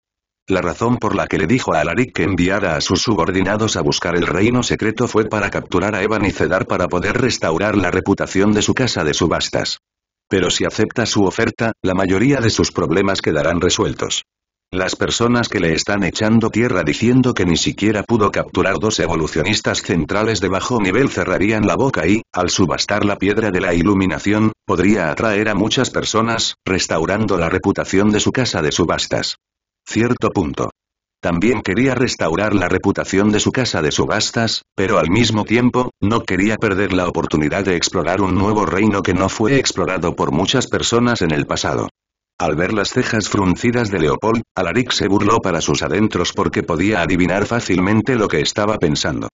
Speaker 1: La razón por la que le dijo a Alaric que enviara a sus subordinados a buscar el reino secreto fue para capturar a Evan y Cedar para poder restaurar la reputación de su casa de subastas. Pero si acepta su oferta, la mayoría de sus problemas quedarán resueltos. Las personas que le están echando tierra diciendo que ni siquiera pudo capturar dos evolucionistas centrales de bajo nivel cerrarían la boca y, al subastar la piedra de la iluminación, podría atraer a muchas personas, restaurando la reputación de su casa de subastas cierto punto. También quería restaurar la reputación de su casa de subastas, pero al mismo tiempo, no quería perder la oportunidad de explorar un nuevo reino que no fue explorado por muchas personas en el pasado. Al ver las cejas fruncidas de Leopold, Alaric se burló para sus adentros porque podía adivinar fácilmente lo que estaba pensando.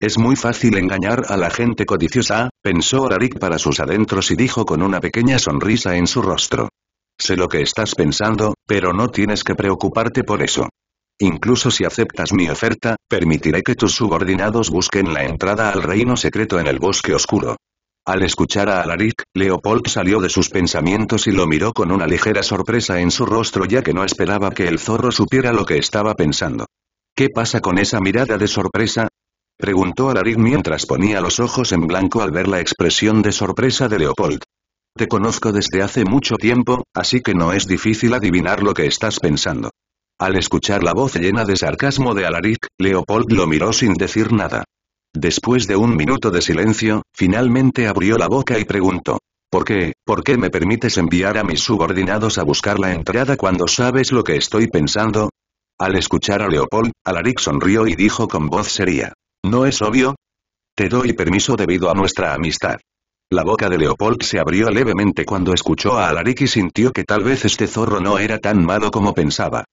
Speaker 1: Es muy fácil engañar a la gente codiciosa, pensó Alaric para sus adentros y dijo con una pequeña sonrisa en su rostro. Sé lo que estás pensando, pero no tienes que preocuparte por eso. Incluso si aceptas mi oferta, permitiré que tus subordinados busquen la entrada al reino secreto en el bosque oscuro. Al escuchar a Alaric, Leopold salió de sus pensamientos y lo miró con una ligera sorpresa en su rostro ya que no esperaba que el zorro supiera lo que estaba pensando. ¿Qué pasa con esa mirada de sorpresa? Preguntó Alaric mientras ponía los ojos en blanco al ver la expresión de sorpresa de Leopold. Te conozco desde hace mucho tiempo, así que no es difícil adivinar lo que estás pensando. Al escuchar la voz llena de sarcasmo de Alaric, Leopold lo miró sin decir nada. Después de un minuto de silencio, finalmente abrió la boca y preguntó. ¿Por qué, por qué me permites enviar a mis subordinados a buscar la entrada cuando sabes lo que estoy pensando? Al escuchar a Leopold, Alaric sonrió y dijo con voz seria. ¿No es obvio? Te doy permiso debido a nuestra amistad. La boca de Leopold se abrió levemente cuando escuchó a Alaric y sintió que tal vez este zorro no era tan malo como pensaba.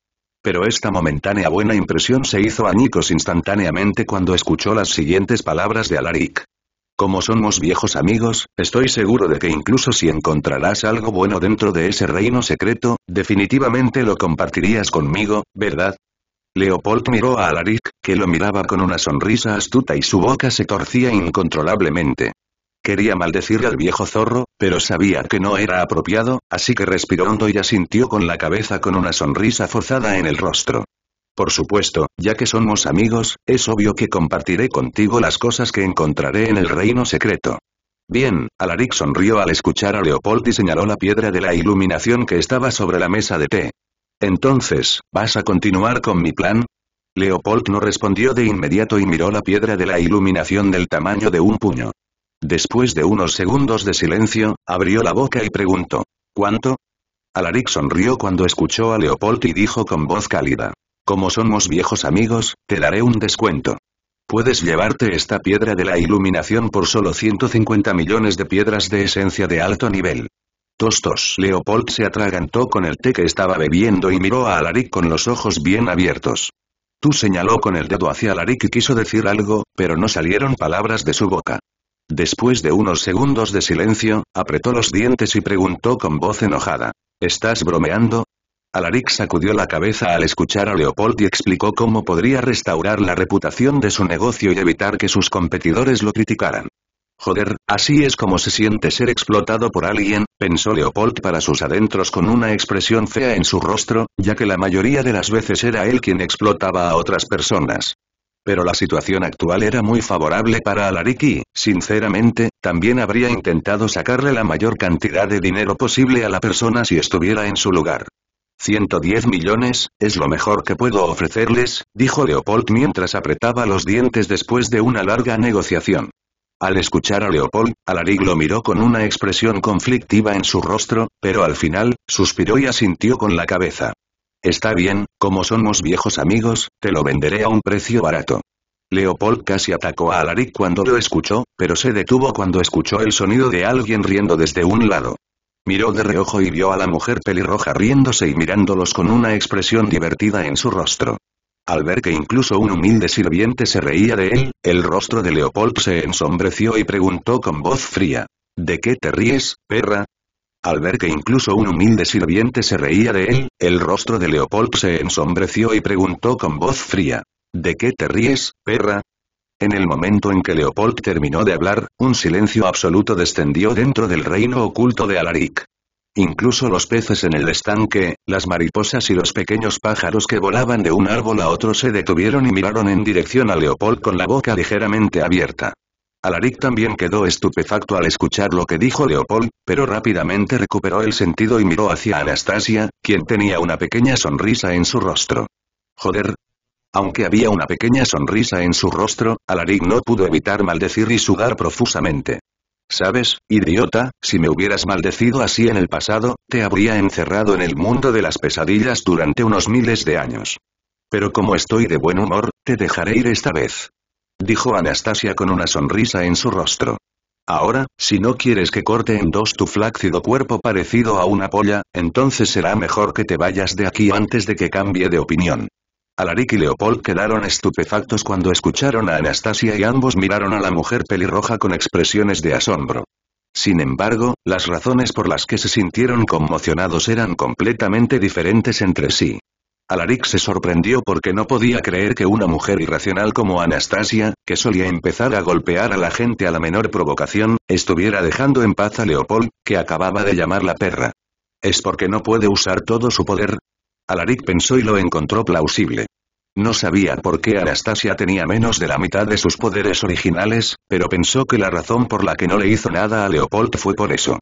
Speaker 1: Pero esta momentánea buena impresión se hizo añicos instantáneamente cuando escuchó las siguientes palabras de Alaric. Como somos viejos amigos, estoy seguro de que incluso si encontrarás algo bueno dentro de ese reino secreto, definitivamente lo compartirías conmigo, ¿verdad? Leopold miró a Alaric, que lo miraba con una sonrisa astuta y su boca se torcía incontrolablemente. Quería maldecir al viejo zorro, pero sabía que no era apropiado, así que respiró hondo y asintió con la cabeza con una sonrisa forzada en el rostro. Por supuesto, ya que somos amigos, es obvio que compartiré contigo las cosas que encontraré en el reino secreto. Bien, Alaric sonrió al escuchar a Leopold y señaló la piedra de la iluminación que estaba sobre la mesa de té. Entonces, ¿vas a continuar con mi plan? Leopold no respondió de inmediato y miró la piedra de la iluminación del tamaño de un puño. Después de unos segundos de silencio, abrió la boca y preguntó. ¿Cuánto? Alaric sonrió cuando escuchó a Leopold y dijo con voz cálida. Como somos viejos amigos, te daré un descuento. Puedes llevarte esta piedra de la iluminación por solo 150 millones de piedras de esencia de alto nivel. Tostos. Leopold se atragantó con el té que estaba bebiendo y miró a Alaric con los ojos bien abiertos. Tú señaló con el dedo hacia Alaric y quiso decir algo, pero no salieron palabras de su boca. Después de unos segundos de silencio, apretó los dientes y preguntó con voz enojada. ¿Estás bromeando? Alaric sacudió la cabeza al escuchar a Leopold y explicó cómo podría restaurar la reputación de su negocio y evitar que sus competidores lo criticaran. Joder, así es como se siente ser explotado por alguien, pensó Leopold para sus adentros con una expresión fea en su rostro, ya que la mayoría de las veces era él quien explotaba a otras personas. Pero la situación actual era muy favorable para Alaric y, sinceramente, también habría intentado sacarle la mayor cantidad de dinero posible a la persona si estuviera en su lugar. 110 millones, es lo mejor que puedo ofrecerles, dijo Leopold mientras apretaba los dientes después de una larga negociación. Al escuchar a Leopold, Alaric lo miró con una expresión conflictiva en su rostro, pero al final, suspiró y asintió con la cabeza. Está bien, como somos viejos amigos, te lo venderé a un precio barato. Leopold casi atacó a Alaric cuando lo escuchó, pero se detuvo cuando escuchó el sonido de alguien riendo desde un lado. Miró de reojo y vio a la mujer pelirroja riéndose y mirándolos con una expresión divertida en su rostro. Al ver que incluso un humilde sirviente se reía de él, el rostro de Leopold se ensombreció y preguntó con voz fría. ¿De qué te ríes, perra? Al ver que incluso un humilde sirviente se reía de él, el rostro de Leopold se ensombreció y preguntó con voz fría. ¿De qué te ríes, perra? En el momento en que Leopold terminó de hablar, un silencio absoluto descendió dentro del reino oculto de Alaric. Incluso los peces en el estanque, las mariposas y los pequeños pájaros que volaban de un árbol a otro se detuvieron y miraron en dirección a Leopold con la boca ligeramente abierta. Alaric también quedó estupefacto al escuchar lo que dijo Leopold, pero rápidamente recuperó el sentido y miró hacia Anastasia, quien tenía una pequeña sonrisa en su rostro. Joder. Aunque había una pequeña sonrisa en su rostro, Alaric no pudo evitar maldecir y sudar profusamente. ¿Sabes, idiota, si me hubieras maldecido así en el pasado, te habría encerrado en el mundo de las pesadillas durante unos miles de años. Pero como estoy de buen humor, te dejaré ir esta vez dijo Anastasia con una sonrisa en su rostro. Ahora, si no quieres que corte en dos tu flácido cuerpo parecido a una polla, entonces será mejor que te vayas de aquí antes de que cambie de opinión. Alaric y Leopold quedaron estupefactos cuando escucharon a Anastasia y ambos miraron a la mujer pelirroja con expresiones de asombro. Sin embargo, las razones por las que se sintieron conmocionados eran completamente diferentes entre sí. Alaric se sorprendió porque no podía creer que una mujer irracional como Anastasia, que solía empezar a golpear a la gente a la menor provocación, estuviera dejando en paz a Leopold, que acababa de llamar la perra. ¿Es porque no puede usar todo su poder? Alaric pensó y lo encontró plausible. No sabía por qué Anastasia tenía menos de la mitad de sus poderes originales, pero pensó que la razón por la que no le hizo nada a Leopold fue por eso.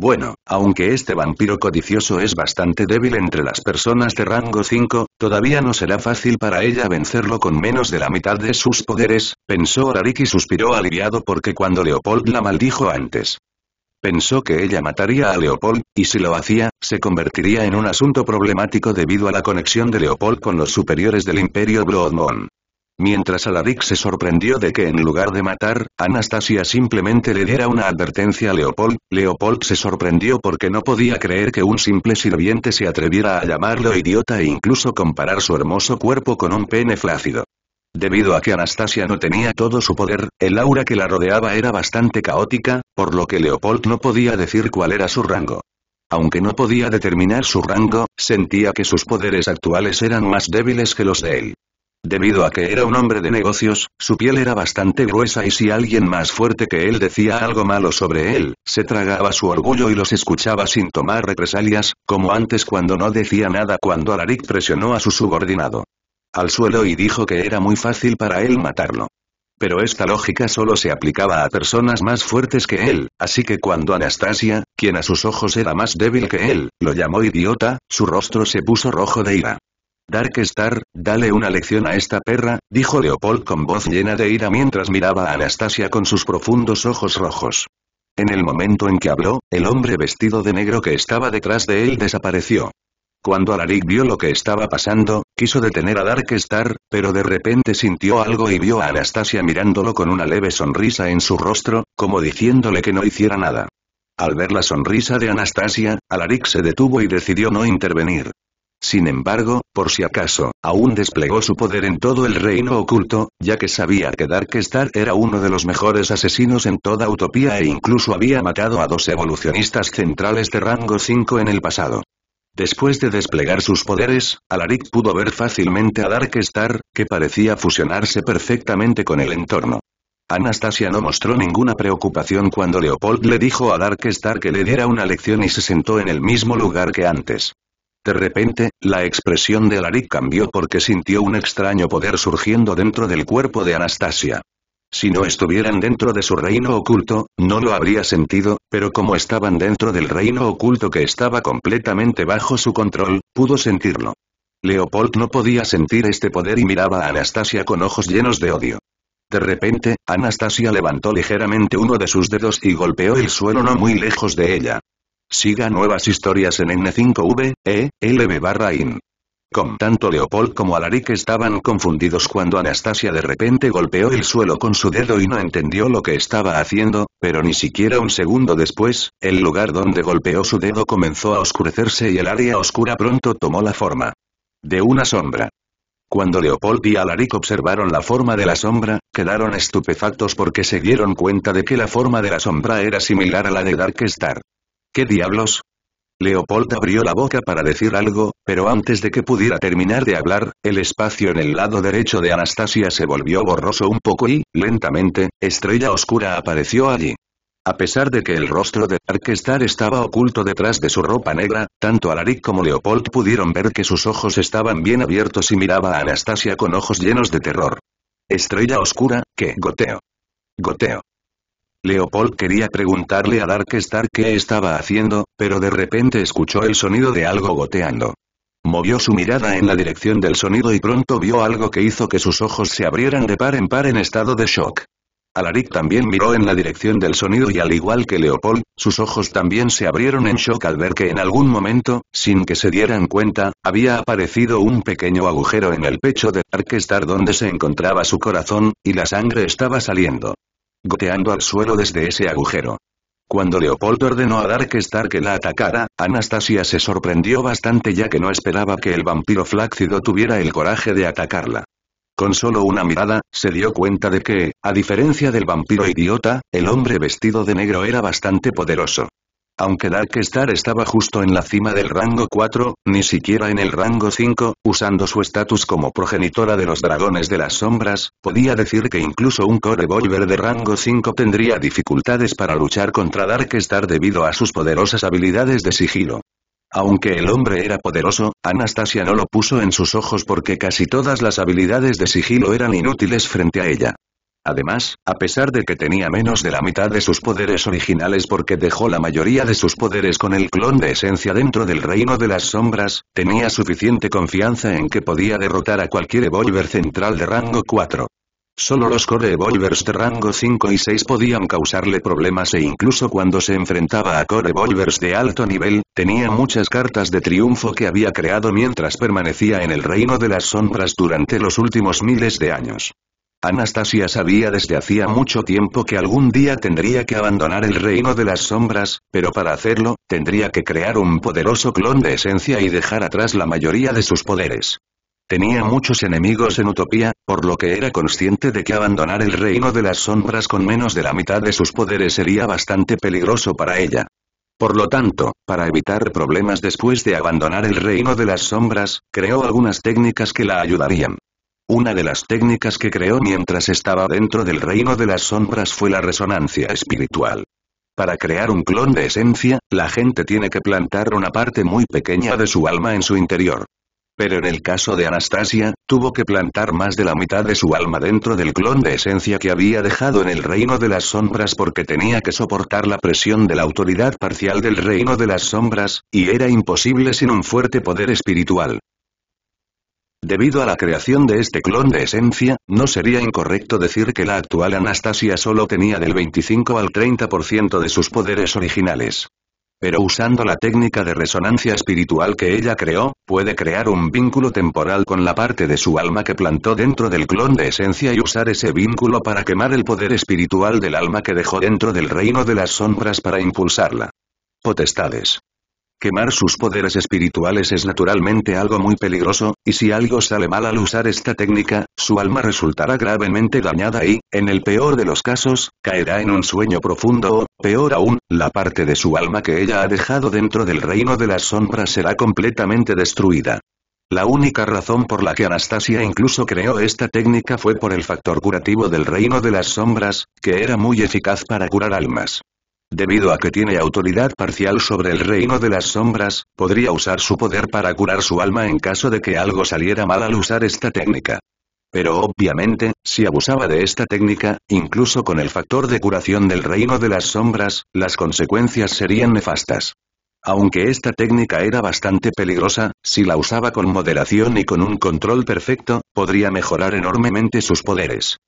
Speaker 1: Bueno, aunque este vampiro codicioso es bastante débil entre las personas de rango 5, todavía no será fácil para ella vencerlo con menos de la mitad de sus poderes, pensó Rarik y suspiró aliviado porque cuando Leopold la maldijo antes. Pensó que ella mataría a Leopold, y si lo hacía, se convertiría en un asunto problemático debido a la conexión de Leopold con los superiores del Imperio Broodmon. Mientras Alaric se sorprendió de que en lugar de matar, Anastasia simplemente le diera una advertencia a Leopold, Leopold se sorprendió porque no podía creer que un simple sirviente se atreviera a llamarlo idiota e incluso comparar su hermoso cuerpo con un pene flácido. Debido a que Anastasia no tenía todo su poder, el aura que la rodeaba era bastante caótica, por lo que Leopold no podía decir cuál era su rango. Aunque no podía determinar su rango, sentía que sus poderes actuales eran más débiles que los de él. Debido a que era un hombre de negocios, su piel era bastante gruesa y si alguien más fuerte que él decía algo malo sobre él, se tragaba su orgullo y los escuchaba sin tomar represalias, como antes cuando no decía nada cuando Alaric presionó a su subordinado al suelo y dijo que era muy fácil para él matarlo. Pero esta lógica solo se aplicaba a personas más fuertes que él, así que cuando Anastasia, quien a sus ojos era más débil que él, lo llamó idiota, su rostro se puso rojo de ira. Star, dale una lección a esta perra, dijo Leopold con voz llena de ira mientras miraba a Anastasia con sus profundos ojos rojos. En el momento en que habló, el hombre vestido de negro que estaba detrás de él desapareció. Cuando Alaric vio lo que estaba pasando, quiso detener a Star, pero de repente sintió algo y vio a Anastasia mirándolo con una leve sonrisa en su rostro, como diciéndole que no hiciera nada. Al ver la sonrisa de Anastasia, Alaric se detuvo y decidió no intervenir. Sin embargo, por si acaso, aún desplegó su poder en todo el reino oculto, ya que sabía que Star era uno de los mejores asesinos en toda Utopía e incluso había matado a dos evolucionistas centrales de rango 5 en el pasado. Después de desplegar sus poderes, Alaric pudo ver fácilmente a Star, que parecía fusionarse perfectamente con el entorno. Anastasia no mostró ninguna preocupación cuando Leopold le dijo a Star que le diera una lección y se sentó en el mismo lugar que antes. De repente, la expresión de Laric cambió porque sintió un extraño poder surgiendo dentro del cuerpo de Anastasia. Si no estuvieran dentro de su reino oculto, no lo habría sentido, pero como estaban dentro del reino oculto que estaba completamente bajo su control, pudo sentirlo. Leopold no podía sentir este poder y miraba a Anastasia con ojos llenos de odio. De repente, Anastasia levantó ligeramente uno de sus dedos y golpeó el suelo no muy lejos de ella. Siga nuevas historias en N5V, E, LB barra IN. Con tanto Leopold como Alaric estaban confundidos cuando Anastasia de repente golpeó el suelo con su dedo y no entendió lo que estaba haciendo, pero ni siquiera un segundo después, el lugar donde golpeó su dedo comenzó a oscurecerse y el área oscura pronto tomó la forma de una sombra. Cuando Leopold y Alaric observaron la forma de la sombra, quedaron estupefactos porque se dieron cuenta de que la forma de la sombra era similar a la de Dark Star. ¿Qué diablos? Leopold abrió la boca para decir algo, pero antes de que pudiera terminar de hablar, el espacio en el lado derecho de Anastasia se volvió borroso un poco y, lentamente, Estrella Oscura apareció allí. A pesar de que el rostro de Arkestar estaba oculto detrás de su ropa negra, tanto Alaric como Leopold pudieron ver que sus ojos estaban bien abiertos y miraba a Anastasia con ojos llenos de terror. Estrella Oscura, ¿qué goteo? Goteo. Leopold quería preguntarle a Darkestar qué estaba haciendo, pero de repente escuchó el sonido de algo goteando. Movió su mirada en la dirección del sonido y pronto vio algo que hizo que sus ojos se abrieran de par en par en estado de shock. Alaric también miró en la dirección del sonido y al igual que Leopold, sus ojos también se abrieron en shock al ver que en algún momento, sin que se dieran cuenta, había aparecido un pequeño agujero en el pecho de Darkestar donde se encontraba su corazón, y la sangre estaba saliendo goteando al suelo desde ese agujero. Cuando Leopoldo ordenó a Dark que la atacara, Anastasia se sorprendió bastante ya que no esperaba que el vampiro flácido tuviera el coraje de atacarla. Con solo una mirada, se dio cuenta de que, a diferencia del vampiro idiota, el hombre vestido de negro era bastante poderoso. Aunque Darkstar estaba justo en la cima del rango 4, ni siquiera en el rango 5, usando su estatus como progenitora de los dragones de las sombras, podía decir que incluso un Core de rango 5 tendría dificultades para luchar contra Darkstar debido a sus poderosas habilidades de sigilo. Aunque el hombre era poderoso, Anastasia no lo puso en sus ojos porque casi todas las habilidades de sigilo eran inútiles frente a ella. Además, a pesar de que tenía menos de la mitad de sus poderes originales porque dejó la mayoría de sus poderes con el clon de esencia dentro del reino de las sombras, tenía suficiente confianza en que podía derrotar a cualquier Evolver central de rango 4. Solo los Core Evolvers de rango 5 y 6 podían causarle problemas e incluso cuando se enfrentaba a Core Evolvers de alto nivel, tenía muchas cartas de triunfo que había creado mientras permanecía en el reino de las sombras durante los últimos miles de años. Anastasia sabía desde hacía mucho tiempo que algún día tendría que abandonar el reino de las sombras, pero para hacerlo, tendría que crear un poderoso clon de esencia y dejar atrás la mayoría de sus poderes. Tenía muchos enemigos en Utopía, por lo que era consciente de que abandonar el reino de las sombras con menos de la mitad de sus poderes sería bastante peligroso para ella. Por lo tanto, para evitar problemas después de abandonar el reino de las sombras, creó algunas técnicas que la ayudarían. Una de las técnicas que creó mientras estaba dentro del reino de las sombras fue la resonancia espiritual. Para crear un clon de esencia, la gente tiene que plantar una parte muy pequeña de su alma en su interior. Pero en el caso de Anastasia, tuvo que plantar más de la mitad de su alma dentro del clon de esencia que había dejado en el reino de las sombras porque tenía que soportar la presión de la autoridad parcial del reino de las sombras, y era imposible sin un fuerte poder espiritual. Debido a la creación de este clon de esencia, no sería incorrecto decir que la actual Anastasia solo tenía del 25 al 30% de sus poderes originales. Pero usando la técnica de resonancia espiritual que ella creó, puede crear un vínculo temporal con la parte de su alma que plantó dentro del clon de esencia y usar ese vínculo para quemar el poder espiritual del alma que dejó dentro del reino de las sombras para impulsarla. Potestades. Quemar sus poderes espirituales es naturalmente algo muy peligroso, y si algo sale mal al usar esta técnica, su alma resultará gravemente dañada y, en el peor de los casos, caerá en un sueño profundo o, peor aún, la parte de su alma que ella ha dejado dentro del reino de las sombras será completamente destruida. La única razón por la que Anastasia incluso creó esta técnica fue por el factor curativo del reino de las sombras, que era muy eficaz para curar almas. Debido a que tiene autoridad parcial sobre el reino de las sombras, podría usar su poder para curar su alma en caso de que algo saliera mal al usar esta técnica. Pero obviamente, si abusaba de esta técnica, incluso con el factor de curación del reino de las sombras, las consecuencias serían nefastas. Aunque esta técnica era bastante peligrosa, si la usaba con moderación y con un control perfecto, podría mejorar enormemente sus poderes.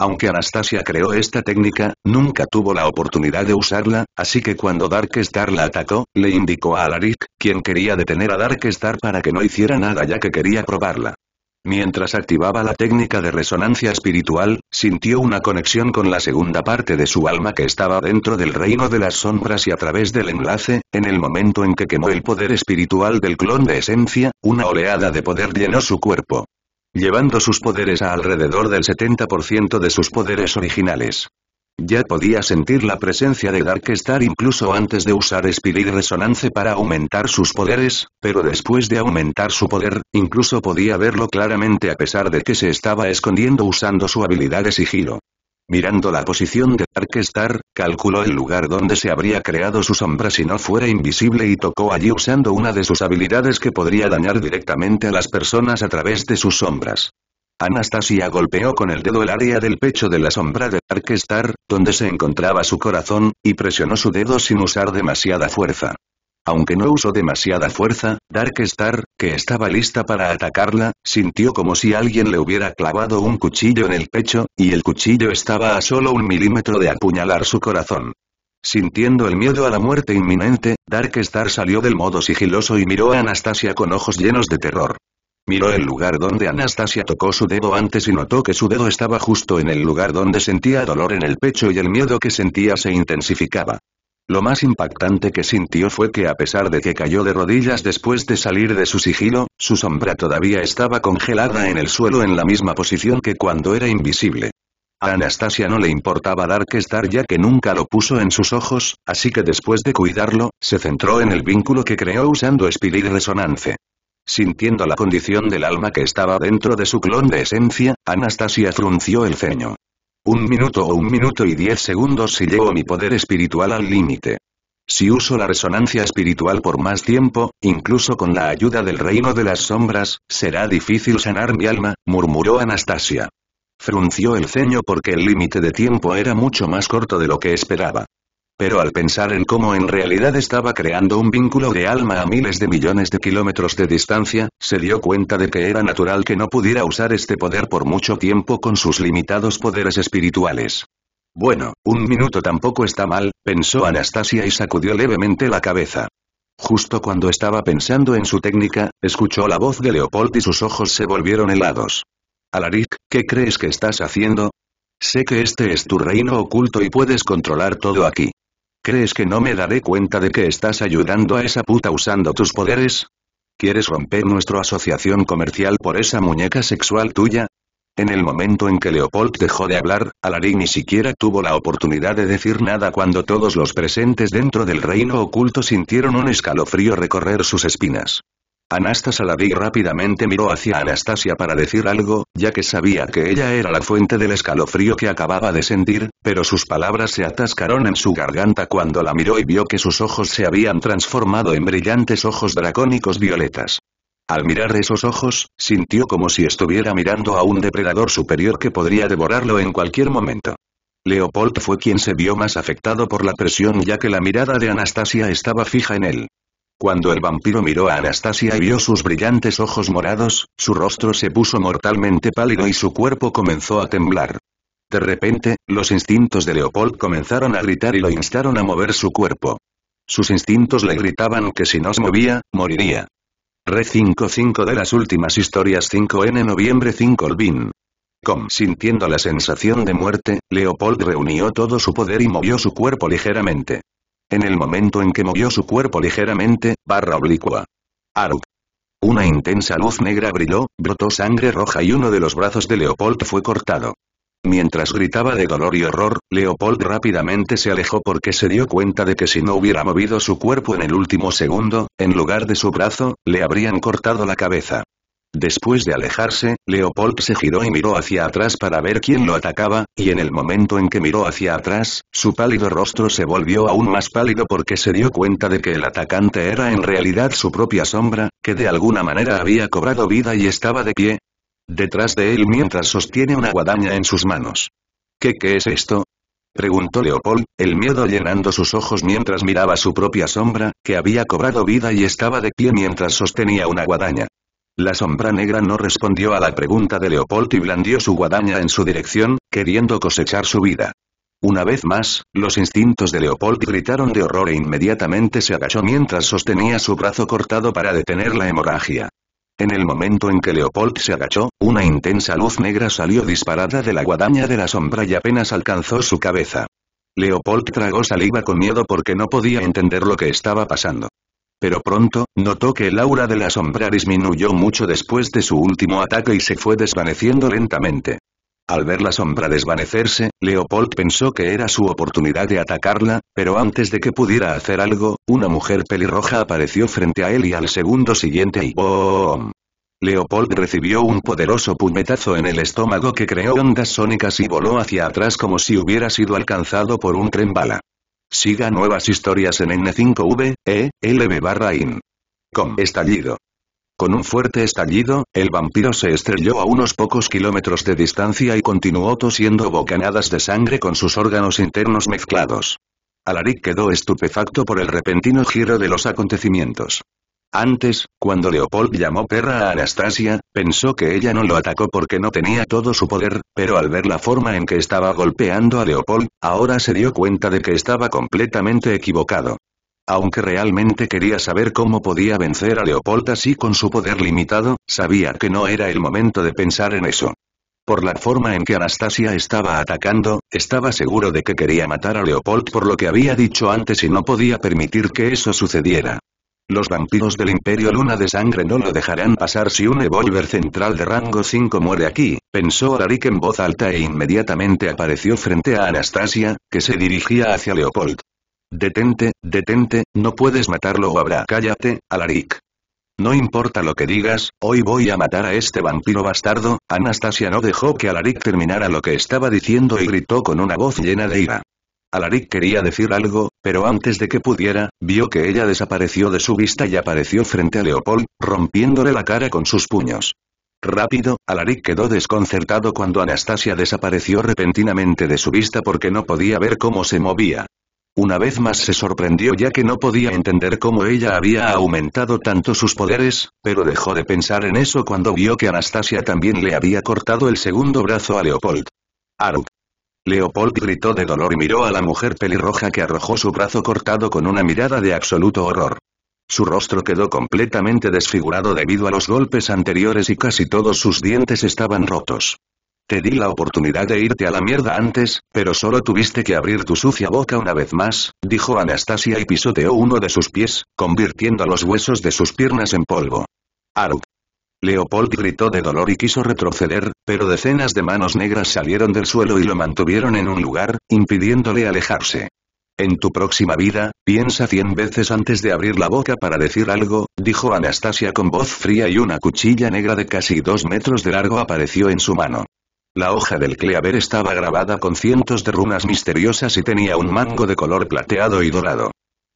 Speaker 1: Aunque Anastasia creó esta técnica, nunca tuvo la oportunidad de usarla, así que cuando Darkstar la atacó, le indicó a Alaric, quien quería detener a Darkstar para que no hiciera nada ya que quería probarla. Mientras activaba la técnica de resonancia espiritual, sintió una conexión con la segunda parte de su alma que estaba dentro del reino de las sombras y a través del enlace, en el momento en que quemó el poder espiritual del clon de esencia, una oleada de poder llenó su cuerpo llevando sus poderes a alrededor del 70% de sus poderes originales. Ya podía sentir la presencia de Darkstar incluso antes de usar Spirit Resonance para aumentar sus poderes, pero después de aumentar su poder, incluso podía verlo claramente a pesar de que se estaba escondiendo usando su habilidad de sigilo. Mirando la posición de Star, calculó el lugar donde se habría creado su sombra si no fuera invisible y tocó allí usando una de sus habilidades que podría dañar directamente a las personas a través de sus sombras. Anastasia golpeó con el dedo el área del pecho de la sombra de Star, donde se encontraba su corazón, y presionó su dedo sin usar demasiada fuerza. Aunque no usó demasiada fuerza, Dark Star, que estaba lista para atacarla, sintió como si alguien le hubiera clavado un cuchillo en el pecho, y el cuchillo estaba a solo un milímetro de apuñalar su corazón. Sintiendo el miedo a la muerte inminente, Dark Star salió del modo sigiloso y miró a Anastasia con ojos llenos de terror. Miró el lugar donde Anastasia tocó su dedo antes y notó que su dedo estaba justo en el lugar donde sentía dolor en el pecho y el miedo que sentía se intensificaba. Lo más impactante que sintió fue que a pesar de que cayó de rodillas después de salir de su sigilo, su sombra todavía estaba congelada en el suelo en la misma posición que cuando era invisible. A Anastasia no le importaba dar que estar ya que nunca lo puso en sus ojos, así que después de cuidarlo, se centró en el vínculo que creó usando Spirit Resonance. Sintiendo la condición del alma que estaba dentro de su clon de esencia, Anastasia frunció el ceño. Un minuto o un minuto y diez segundos si llevo mi poder espiritual al límite. Si uso la resonancia espiritual por más tiempo, incluso con la ayuda del reino de las sombras, será difícil sanar mi alma, murmuró Anastasia. Frunció el ceño porque el límite de tiempo era mucho más corto de lo que esperaba pero al pensar en cómo en realidad estaba creando un vínculo de alma a miles de millones de kilómetros de distancia, se dio cuenta de que era natural que no pudiera usar este poder por mucho tiempo con sus limitados poderes espirituales. Bueno, un minuto tampoco está mal, pensó Anastasia y sacudió levemente la cabeza. Justo cuando estaba pensando en su técnica, escuchó la voz de Leopold y sus ojos se volvieron helados. Alaric, ¿qué crees que estás haciendo? Sé que este es tu reino oculto y puedes controlar todo aquí. ¿Crees que no me daré cuenta de que estás ayudando a esa puta usando tus poderes? ¿Quieres romper nuestra asociación comercial por esa muñeca sexual tuya? En el momento en que Leopold dejó de hablar, Alaric ni siquiera tuvo la oportunidad de decir nada cuando todos los presentes dentro del reino oculto sintieron un escalofrío recorrer sus espinas. Aladí rápidamente miró hacia Anastasia para decir algo, ya que sabía que ella era la fuente del escalofrío que acababa de sentir, pero sus palabras se atascaron en su garganta cuando la miró y vio que sus ojos se habían transformado en brillantes ojos dracónicos violetas. Al mirar esos ojos, sintió como si estuviera mirando a un depredador superior que podría devorarlo en cualquier momento. Leopold fue quien se vio más afectado por la presión ya que la mirada de Anastasia estaba fija en él. Cuando el vampiro miró a Anastasia y vio sus brillantes ojos morados, su rostro se puso mortalmente pálido y su cuerpo comenzó a temblar. De repente, los instintos de Leopold comenzaron a gritar y lo instaron a mover su cuerpo. Sus instintos le gritaban que si no se movía, moriría. Re 55 de las últimas historias 5N noviembre 5 Com sintiendo la sensación de muerte, Leopold reunió todo su poder y movió su cuerpo ligeramente. En el momento en que movió su cuerpo ligeramente, barra oblicua. Aruk. Una intensa luz negra brilló, brotó sangre roja y uno de los brazos de Leopold fue cortado. Mientras gritaba de dolor y horror, Leopold rápidamente se alejó porque se dio cuenta de que si no hubiera movido su cuerpo en el último segundo, en lugar de su brazo, le habrían cortado la cabeza. Después de alejarse, Leopold se giró y miró hacia atrás para ver quién lo atacaba, y en el momento en que miró hacia atrás, su pálido rostro se volvió aún más pálido porque se dio cuenta de que el atacante era en realidad su propia sombra, que de alguna manera había cobrado vida y estaba de pie. Detrás de él mientras sostiene una guadaña en sus manos. ¿Qué qué es esto? Preguntó Leopold, el miedo llenando sus ojos mientras miraba su propia sombra, que había cobrado vida y estaba de pie mientras sostenía una guadaña. La sombra negra no respondió a la pregunta de Leopold y blandió su guadaña en su dirección, queriendo cosechar su vida. Una vez más, los instintos de Leopold gritaron de horror e inmediatamente se agachó mientras sostenía su brazo cortado para detener la hemorragia. En el momento en que Leopold se agachó, una intensa luz negra salió disparada de la guadaña de la sombra y apenas alcanzó su cabeza. Leopold tragó saliva con miedo porque no podía entender lo que estaba pasando pero pronto, notó que el aura de la sombra disminuyó mucho después de su último ataque y se fue desvaneciendo lentamente. Al ver la sombra desvanecerse, Leopold pensó que era su oportunidad de atacarla, pero antes de que pudiera hacer algo, una mujer pelirroja apareció frente a él y al segundo siguiente y ¡boom! Leopold recibió un poderoso puñetazo en el estómago que creó ondas sónicas y voló hacia atrás como si hubiera sido alcanzado por un tren bala. Siga nuevas historias en N5V, E, IN. Com estallido. Con un fuerte estallido, el vampiro se estrelló a unos pocos kilómetros de distancia y continuó tosiendo bocanadas de sangre con sus órganos internos mezclados. Alaric quedó estupefacto por el repentino giro de los acontecimientos. Antes, cuando Leopold llamó perra a Anastasia, pensó que ella no lo atacó porque no tenía todo su poder, pero al ver la forma en que estaba golpeando a Leopold, ahora se dio cuenta de que estaba completamente equivocado. Aunque realmente quería saber cómo podía vencer a Leopold así con su poder limitado, sabía que no era el momento de pensar en eso. Por la forma en que Anastasia estaba atacando, estaba seguro de que quería matar a Leopold por lo que había dicho antes y no podía permitir que eso sucediera. Los vampiros del Imperio Luna de Sangre no lo dejarán pasar si un Evolver central de rango 5 muere aquí, pensó Alaric en voz alta e inmediatamente apareció frente a Anastasia, que se dirigía hacia Leopold. Detente, detente, no puedes matarlo o habrá. Cállate, Alaric. No importa lo que digas, hoy voy a matar a este vampiro bastardo, Anastasia no dejó que Alaric terminara lo que estaba diciendo y gritó con una voz llena de ira. Alaric quería decir algo, pero antes de que pudiera, vio que ella desapareció de su vista y apareció frente a Leopold, rompiéndole la cara con sus puños. Rápido, Alaric quedó desconcertado cuando Anastasia desapareció repentinamente de su vista porque no podía ver cómo se movía. Una vez más se sorprendió ya que no podía entender cómo ella había aumentado tanto sus poderes, pero dejó de pensar en eso cuando vio que Anastasia también le había cortado el segundo brazo a Leopold. Aruk. Leopold gritó de dolor y miró a la mujer pelirroja que arrojó su brazo cortado con una mirada de absoluto horror. Su rostro quedó completamente desfigurado debido a los golpes anteriores y casi todos sus dientes estaban rotos. Te di la oportunidad de irte a la mierda antes, pero solo tuviste que abrir tu sucia boca una vez más, dijo Anastasia y pisoteó uno de sus pies, convirtiendo los huesos de sus piernas en polvo. Aruk. Leopold gritó de dolor y quiso retroceder, pero decenas de manos negras salieron del suelo y lo mantuvieron en un lugar, impidiéndole alejarse. En tu próxima vida, piensa cien veces antes de abrir la boca para decir algo, dijo Anastasia con voz fría y una cuchilla negra de casi dos metros de largo apareció en su mano. La hoja del Cleaver estaba grabada con cientos de runas misteriosas y tenía un mango de color plateado y dorado.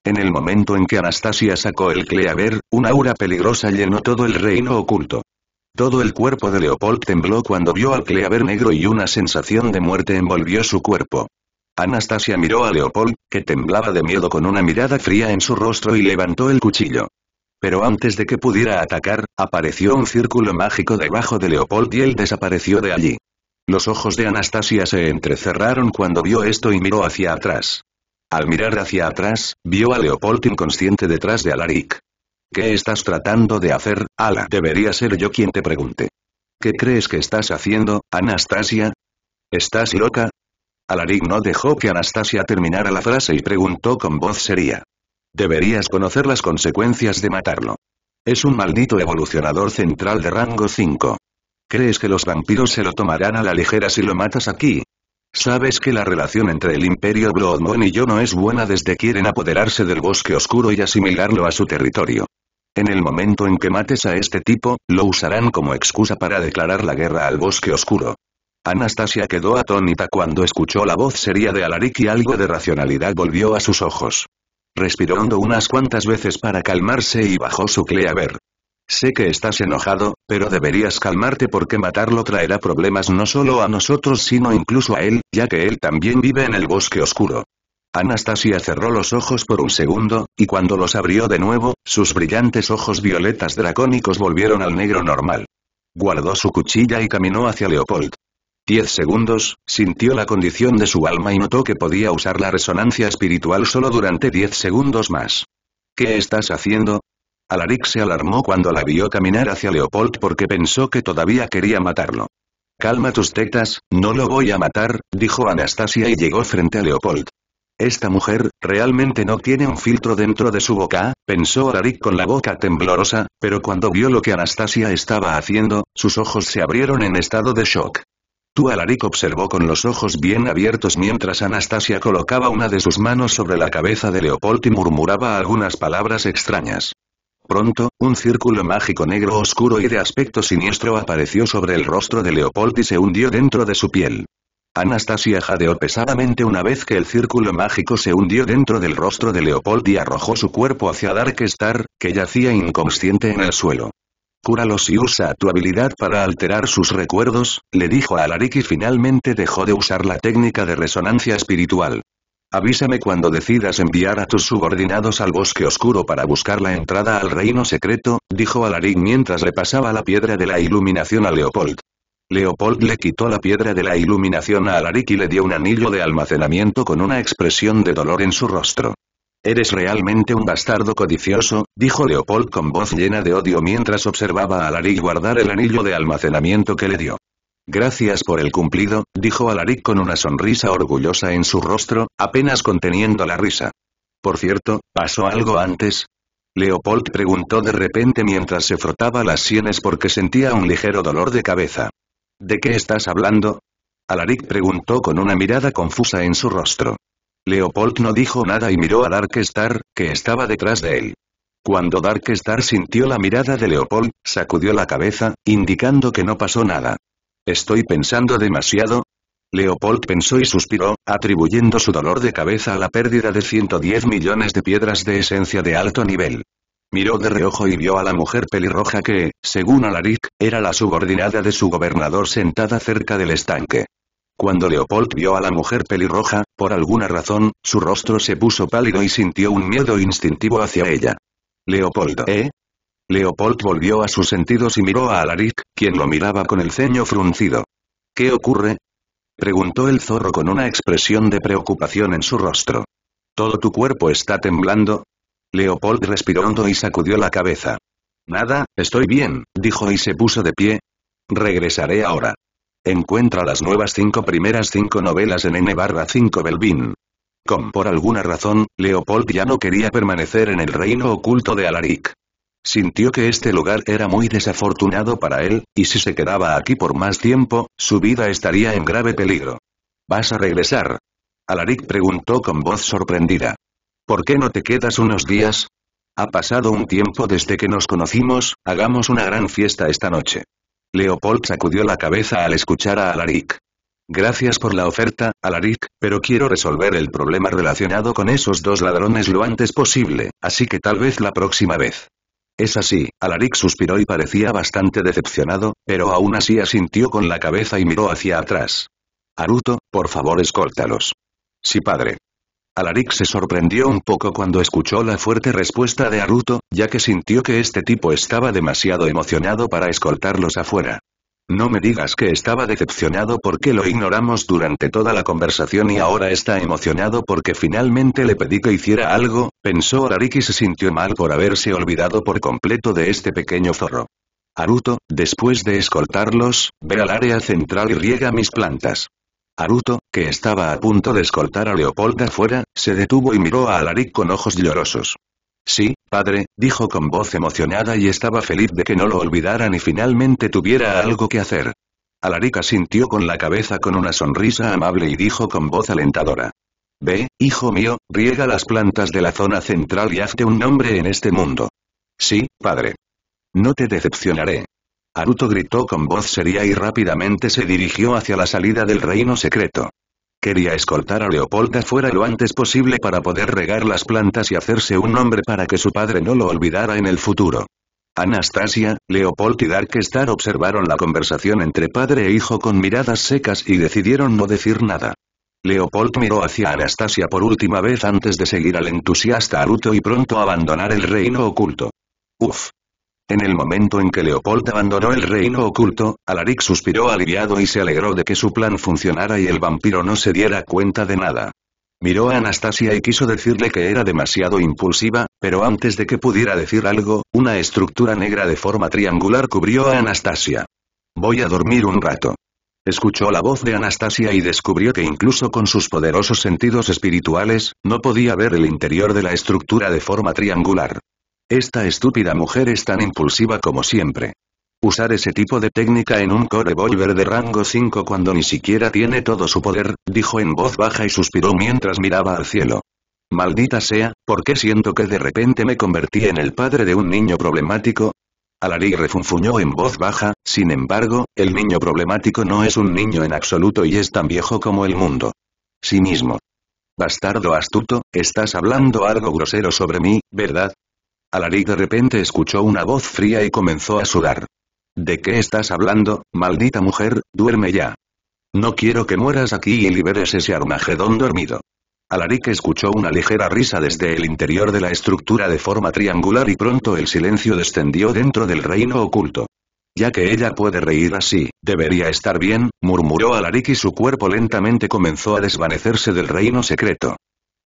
Speaker 1: En el momento en que Anastasia sacó el cleaver, una aura peligrosa llenó todo el reino oculto. Todo el cuerpo de Leopold tembló cuando vio al cleaver negro y una sensación de muerte envolvió su cuerpo. Anastasia miró a Leopold, que temblaba de miedo con una mirada fría en su rostro y levantó el cuchillo. Pero antes de que pudiera atacar, apareció un círculo mágico debajo de Leopold y él desapareció de allí. Los ojos de Anastasia se entrecerraron cuando vio esto y miró hacia atrás. Al mirar hacia atrás, vio a Leopold inconsciente detrás de Alaric. ¿Qué estás tratando de hacer, Ala? Debería ser yo quien te pregunte. ¿Qué crees que estás haciendo, Anastasia? ¿Estás loca? Alaric no dejó que Anastasia terminara la frase y preguntó con voz seria. Deberías conocer las consecuencias de matarlo. Es un maldito evolucionador central de rango 5. ¿Crees que los vampiros se lo tomarán a la ligera si lo matas aquí? Sabes que la relación entre el Imperio Bloodmoon y yo no es buena desde quieren apoderarse del bosque oscuro y asimilarlo a su territorio. En el momento en que mates a este tipo, lo usarán como excusa para declarar la guerra al bosque oscuro. Anastasia quedó atónita cuando escuchó la voz seria de Alaric y algo de racionalidad volvió a sus ojos. Respiró unas cuantas veces para calmarse y bajó su cleaver. Sé que estás enojado, pero deberías calmarte porque matarlo traerá problemas no solo a nosotros sino incluso a él, ya que él también vive en el bosque oscuro. Anastasia cerró los ojos por un segundo, y cuando los abrió de nuevo, sus brillantes ojos violetas dracónicos volvieron al negro normal. Guardó su cuchilla y caminó hacia Leopold. Diez segundos, sintió la condición de su alma y notó que podía usar la resonancia espiritual solo durante diez segundos más. ¿Qué estás haciendo? Alaric se alarmó cuando la vio caminar hacia Leopold porque pensó que todavía quería matarlo. Calma tus tetas, no lo voy a matar, dijo Anastasia y llegó frente a Leopold. Esta mujer, realmente no tiene un filtro dentro de su boca, pensó Alaric con la boca temblorosa, pero cuando vio lo que Anastasia estaba haciendo, sus ojos se abrieron en estado de shock. Tú Alaric observó con los ojos bien abiertos mientras Anastasia colocaba una de sus manos sobre la cabeza de Leopold y murmuraba algunas palabras extrañas. Pronto, un círculo mágico negro oscuro y de aspecto siniestro apareció sobre el rostro de Leopold y se hundió dentro de su piel. Anastasia jadeó pesadamente una vez que el círculo mágico se hundió dentro del rostro de Leopold y arrojó su cuerpo hacia Star, que yacía inconsciente en el suelo. Cúralos y usa tu habilidad para alterar sus recuerdos, le dijo a Alaric y finalmente dejó de usar la técnica de resonancia espiritual. Avísame cuando decidas enviar a tus subordinados al bosque oscuro para buscar la entrada al reino secreto, dijo Alaric mientras le pasaba la piedra de la iluminación a Leopold. Leopold le quitó la piedra de la iluminación a Alaric y le dio un anillo de almacenamiento con una expresión de dolor en su rostro. Eres realmente un bastardo codicioso, dijo Leopold con voz llena de odio mientras observaba a Alaric guardar el anillo de almacenamiento que le dio. Gracias por el cumplido, dijo Alaric con una sonrisa orgullosa en su rostro, apenas conteniendo la risa. Por cierto, ¿pasó algo antes? Leopold preguntó de repente mientras se frotaba las sienes porque sentía un ligero dolor de cabeza. ¿De qué estás hablando? Alaric preguntó con una mirada confusa en su rostro. Leopold no dijo nada y miró a Star, que estaba detrás de él. Cuando Star sintió la mirada de Leopold, sacudió la cabeza, indicando que no pasó nada. ¿Estoy pensando demasiado? Leopold pensó y suspiró, atribuyendo su dolor de cabeza a la pérdida de 110 millones de piedras de esencia de alto nivel. Miró de reojo y vio a la mujer pelirroja que, según Alaric, era la subordinada de su gobernador sentada cerca del estanque. Cuando Leopold vio a la mujer pelirroja, por alguna razón, su rostro se puso pálido y sintió un miedo instintivo hacia ella. Leopoldo, ¿eh? Leopold volvió a sus sentidos y miró a Alaric, quien lo miraba con el ceño fruncido. ¿Qué ocurre? Preguntó el zorro con una expresión de preocupación en su rostro. ¿Todo tu cuerpo está temblando? Leopold respiró hondo y sacudió la cabeza. Nada, estoy bien, dijo y se puso de pie. Regresaré ahora. Encuentra las nuevas cinco primeras cinco novelas en n barra 5 Belvin. Con por alguna razón, Leopold ya no quería permanecer en el reino oculto de Alaric. Sintió que este lugar era muy desafortunado para él, y si se quedaba aquí por más tiempo, su vida estaría en grave peligro. ¿Vas a regresar? Alaric preguntó con voz sorprendida. ¿Por qué no te quedas unos días? Ha pasado un tiempo desde que nos conocimos, hagamos una gran fiesta esta noche. Leopold sacudió la cabeza al escuchar a Alaric. Gracias por la oferta, Alaric, pero quiero resolver el problema relacionado con esos dos ladrones lo antes posible, así que tal vez la próxima vez. Es así, Alaric suspiró y parecía bastante decepcionado, pero aún así asintió con la cabeza y miró hacia atrás. Aruto, por favor escóltalos. Sí padre. Alaric se sorprendió un poco cuando escuchó la fuerte respuesta de Aruto, ya que sintió que este tipo estaba demasiado emocionado para escoltarlos afuera. No me digas que estaba decepcionado porque lo ignoramos durante toda la conversación y ahora está emocionado porque finalmente le pedí que hiciera algo, pensó y se sintió mal por haberse olvidado por completo de este pequeño zorro. Aruto, después de escoltarlos, ve al área central y riega mis plantas. Aruto, que estaba a punto de escoltar a Leopolda fuera, se detuvo y miró a Alaric con ojos llorosos. Sí, padre, dijo con voz emocionada y estaba feliz de que no lo olvidaran y finalmente tuviera algo que hacer. Alarica sintió con la cabeza con una sonrisa amable y dijo con voz alentadora. Ve, hijo mío, riega las plantas de la zona central y hazte un nombre en este mundo. Sí, padre. No te decepcionaré. Aruto gritó con voz seria y rápidamente se dirigió hacia la salida del reino secreto. Quería escoltar a Leopolda fuera lo antes posible para poder regar las plantas y hacerse un nombre para que su padre no lo olvidara en el futuro. Anastasia, Leopold y Darkstar observaron la conversación entre padre e hijo con miradas secas y decidieron no decir nada. Leopold miró hacia Anastasia por última vez antes de seguir al entusiasta Aruto y pronto abandonar el reino oculto. Uf, en el momento en que Leopold abandonó el reino oculto, Alaric suspiró aliviado y se alegró de que su plan funcionara y el vampiro no se diera cuenta de nada. Miró a Anastasia y quiso decirle que era demasiado impulsiva, pero antes de que pudiera decir algo, una estructura negra de forma triangular cubrió a Anastasia. Voy a dormir un rato. Escuchó la voz de Anastasia y descubrió que incluso con sus poderosos sentidos espirituales, no podía ver el interior de la estructura de forma triangular. Esta estúpida mujer es tan impulsiva como siempre. Usar ese tipo de técnica en un core de rango 5 cuando ni siquiera tiene todo su poder, dijo en voz baja y suspiró mientras miraba al cielo. Maldita sea, ¿por qué siento que de repente me convertí en el padre de un niño problemático? Alari refunfuñó en voz baja, sin embargo, el niño problemático no es un niño en absoluto y es tan viejo como el mundo. Sí mismo. Bastardo astuto, estás hablando algo grosero sobre mí, ¿verdad? Alaric de repente escuchó una voz fría y comenzó a sudar. ¿De qué estás hablando, maldita mujer? Duerme ya. No quiero que mueras aquí y liberes ese Armagedón dormido. Alaric escuchó una ligera risa desde el interior de la estructura de forma triangular y pronto el silencio descendió dentro del reino oculto. Ya que ella puede reír así, debería estar bien, murmuró Alaric y su cuerpo lentamente comenzó a desvanecerse del reino secreto.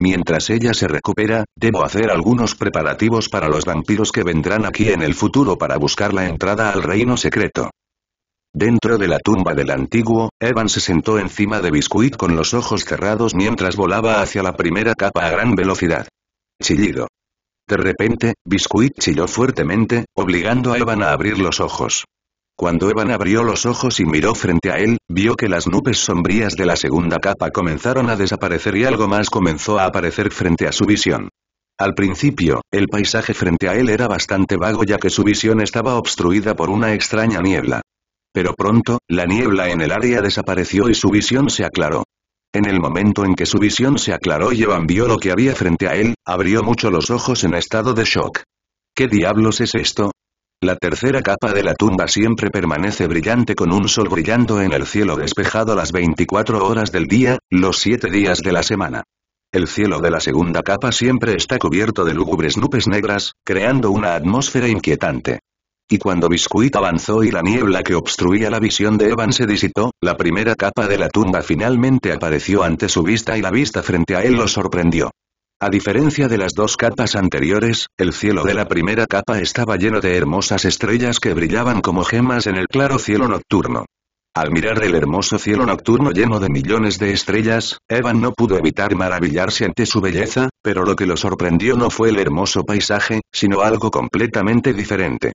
Speaker 1: Mientras ella se recupera, debo hacer algunos preparativos para los vampiros que vendrán aquí en el futuro para buscar la entrada al reino secreto. Dentro de la tumba del antiguo, Evan se sentó encima de Biscuit con los ojos cerrados mientras volaba hacia la primera capa a gran velocidad. Chillido. De repente, Biscuit chilló fuertemente, obligando a Evan a abrir los ojos. Cuando Evan abrió los ojos y miró frente a él, vio que las nubes sombrías de la segunda capa comenzaron a desaparecer y algo más comenzó a aparecer frente a su visión. Al principio, el paisaje frente a él era bastante vago ya que su visión estaba obstruida por una extraña niebla. Pero pronto, la niebla en el área desapareció y su visión se aclaró. En el momento en que su visión se aclaró y Evan vio lo que había frente a él, abrió mucho los ojos en estado de shock. ¿Qué diablos es esto? La tercera capa de la tumba siempre permanece brillante con un sol brillando en el cielo despejado las 24 horas del día, los 7 días de la semana. El cielo de la segunda capa siempre está cubierto de lúgubres nubes negras, creando una atmósfera inquietante. Y cuando Biscuit avanzó y la niebla que obstruía la visión de Evan se disipó, la primera capa de la tumba finalmente apareció ante su vista y la vista frente a él lo sorprendió. A diferencia de las dos capas anteriores, el cielo de la primera capa estaba lleno de hermosas estrellas que brillaban como gemas en el claro cielo nocturno. Al mirar el hermoso cielo nocturno lleno de millones de estrellas, Evan no pudo evitar maravillarse ante su belleza, pero lo que lo sorprendió no fue el hermoso paisaje, sino algo completamente diferente.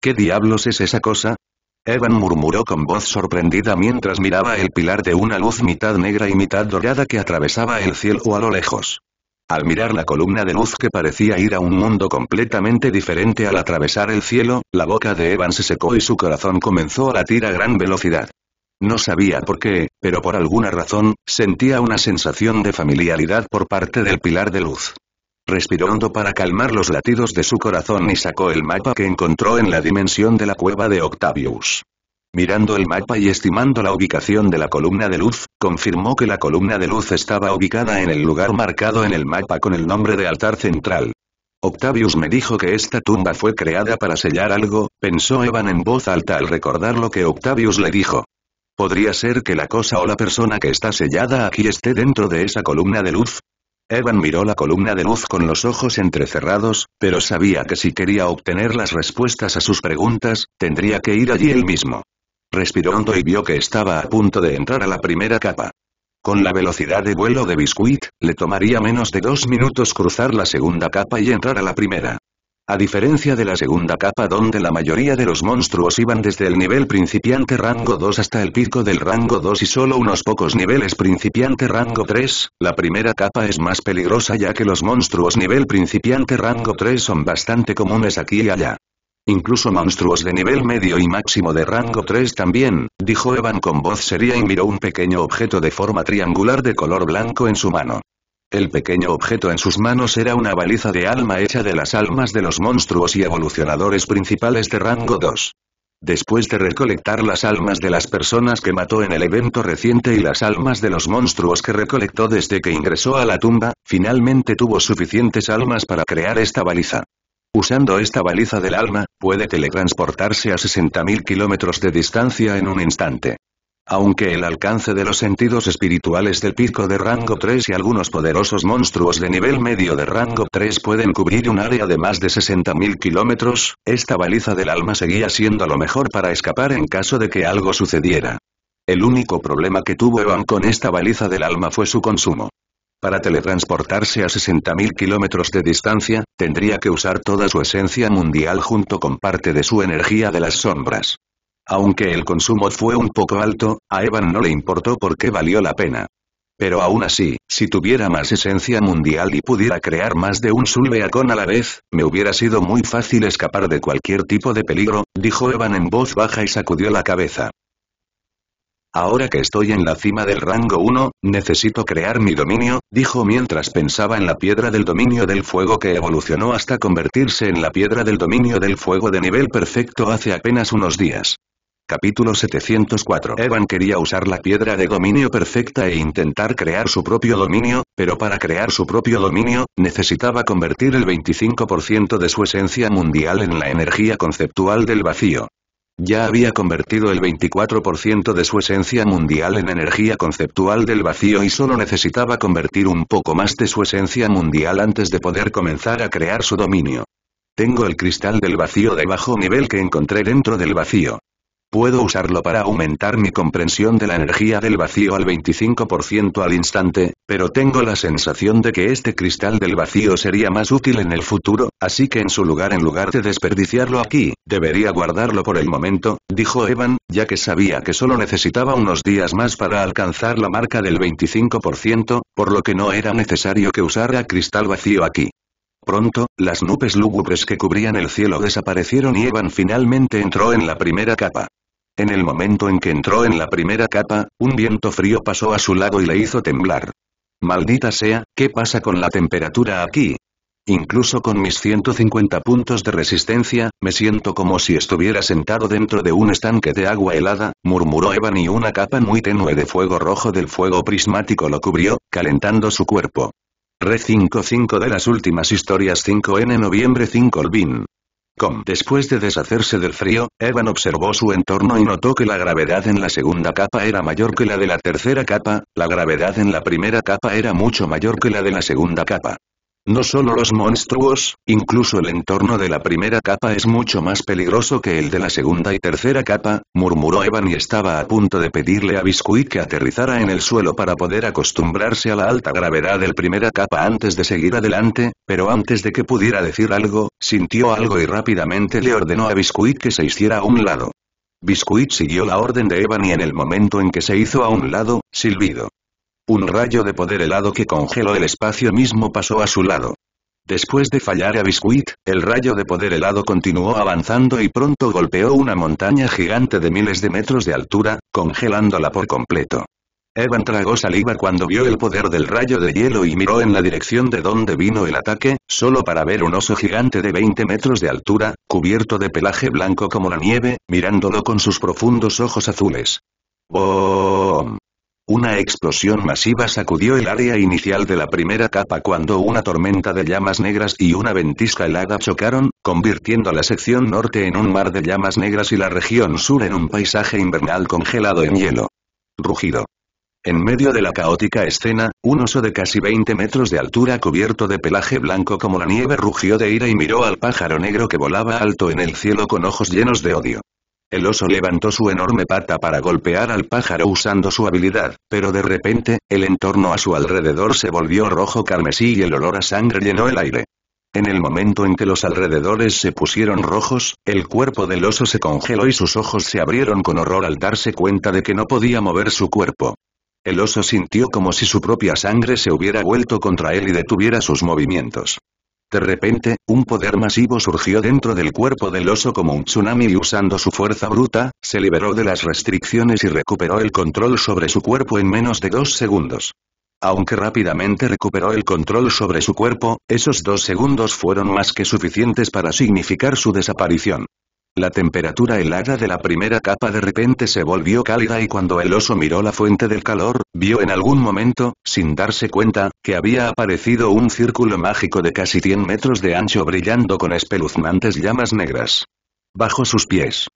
Speaker 1: ¿Qué diablos es esa cosa? Evan murmuró con voz sorprendida mientras miraba el pilar de una luz mitad negra y mitad dorada que atravesaba el cielo a lo lejos. Al mirar la columna de luz que parecía ir a un mundo completamente diferente al atravesar el cielo, la boca de Evan se secó y su corazón comenzó a latir a gran velocidad. No sabía por qué, pero por alguna razón, sentía una sensación de familiaridad por parte del pilar de luz. Respiró hondo para calmar los latidos de su corazón y sacó el mapa que encontró en la dimensión de la cueva de Octavius. Mirando el mapa y estimando la ubicación de la columna de luz, confirmó que la columna de luz estaba ubicada en el lugar marcado en el mapa con el nombre de altar central. Octavius me dijo que esta tumba fue creada para sellar algo, pensó Evan en voz alta al recordar lo que Octavius le dijo. ¿Podría ser que la cosa o la persona que está sellada aquí esté dentro de esa columna de luz? Evan miró la columna de luz con los ojos entrecerrados, pero sabía que si quería obtener las respuestas a sus preguntas, tendría que ir allí él mismo. Respiró hondo y vio que estaba a punto de entrar a la primera capa. Con la velocidad de vuelo de Biscuit, le tomaría menos de dos minutos cruzar la segunda capa y entrar a la primera. A diferencia de la segunda capa donde la mayoría de los monstruos iban desde el nivel principiante rango 2 hasta el pico del rango 2 y solo unos pocos niveles principiante rango 3, la primera capa es más peligrosa ya que los monstruos nivel principiante rango 3 son bastante comunes aquí y allá. Incluso monstruos de nivel medio y máximo de rango 3 también, dijo Evan con voz seria y miró un pequeño objeto de forma triangular de color blanco en su mano. El pequeño objeto en sus manos era una baliza de alma hecha de las almas de los monstruos y evolucionadores principales de rango 2. Después de recolectar las almas de las personas que mató en el evento reciente y las almas de los monstruos que recolectó desde que ingresó a la tumba, finalmente tuvo suficientes almas para crear esta baliza. Usando esta baliza del alma, puede teletransportarse a 60.000 kilómetros de distancia en un instante. Aunque el alcance de los sentidos espirituales del pico de rango 3 y algunos poderosos monstruos de nivel medio de rango 3 pueden cubrir un área de más de 60.000 kilómetros, esta baliza del alma seguía siendo lo mejor para escapar en caso de que algo sucediera. El único problema que tuvo Evan con esta baliza del alma fue su consumo. Para teletransportarse a 60.000 kilómetros de distancia, tendría que usar toda su esencia mundial junto con parte de su energía de las sombras. Aunque el consumo fue un poco alto, a Evan no le importó porque valió la pena. Pero aún así, si tuviera más esencia mundial y pudiera crear más de un Zulbeacon a la vez, me hubiera sido muy fácil escapar de cualquier tipo de peligro, dijo Evan en voz baja y sacudió la cabeza. Ahora que estoy en la cima del rango 1, necesito crear mi dominio, dijo mientras pensaba en la piedra del dominio del fuego que evolucionó hasta convertirse en la piedra del dominio del fuego de nivel perfecto hace apenas unos días. Capítulo 704 Evan quería usar la piedra de dominio perfecta e intentar crear su propio dominio, pero para crear su propio dominio, necesitaba convertir el 25% de su esencia mundial en la energía conceptual del vacío. Ya había convertido el 24% de su esencia mundial en energía conceptual del vacío y solo necesitaba convertir un poco más de su esencia mundial antes de poder comenzar a crear su dominio. Tengo el cristal del vacío de bajo nivel que encontré dentro del vacío. Puedo usarlo para aumentar mi comprensión de la energía del vacío al 25% al instante, pero tengo la sensación de que este cristal del vacío sería más útil en el futuro, así que en su lugar en lugar de desperdiciarlo aquí, debería guardarlo por el momento, dijo Evan, ya que sabía que solo necesitaba unos días más para alcanzar la marca del 25%, por lo que no era necesario que usara cristal vacío aquí. Pronto, las nubes lúgubres que cubrían el cielo desaparecieron y Evan finalmente entró en la primera capa. En el momento en que entró en la primera capa, un viento frío pasó a su lado y le hizo temblar. Maldita sea, ¿qué pasa con la temperatura aquí? Incluso con mis 150 puntos de resistencia, me siento como si estuviera sentado dentro de un estanque de agua helada, murmuró Evan y una capa muy tenue de fuego rojo del fuego prismático lo cubrió, calentando su cuerpo. Re 55 de las últimas historias 5N noviembre 5 Olvin. Después de deshacerse del frío, Evan observó su entorno y notó que la gravedad en la segunda capa era mayor que la de la tercera capa, la gravedad en la primera capa era mucho mayor que la de la segunda capa. No solo los monstruos, incluso el entorno de la primera capa es mucho más peligroso que el de la segunda y tercera capa, murmuró Evan y estaba a punto de pedirle a Biscuit que aterrizara en el suelo para poder acostumbrarse a la alta gravedad del primera capa antes de seguir adelante, pero antes de que pudiera decir algo, sintió algo y rápidamente le ordenó a Biscuit que se hiciera a un lado. Biscuit siguió la orden de Evan y en el momento en que se hizo a un lado, silbido. Un rayo de poder helado que congeló el espacio mismo pasó a su lado. Después de fallar a Biscuit, el rayo de poder helado continuó avanzando y pronto golpeó una montaña gigante de miles de metros de altura, congelándola por completo. Evan tragó saliva cuando vio el poder del rayo de hielo y miró en la dirección de donde vino el ataque, solo para ver un oso gigante de 20 metros de altura, cubierto de pelaje blanco como la nieve, mirándolo con sus profundos ojos azules. ¡Bom! Una explosión masiva sacudió el área inicial de la primera capa cuando una tormenta de llamas negras y una ventisca helada chocaron, convirtiendo la sección norte en un mar de llamas negras y la región sur en un paisaje invernal congelado en hielo. Rugido. En medio de la caótica escena, un oso de casi 20 metros de altura cubierto de pelaje blanco como la nieve rugió de ira y miró al pájaro negro que volaba alto en el cielo con ojos llenos de odio. El oso levantó su enorme pata para golpear al pájaro usando su habilidad, pero de repente, el entorno a su alrededor se volvió rojo carmesí y el olor a sangre llenó el aire. En el momento en que los alrededores se pusieron rojos, el cuerpo del oso se congeló y sus ojos se abrieron con horror al darse cuenta de que no podía mover su cuerpo. El oso sintió como si su propia sangre se hubiera vuelto contra él y detuviera sus movimientos. De repente, un poder masivo surgió dentro del cuerpo del oso como un tsunami y usando su fuerza bruta, se liberó de las restricciones y recuperó el control sobre su cuerpo en menos de dos segundos. Aunque rápidamente recuperó el control sobre su cuerpo, esos dos segundos fueron más que suficientes para significar su desaparición. La temperatura helada de la primera capa de repente se volvió cálida y cuando el oso miró la fuente del calor, vio en algún momento, sin darse cuenta, que había aparecido un círculo mágico de casi 100 metros de ancho brillando con espeluznantes llamas negras. Bajo sus pies.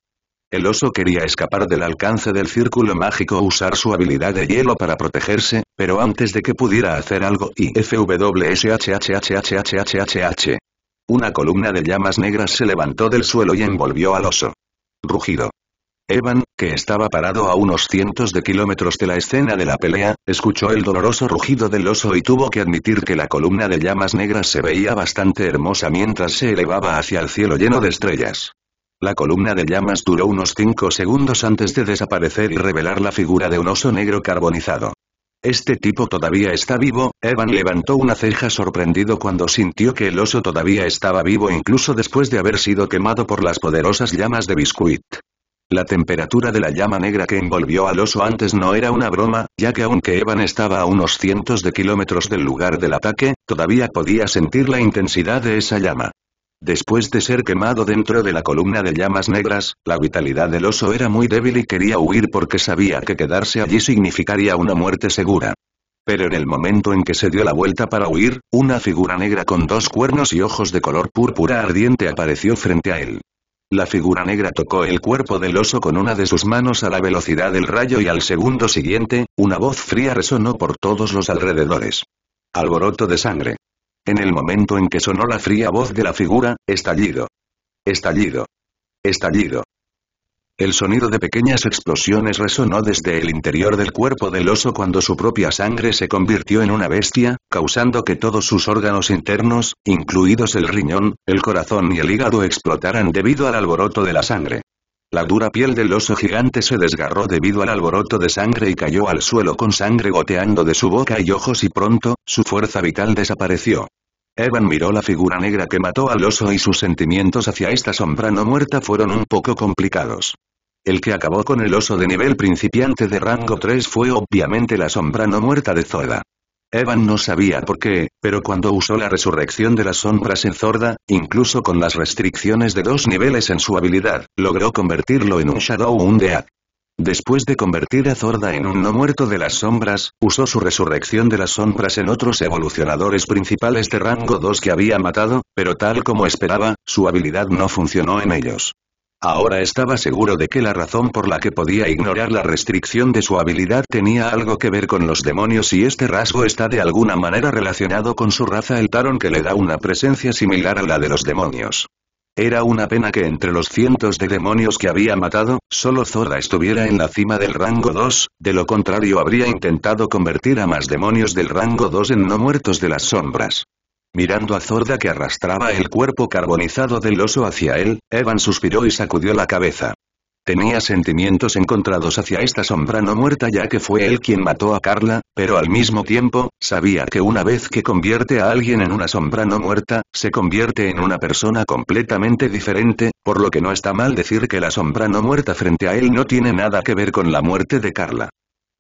Speaker 1: El oso quería escapar del alcance del círculo mágico o usar su habilidad de hielo para protegerse, pero antes de que pudiera hacer algo y una columna de llamas negras se levantó del suelo y envolvió al oso. Rugido. Evan, que estaba parado a unos cientos de kilómetros de la escena de la pelea, escuchó el doloroso rugido del oso y tuvo que admitir que la columna de llamas negras se veía bastante hermosa mientras se elevaba hacia el cielo lleno de estrellas. La columna de llamas duró unos cinco segundos antes de desaparecer y revelar la figura de un oso negro carbonizado. Este tipo todavía está vivo, Evan levantó una ceja sorprendido cuando sintió que el oso todavía estaba vivo incluso después de haber sido quemado por las poderosas llamas de Biscuit. La temperatura de la llama negra que envolvió al oso antes no era una broma, ya que aunque Evan estaba a unos cientos de kilómetros del lugar del ataque, todavía podía sentir la intensidad de esa llama. Después de ser quemado dentro de la columna de llamas negras, la vitalidad del oso era muy débil y quería huir porque sabía que quedarse allí significaría una muerte segura. Pero en el momento en que se dio la vuelta para huir, una figura negra con dos cuernos y ojos de color púrpura ardiente apareció frente a él. La figura negra tocó el cuerpo del oso con una de sus manos a la velocidad del rayo y al segundo siguiente, una voz fría resonó por todos los alrededores. Alboroto de sangre. En el momento en que sonó la fría voz de la figura, estallido. Estallido. Estallido. El sonido de pequeñas explosiones resonó desde el interior del cuerpo del oso cuando su propia sangre se convirtió en una bestia, causando que todos sus órganos internos, incluidos el riñón, el corazón y el hígado explotaran debido al alboroto de la sangre. La dura piel del oso gigante se desgarró debido al alboroto de sangre y cayó al suelo con sangre goteando de su boca y ojos y pronto, su fuerza vital desapareció. Evan miró la figura negra que mató al oso y sus sentimientos hacia esta sombra no muerta fueron un poco complicados. El que acabó con el oso de nivel principiante de rango 3 fue obviamente la sombra no muerta de Zoda. Evan no sabía por qué, pero cuando usó la resurrección de las sombras en Zorda, incluso con las restricciones de dos niveles en su habilidad, logró convertirlo en un Shadow Undead. Después de convertir a Zorda en un no muerto de las sombras, usó su resurrección de las sombras en otros evolucionadores principales de rango 2 que había matado, pero tal como esperaba, su habilidad no funcionó en ellos. Ahora estaba seguro de que la razón por la que podía ignorar la restricción de su habilidad tenía algo que ver con los demonios y este rasgo está de alguna manera relacionado con su raza el tarón que le da una presencia similar a la de los demonios. Era una pena que entre los cientos de demonios que había matado, solo Zora estuviera en la cima del rango 2, de lo contrario habría intentado convertir a más demonios del rango 2 en no muertos de las sombras. Mirando a Zorda que arrastraba el cuerpo carbonizado del oso hacia él, Evan suspiró y sacudió la cabeza. Tenía sentimientos encontrados hacia esta sombra no muerta ya que fue él quien mató a Carla, pero al mismo tiempo, sabía que una vez que convierte a alguien en una sombra no muerta, se convierte en una persona completamente diferente, por lo que no está mal decir que la sombra no muerta frente a él no tiene nada que ver con la muerte de Carla.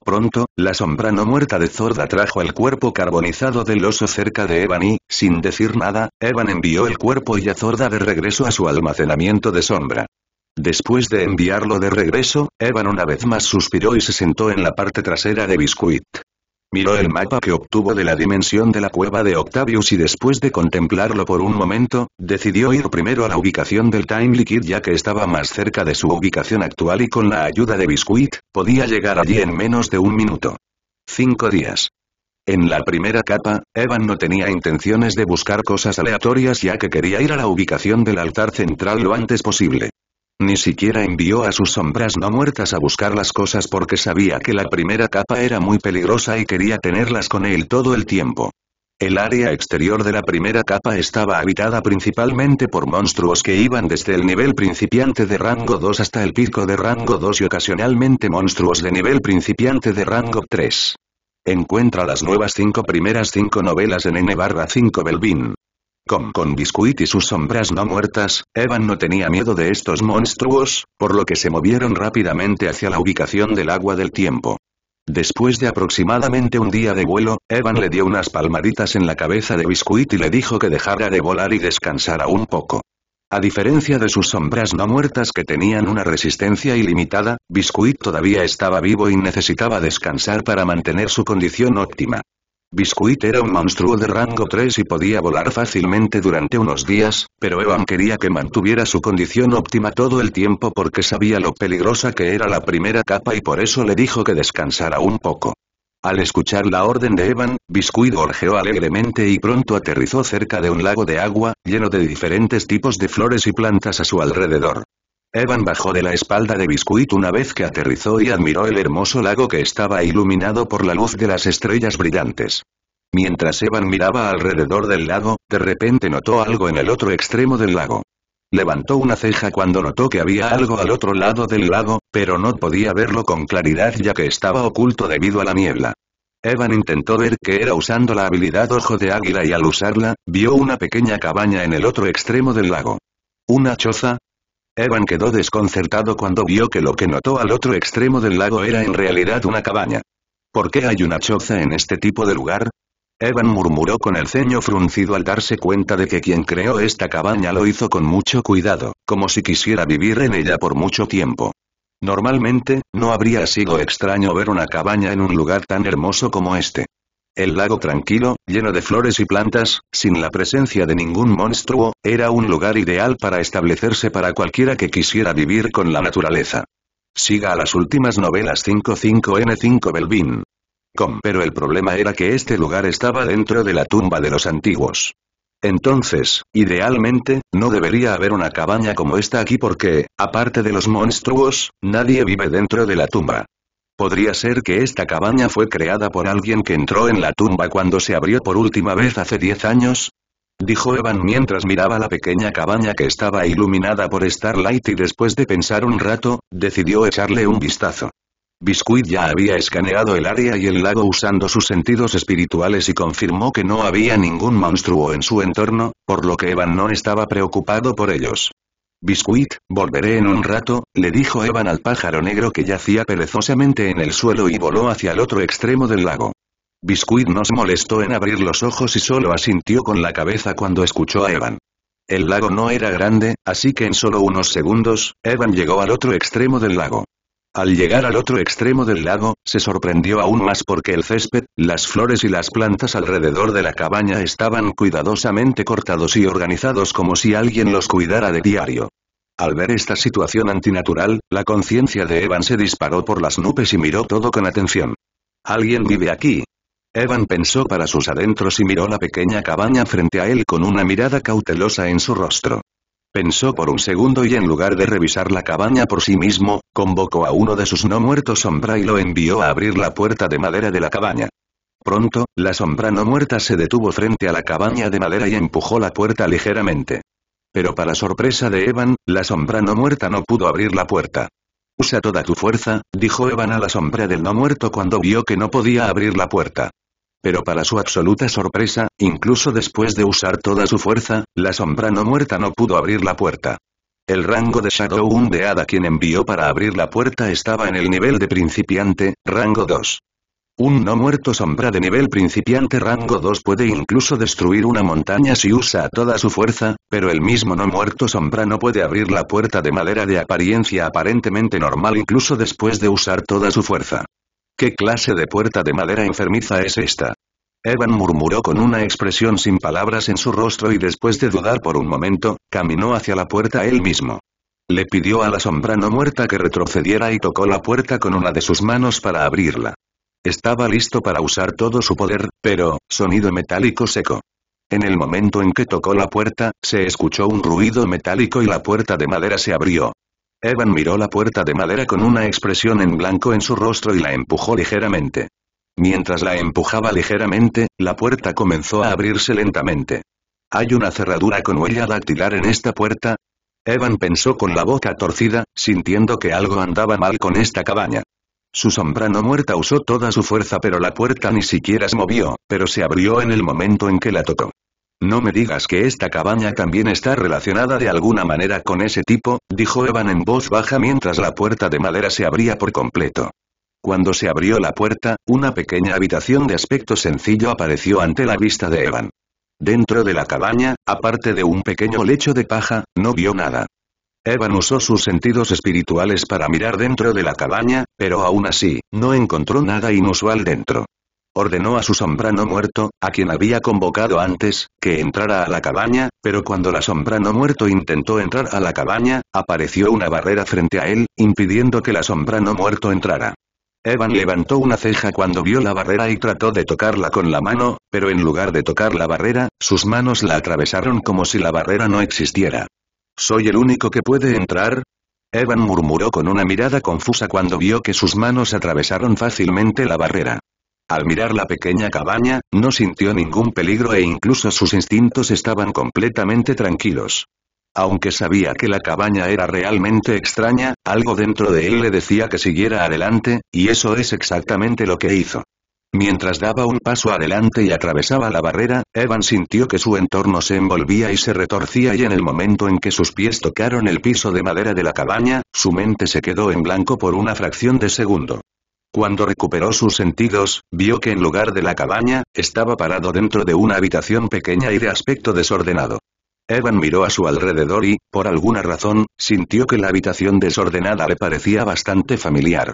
Speaker 1: Pronto, la sombra no muerta de Zorda trajo el cuerpo carbonizado del oso cerca de Evan y, sin decir nada, Evan envió el cuerpo y a Zorda de regreso a su almacenamiento de sombra. Después de enviarlo de regreso, Evan una vez más suspiró y se sentó en la parte trasera de Biscuit. Miró el mapa que obtuvo de la dimensión de la cueva de Octavius y después de contemplarlo por un momento, decidió ir primero a la ubicación del Time Liquid ya que estaba más cerca de su ubicación actual y con la ayuda de Biscuit, podía llegar allí en menos de un minuto. Cinco días. En la primera capa, Evan no tenía intenciones de buscar cosas aleatorias ya que quería ir a la ubicación del altar central lo antes posible. Ni siquiera envió a sus sombras no muertas a buscar las cosas porque sabía que la primera capa era muy peligrosa y quería tenerlas con él todo el tiempo. El área exterior de la primera capa estaba habitada principalmente por monstruos que iban desde el nivel principiante de rango 2 hasta el pico de rango 2 y ocasionalmente monstruos de nivel principiante de rango 3. Encuentra las nuevas 5 primeras 5 novelas en n barra 5 Belvin. Con, Biscuit y sus sombras no muertas, Evan no tenía miedo de estos monstruos, por lo que se movieron rápidamente hacia la ubicación del agua del tiempo. Después de aproximadamente un día de vuelo, Evan le dio unas palmaditas en la cabeza de Biscuit y le dijo que dejara de volar y descansara un poco. A diferencia de sus sombras no muertas que tenían una resistencia ilimitada, Biscuit todavía estaba vivo y necesitaba descansar para mantener su condición óptima. Biscuit era un monstruo de rango 3 y podía volar fácilmente durante unos días, pero Evan quería que mantuviera su condición óptima todo el tiempo porque sabía lo peligrosa que era la primera capa y por eso le dijo que descansara un poco. Al escuchar la orden de Evan, Biscuit orgeó alegremente y pronto aterrizó cerca de un lago de agua, lleno de diferentes tipos de flores y plantas a su alrededor. Evan bajó de la espalda de Biscuit una vez que aterrizó y admiró el hermoso lago que estaba iluminado por la luz de las estrellas brillantes. Mientras Evan miraba alrededor del lago, de repente notó algo en el otro extremo del lago. Levantó una ceja cuando notó que había algo al otro lado del lago, pero no podía verlo con claridad ya que estaba oculto debido a la niebla. Evan intentó ver qué era usando la habilidad Ojo de Águila y al usarla, vio una pequeña cabaña en el otro extremo del lago. Una choza, Evan quedó desconcertado cuando vio que lo que notó al otro extremo del lago era en realidad una cabaña. ¿Por qué hay una choza en este tipo de lugar? Evan murmuró con el ceño fruncido al darse cuenta de que quien creó esta cabaña lo hizo con mucho cuidado, como si quisiera vivir en ella por mucho tiempo. Normalmente, no habría sido extraño ver una cabaña en un lugar tan hermoso como este. El lago tranquilo, lleno de flores y plantas, sin la presencia de ningún monstruo, era un lugar ideal para establecerse para cualquiera que quisiera vivir con la naturaleza. Siga a las últimas novelas 55N5 Belvin. Pero el problema era que este lugar estaba dentro de la tumba de los antiguos. Entonces, idealmente, no debería haber una cabaña como esta aquí porque, aparte de los monstruos, nadie vive dentro de la tumba. Podría ser que esta cabaña fue creada por alguien que entró en la tumba cuando se abrió por última vez hace diez años, dijo Evan mientras miraba la pequeña cabaña que estaba iluminada por Starlight y después de pensar un rato, decidió echarle un vistazo. Biscuit ya había escaneado el área y el lago usando sus sentidos espirituales y confirmó que no había ningún monstruo en su entorno, por lo que Evan no estaba preocupado por ellos. Biscuit, volveré en un rato, le dijo Evan al pájaro negro que yacía perezosamente en el suelo y voló hacia el otro extremo del lago. Biscuit no se molestó en abrir los ojos y solo asintió con la cabeza cuando escuchó a Evan. El lago no era grande, así que en solo unos segundos, Evan llegó al otro extremo del lago. Al llegar al otro extremo del lago, se sorprendió aún más porque el césped, las flores y las plantas alrededor de la cabaña estaban cuidadosamente cortados y organizados como si alguien los cuidara de diario. Al ver esta situación antinatural, la conciencia de Evan se disparó por las nubes y miró todo con atención. ¿Alguien vive aquí? Evan pensó para sus adentros y miró la pequeña cabaña frente a él con una mirada cautelosa en su rostro. Pensó por un segundo y en lugar de revisar la cabaña por sí mismo, convocó a uno de sus no muertos sombra y lo envió a abrir la puerta de madera de la cabaña. Pronto, la sombra no muerta se detuvo frente a la cabaña de madera y empujó la puerta ligeramente. Pero para sorpresa de Evan, la sombra no muerta no pudo abrir la puerta. Usa toda tu fuerza, dijo Evan a la sombra del no muerto cuando vio que no podía abrir la puerta. Pero para su absoluta sorpresa, incluso después de usar toda su fuerza, la sombra no muerta no pudo abrir la puerta. El rango de Shadow Un de Hada quien envió para abrir la puerta estaba en el nivel de principiante, rango 2. Un no muerto sombra de nivel principiante rango 2 puede incluso destruir una montaña si usa toda su fuerza, pero el mismo no muerto sombra no puede abrir la puerta de madera de apariencia aparentemente normal incluso después de usar toda su fuerza. ¿Qué clase de puerta de madera enfermiza es esta? Evan murmuró con una expresión sin palabras en su rostro y después de dudar por un momento, caminó hacia la puerta él mismo. Le pidió a la sombra no muerta que retrocediera y tocó la puerta con una de sus manos para abrirla. Estaba listo para usar todo su poder, pero, sonido metálico seco. En el momento en que tocó la puerta, se escuchó un ruido metálico y la puerta de madera se abrió. Evan miró la puerta de madera con una expresión en blanco en su rostro y la empujó ligeramente. Mientras la empujaba ligeramente, la puerta comenzó a abrirse lentamente. ¿Hay una cerradura con huella dactilar en esta puerta? Evan pensó con la boca torcida, sintiendo que algo andaba mal con esta cabaña. Su no muerta usó toda su fuerza pero la puerta ni siquiera se movió, pero se abrió en el momento en que la tocó. No me digas que esta cabaña también está relacionada de alguna manera con ese tipo, dijo Evan en voz baja mientras la puerta de madera se abría por completo. Cuando se abrió la puerta, una pequeña habitación de aspecto sencillo apareció ante la vista de Evan. Dentro de la cabaña, aparte de un pequeño lecho de paja, no vio nada. Evan usó sus sentidos espirituales para mirar dentro de la cabaña, pero aún así, no encontró nada inusual dentro. Ordenó a su sombrano muerto, a quien había convocado antes, que entrara a la cabaña, pero cuando la sombrano muerto intentó entrar a la cabaña, apareció una barrera frente a él, impidiendo que la sombrano muerto entrara. Evan levantó una ceja cuando vio la barrera y trató de tocarla con la mano, pero en lugar de tocar la barrera, sus manos la atravesaron como si la barrera no existiera. ¿Soy el único que puede entrar? Evan murmuró con una mirada confusa cuando vio que sus manos atravesaron fácilmente la barrera. Al mirar la pequeña cabaña, no sintió ningún peligro e incluso sus instintos estaban completamente tranquilos. Aunque sabía que la cabaña era realmente extraña, algo dentro de él le decía que siguiera adelante, y eso es exactamente lo que hizo. Mientras daba un paso adelante y atravesaba la barrera, Evan sintió que su entorno se envolvía y se retorcía y en el momento en que sus pies tocaron el piso de madera de la cabaña, su mente se quedó en blanco por una fracción de segundo. Cuando recuperó sus sentidos, vio que en lugar de la cabaña, estaba parado dentro de una habitación pequeña y de aspecto desordenado. Evan miró a su alrededor y, por alguna razón, sintió que la habitación desordenada le parecía bastante familiar.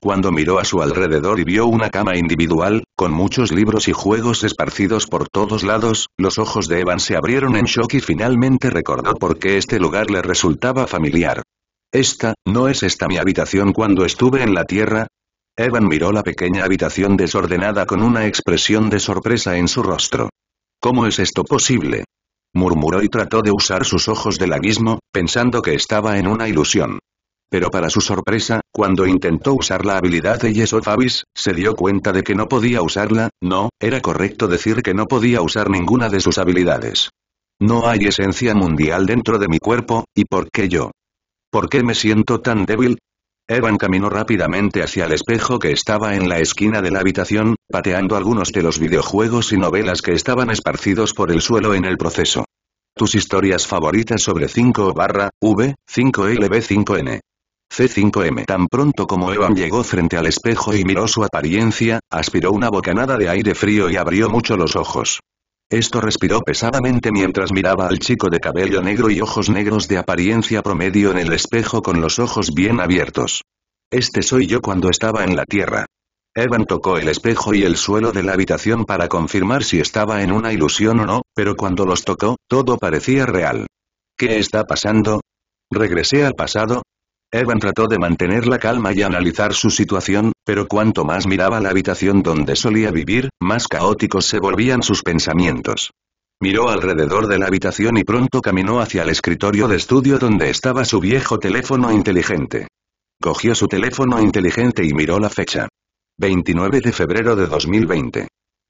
Speaker 1: Cuando miró a su alrededor y vio una cama individual, con muchos libros y juegos esparcidos por todos lados, los ojos de Evan se abrieron en shock y finalmente recordó por qué este lugar le resultaba familiar. Esta, no es esta mi habitación cuando estuve en la Tierra, Evan miró la pequeña habitación desordenada con una expresión de sorpresa en su rostro. ¿Cómo es esto posible? murmuró y trató de usar sus ojos del abismo, pensando que estaba en una ilusión. Pero para su sorpresa, cuando intentó usar la habilidad de Yeso se dio cuenta de que no podía usarla, no, era correcto decir que no podía usar ninguna de sus habilidades. No hay esencia mundial dentro de mi cuerpo, ¿y por qué yo? ¿Por qué me siento tan débil? Evan caminó rápidamente hacia el espejo que estaba en la esquina de la habitación, pateando algunos de los videojuegos y novelas que estaban esparcidos por el suelo en el proceso. Tus historias favoritas sobre 5 barra, V, 5LB5N. C5M Tan pronto como Evan llegó frente al espejo y miró su apariencia, aspiró una bocanada de aire frío y abrió mucho los ojos. Esto respiró pesadamente mientras miraba al chico de cabello negro y ojos negros de apariencia promedio en el espejo con los ojos bien abiertos. Este soy yo cuando estaba en la Tierra. Evan tocó el espejo y el suelo de la habitación para confirmar si estaba en una ilusión o no, pero cuando los tocó, todo parecía real. ¿Qué está pasando? Regresé al pasado, Evan trató de mantener la calma y analizar su situación, pero cuanto más miraba la habitación donde solía vivir, más caóticos se volvían sus pensamientos. Miró alrededor de la habitación y pronto caminó hacia el escritorio de estudio donde estaba su viejo teléfono inteligente. Cogió su teléfono inteligente y miró la fecha. 29 de febrero de 2020.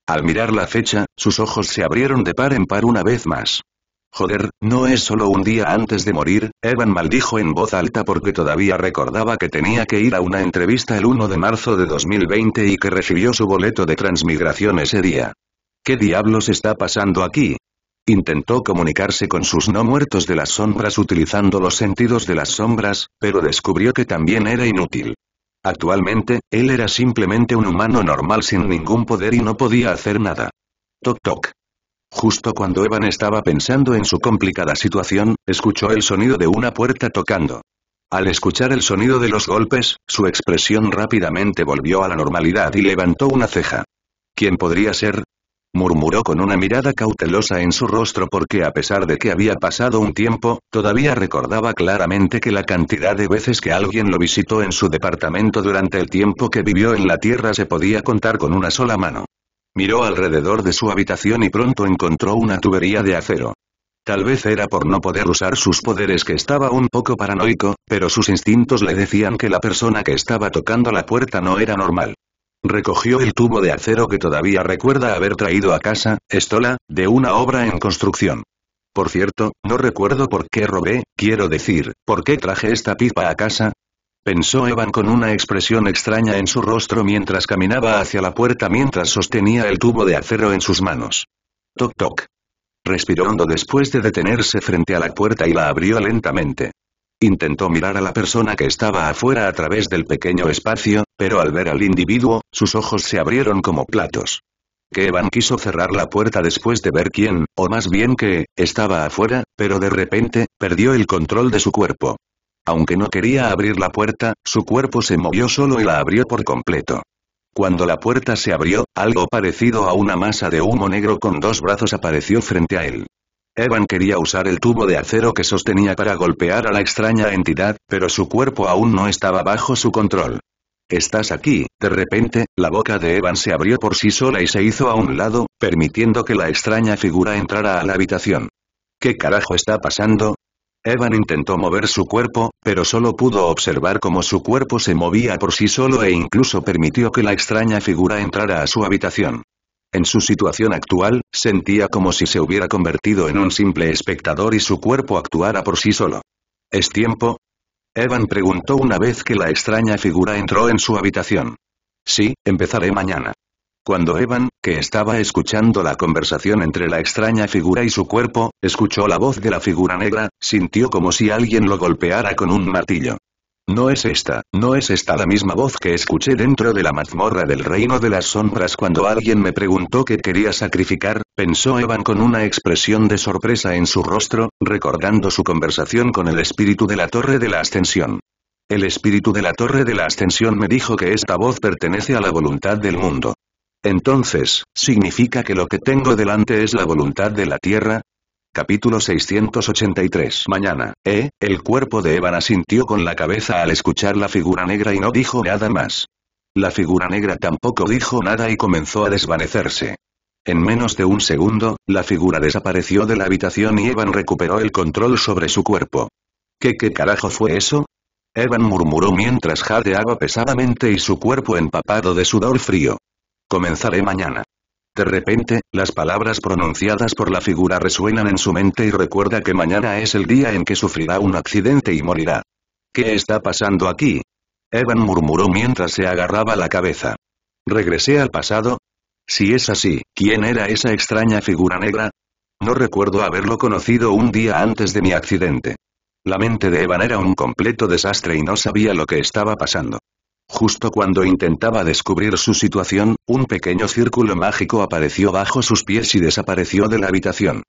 Speaker 1: Al mirar la fecha, sus ojos se abrieron de par en par una vez más. Joder, no es solo un día antes de morir, Evan maldijo en voz alta porque todavía recordaba que tenía que ir a una entrevista el 1 de marzo de 2020 y que recibió su boleto de transmigración ese día. ¿Qué diablos está pasando aquí? Intentó comunicarse con sus no muertos de las sombras utilizando los sentidos de las sombras, pero descubrió que también era inútil. Actualmente, él era simplemente un humano normal sin ningún poder y no podía hacer nada. Toc toc. Justo cuando Evan estaba pensando en su complicada situación, escuchó el sonido de una puerta tocando. Al escuchar el sonido de los golpes, su expresión rápidamente volvió a la normalidad y levantó una ceja. ¿Quién podría ser? murmuró con una mirada cautelosa en su rostro porque a pesar de que había pasado un tiempo, todavía recordaba claramente que la cantidad de veces que alguien lo visitó en su departamento durante el tiempo que vivió en la Tierra se podía contar con una sola mano. Miró alrededor de su habitación y pronto encontró una tubería de acero. Tal vez era por no poder usar sus poderes que estaba un poco paranoico, pero sus instintos le decían que la persona que estaba tocando la puerta no era normal. Recogió el tubo de acero que todavía recuerda haber traído a casa, estola, de una obra en construcción. Por cierto, no recuerdo por qué robé, quiero decir, por qué traje esta pipa a casa, pensó Evan con una expresión extraña en su rostro mientras caminaba hacia la puerta mientras sostenía el tubo de acero en sus manos. Toc toc. Respiró hondo después de detenerse frente a la puerta y la abrió lentamente. Intentó mirar a la persona que estaba afuera a través del pequeño espacio, pero al ver al individuo, sus ojos se abrieron como platos. Que Evan quiso cerrar la puerta después de ver quién, o más bien que, estaba afuera, pero de repente, perdió el control de su cuerpo. Aunque no quería abrir la puerta, su cuerpo se movió solo y la abrió por completo. Cuando la puerta se abrió, algo parecido a una masa de humo negro con dos brazos apareció frente a él. Evan quería usar el tubo de acero que sostenía para golpear a la extraña entidad, pero su cuerpo aún no estaba bajo su control. Estás aquí, de repente, la boca de Evan se abrió por sí sola y se hizo a un lado, permitiendo que la extraña figura entrara a la habitación. ¿Qué carajo está pasando? Evan intentó mover su cuerpo, pero solo pudo observar cómo su cuerpo se movía por sí solo e incluso permitió que la extraña figura entrara a su habitación. En su situación actual, sentía como si se hubiera convertido en un simple espectador y su cuerpo actuara por sí solo. ¿Es tiempo? Evan preguntó una vez que la extraña figura entró en su habitación. Sí, empezaré mañana. Cuando Evan, que estaba escuchando la conversación entre la extraña figura y su cuerpo, escuchó la voz de la figura negra, sintió como si alguien lo golpeara con un martillo. No es esta, no es esta la misma voz que escuché dentro de la mazmorra del reino de las sombras cuando alguien me preguntó qué quería sacrificar, pensó Evan con una expresión de sorpresa en su rostro, recordando su conversación con el espíritu de la Torre de la Ascensión. El espíritu de la Torre de la Ascensión me dijo que esta voz pertenece a la voluntad del mundo. Entonces, ¿significa que lo que tengo delante es la voluntad de la tierra? Capítulo 683 Mañana, ¿eh? El cuerpo de Evan asintió con la cabeza al escuchar la figura negra y no dijo nada más. La figura negra tampoco dijo nada y comenzó a desvanecerse. En menos de un segundo, la figura desapareció de la habitación y Evan recuperó el control sobre su cuerpo. ¿Qué qué carajo fue eso? Evan murmuró mientras jadeaba pesadamente y su cuerpo empapado de sudor frío. Comenzaré mañana. De repente, las palabras pronunciadas por la figura resuenan en su mente y recuerda que mañana es el día en que sufrirá un accidente y morirá. ¿Qué está pasando aquí? Evan murmuró mientras se agarraba la cabeza. ¿Regresé al pasado? Si es así, ¿quién era esa extraña figura negra? No recuerdo haberlo conocido un día antes de mi accidente. La mente de Evan era un completo desastre y no sabía lo que estaba pasando. Justo cuando intentaba descubrir su situación, un pequeño círculo mágico apareció bajo sus pies y desapareció de la habitación.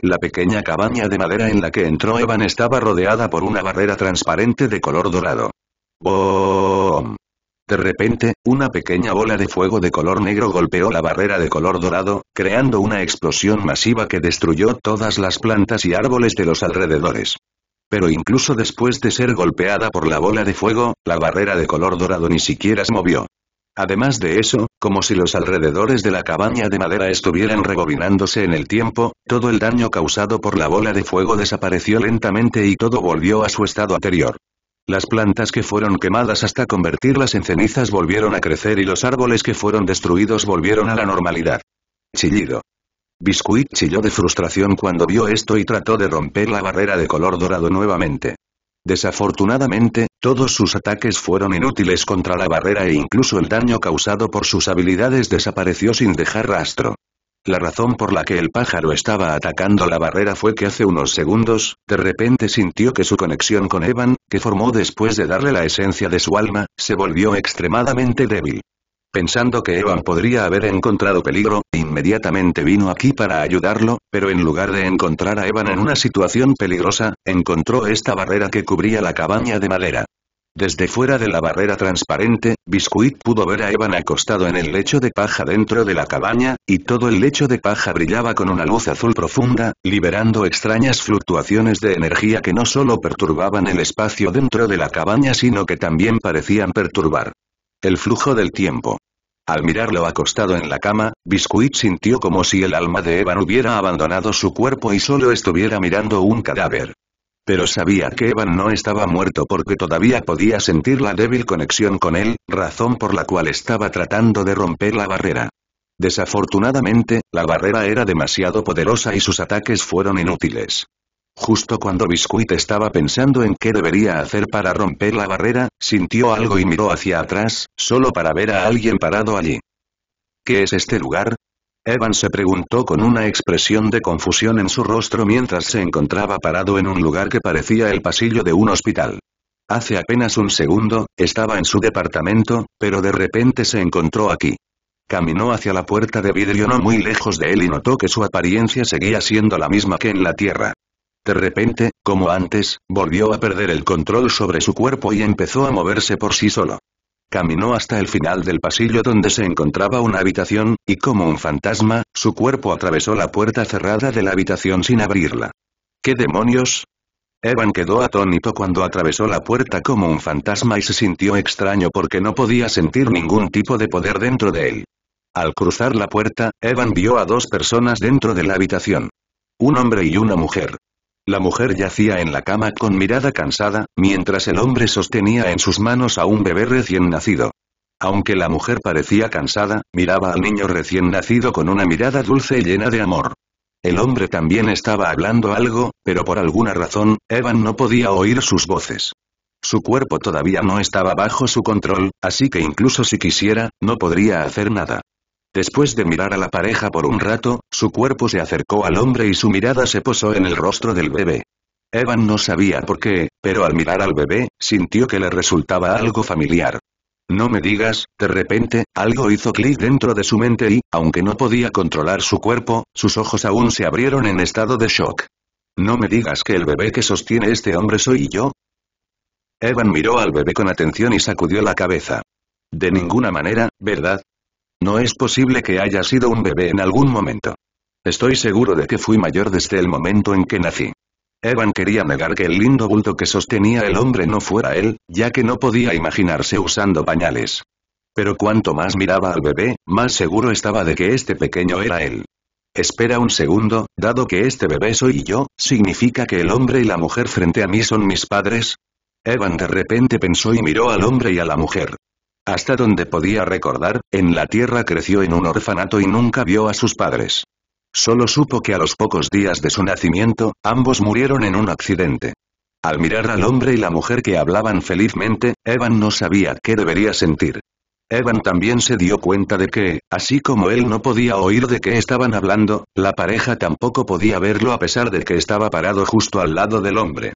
Speaker 1: La pequeña cabaña de madera en la que entró Evan estaba rodeada por una barrera transparente de color dorado. ¡Boom! De repente, una pequeña bola de fuego de color negro golpeó la barrera de color dorado, creando una explosión masiva que destruyó todas las plantas y árboles de los alrededores pero incluso después de ser golpeada por la bola de fuego, la barrera de color dorado ni siquiera se movió. Además de eso, como si los alrededores de la cabaña de madera estuvieran rebobinándose en el tiempo, todo el daño causado por la bola de fuego desapareció lentamente y todo volvió a su estado anterior. Las plantas que fueron quemadas hasta convertirlas en cenizas volvieron a crecer y los árboles que fueron destruidos volvieron a la normalidad. Chillido. Biscuit chilló de frustración cuando vio esto y trató de romper la barrera de color dorado nuevamente. Desafortunadamente, todos sus ataques fueron inútiles contra la barrera e incluso el daño causado por sus habilidades desapareció sin dejar rastro. La razón por la que el pájaro estaba atacando la barrera fue que hace unos segundos, de repente sintió que su conexión con Evan, que formó después de darle la esencia de su alma, se volvió extremadamente débil. Pensando que Evan podría haber encontrado peligro, inmediatamente vino aquí para ayudarlo, pero en lugar de encontrar a Evan en una situación peligrosa, encontró esta barrera que cubría la cabaña de madera. Desde fuera de la barrera transparente, Biscuit pudo ver a Evan acostado en el lecho de paja dentro de la cabaña, y todo el lecho de paja brillaba con una luz azul profunda, liberando extrañas fluctuaciones de energía que no solo perturbaban el espacio dentro de la cabaña sino que también parecían perturbar el flujo del tiempo. Al mirarlo acostado en la cama, Biscuit sintió como si el alma de Evan hubiera abandonado su cuerpo y solo estuviera mirando un cadáver. Pero sabía que Evan no estaba muerto porque todavía podía sentir la débil conexión con él, razón por la cual estaba tratando de romper la barrera. Desafortunadamente, la barrera era demasiado poderosa y sus ataques fueron inútiles. Justo cuando Biscuit estaba pensando en qué debería hacer para romper la barrera, sintió algo y miró hacia atrás, solo para ver a alguien parado allí. ¿Qué es este lugar? Evan se preguntó con una expresión de confusión en su rostro mientras se encontraba parado en un lugar que parecía el pasillo de un hospital. Hace apenas un segundo, estaba en su departamento, pero de repente se encontró aquí. Caminó hacia la puerta de vidrio no muy lejos de él y notó que su apariencia seguía siendo la misma que en la Tierra. De repente, como antes, volvió a perder el control sobre su cuerpo y empezó a moverse por sí solo. Caminó hasta el final del pasillo donde se encontraba una habitación, y como un fantasma, su cuerpo atravesó la puerta cerrada de la habitación sin abrirla. ¿Qué demonios? Evan quedó atónito cuando atravesó la puerta como un fantasma y se sintió extraño porque no podía sentir ningún tipo de poder dentro de él. Al cruzar la puerta, Evan vio a dos personas dentro de la habitación. Un hombre y una mujer. La mujer yacía en la cama con mirada cansada, mientras el hombre sostenía en sus manos a un bebé recién nacido. Aunque la mujer parecía cansada, miraba al niño recién nacido con una mirada dulce y llena de amor. El hombre también estaba hablando algo, pero por alguna razón, Evan no podía oír sus voces. Su cuerpo todavía no estaba bajo su control, así que incluso si quisiera, no podría hacer nada. Después de mirar a la pareja por un rato, su cuerpo se acercó al hombre y su mirada se posó en el rostro del bebé. Evan no sabía por qué, pero al mirar al bebé, sintió que le resultaba algo familiar. No me digas, de repente, algo hizo clic dentro de su mente y, aunque no podía controlar su cuerpo, sus ojos aún se abrieron en estado de shock. No me digas que el bebé que sostiene este hombre soy yo. Evan miró al bebé con atención y sacudió la cabeza. De ninguna manera, ¿verdad? No es posible que haya sido un bebé en algún momento. Estoy seguro de que fui mayor desde el momento en que nací. Evan quería negar que el lindo bulto que sostenía el hombre no fuera él, ya que no podía imaginarse usando pañales. Pero cuanto más miraba al bebé, más seguro estaba de que este pequeño era él. Espera un segundo, dado que este bebé soy yo, ¿significa que el hombre y la mujer frente a mí son mis padres? Evan de repente pensó y miró al hombre y a la mujer. Hasta donde podía recordar, en la tierra creció en un orfanato y nunca vio a sus padres. Solo supo que a los pocos días de su nacimiento, ambos murieron en un accidente. Al mirar al hombre y la mujer que hablaban felizmente, Evan no sabía qué debería sentir. Evan también se dio cuenta de que, así como él no podía oír de qué estaban hablando, la pareja tampoco podía verlo a pesar de que estaba parado justo al lado del hombre.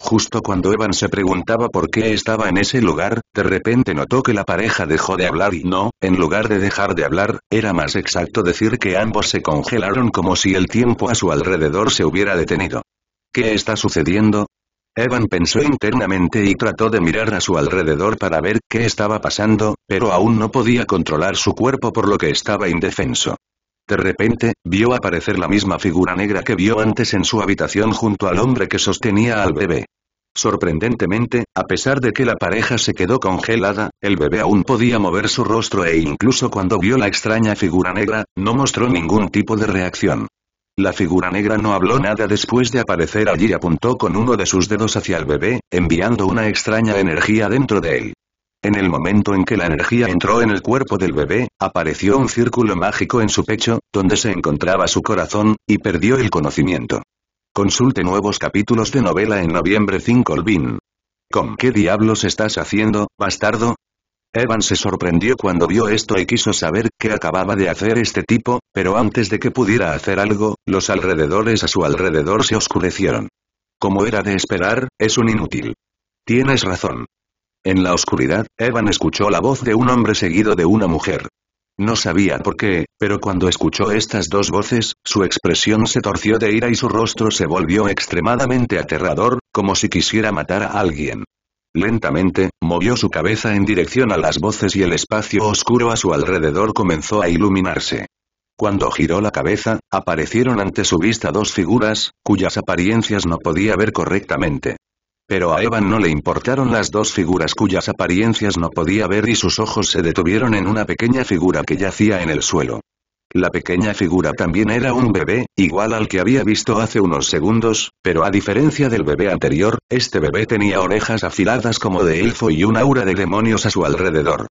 Speaker 1: Justo cuando Evan se preguntaba por qué estaba en ese lugar, de repente notó que la pareja dejó de hablar y no, en lugar de dejar de hablar, era más exacto decir que ambos se congelaron como si el tiempo a su alrededor se hubiera detenido. ¿Qué está sucediendo? Evan pensó internamente y trató de mirar a su alrededor para ver qué estaba pasando, pero aún no podía controlar su cuerpo por lo que estaba indefenso. De repente, vio aparecer la misma figura negra que vio antes en su habitación junto al hombre que sostenía al bebé. Sorprendentemente, a pesar de que la pareja se quedó congelada, el bebé aún podía mover su rostro e incluso cuando vio la extraña figura negra, no mostró ningún tipo de reacción. La figura negra no habló nada después de aparecer allí y apuntó con uno de sus dedos hacia el bebé, enviando una extraña energía dentro de él. En el momento en que la energía entró en el cuerpo del bebé, apareció un círculo mágico en su pecho, donde se encontraba su corazón, y perdió el conocimiento. Consulte nuevos capítulos de novela en noviembre 5 Olvin. ¿Con qué diablos estás haciendo, bastardo? Evan se sorprendió cuando vio esto y quiso saber qué acababa de hacer este tipo, pero antes de que pudiera hacer algo, los alrededores a su alrededor se oscurecieron. Como era de esperar, es un inútil. Tienes razón. En la oscuridad, Evan escuchó la voz de un hombre seguido de una mujer. No sabía por qué, pero cuando escuchó estas dos voces, su expresión se torció de ira y su rostro se volvió extremadamente aterrador, como si quisiera matar a alguien. Lentamente, movió su cabeza en dirección a las voces y el espacio oscuro a su alrededor comenzó a iluminarse. Cuando giró la cabeza, aparecieron ante su vista dos figuras, cuyas apariencias no podía ver correctamente. Pero a Evan no le importaron las dos figuras cuyas apariencias no podía ver y sus ojos se detuvieron en una pequeña figura que yacía en el suelo. La pequeña figura también era un bebé, igual al que había visto hace unos segundos, pero a diferencia del bebé anterior, este bebé tenía orejas afiladas como de elfo y un aura de demonios a su alrededor.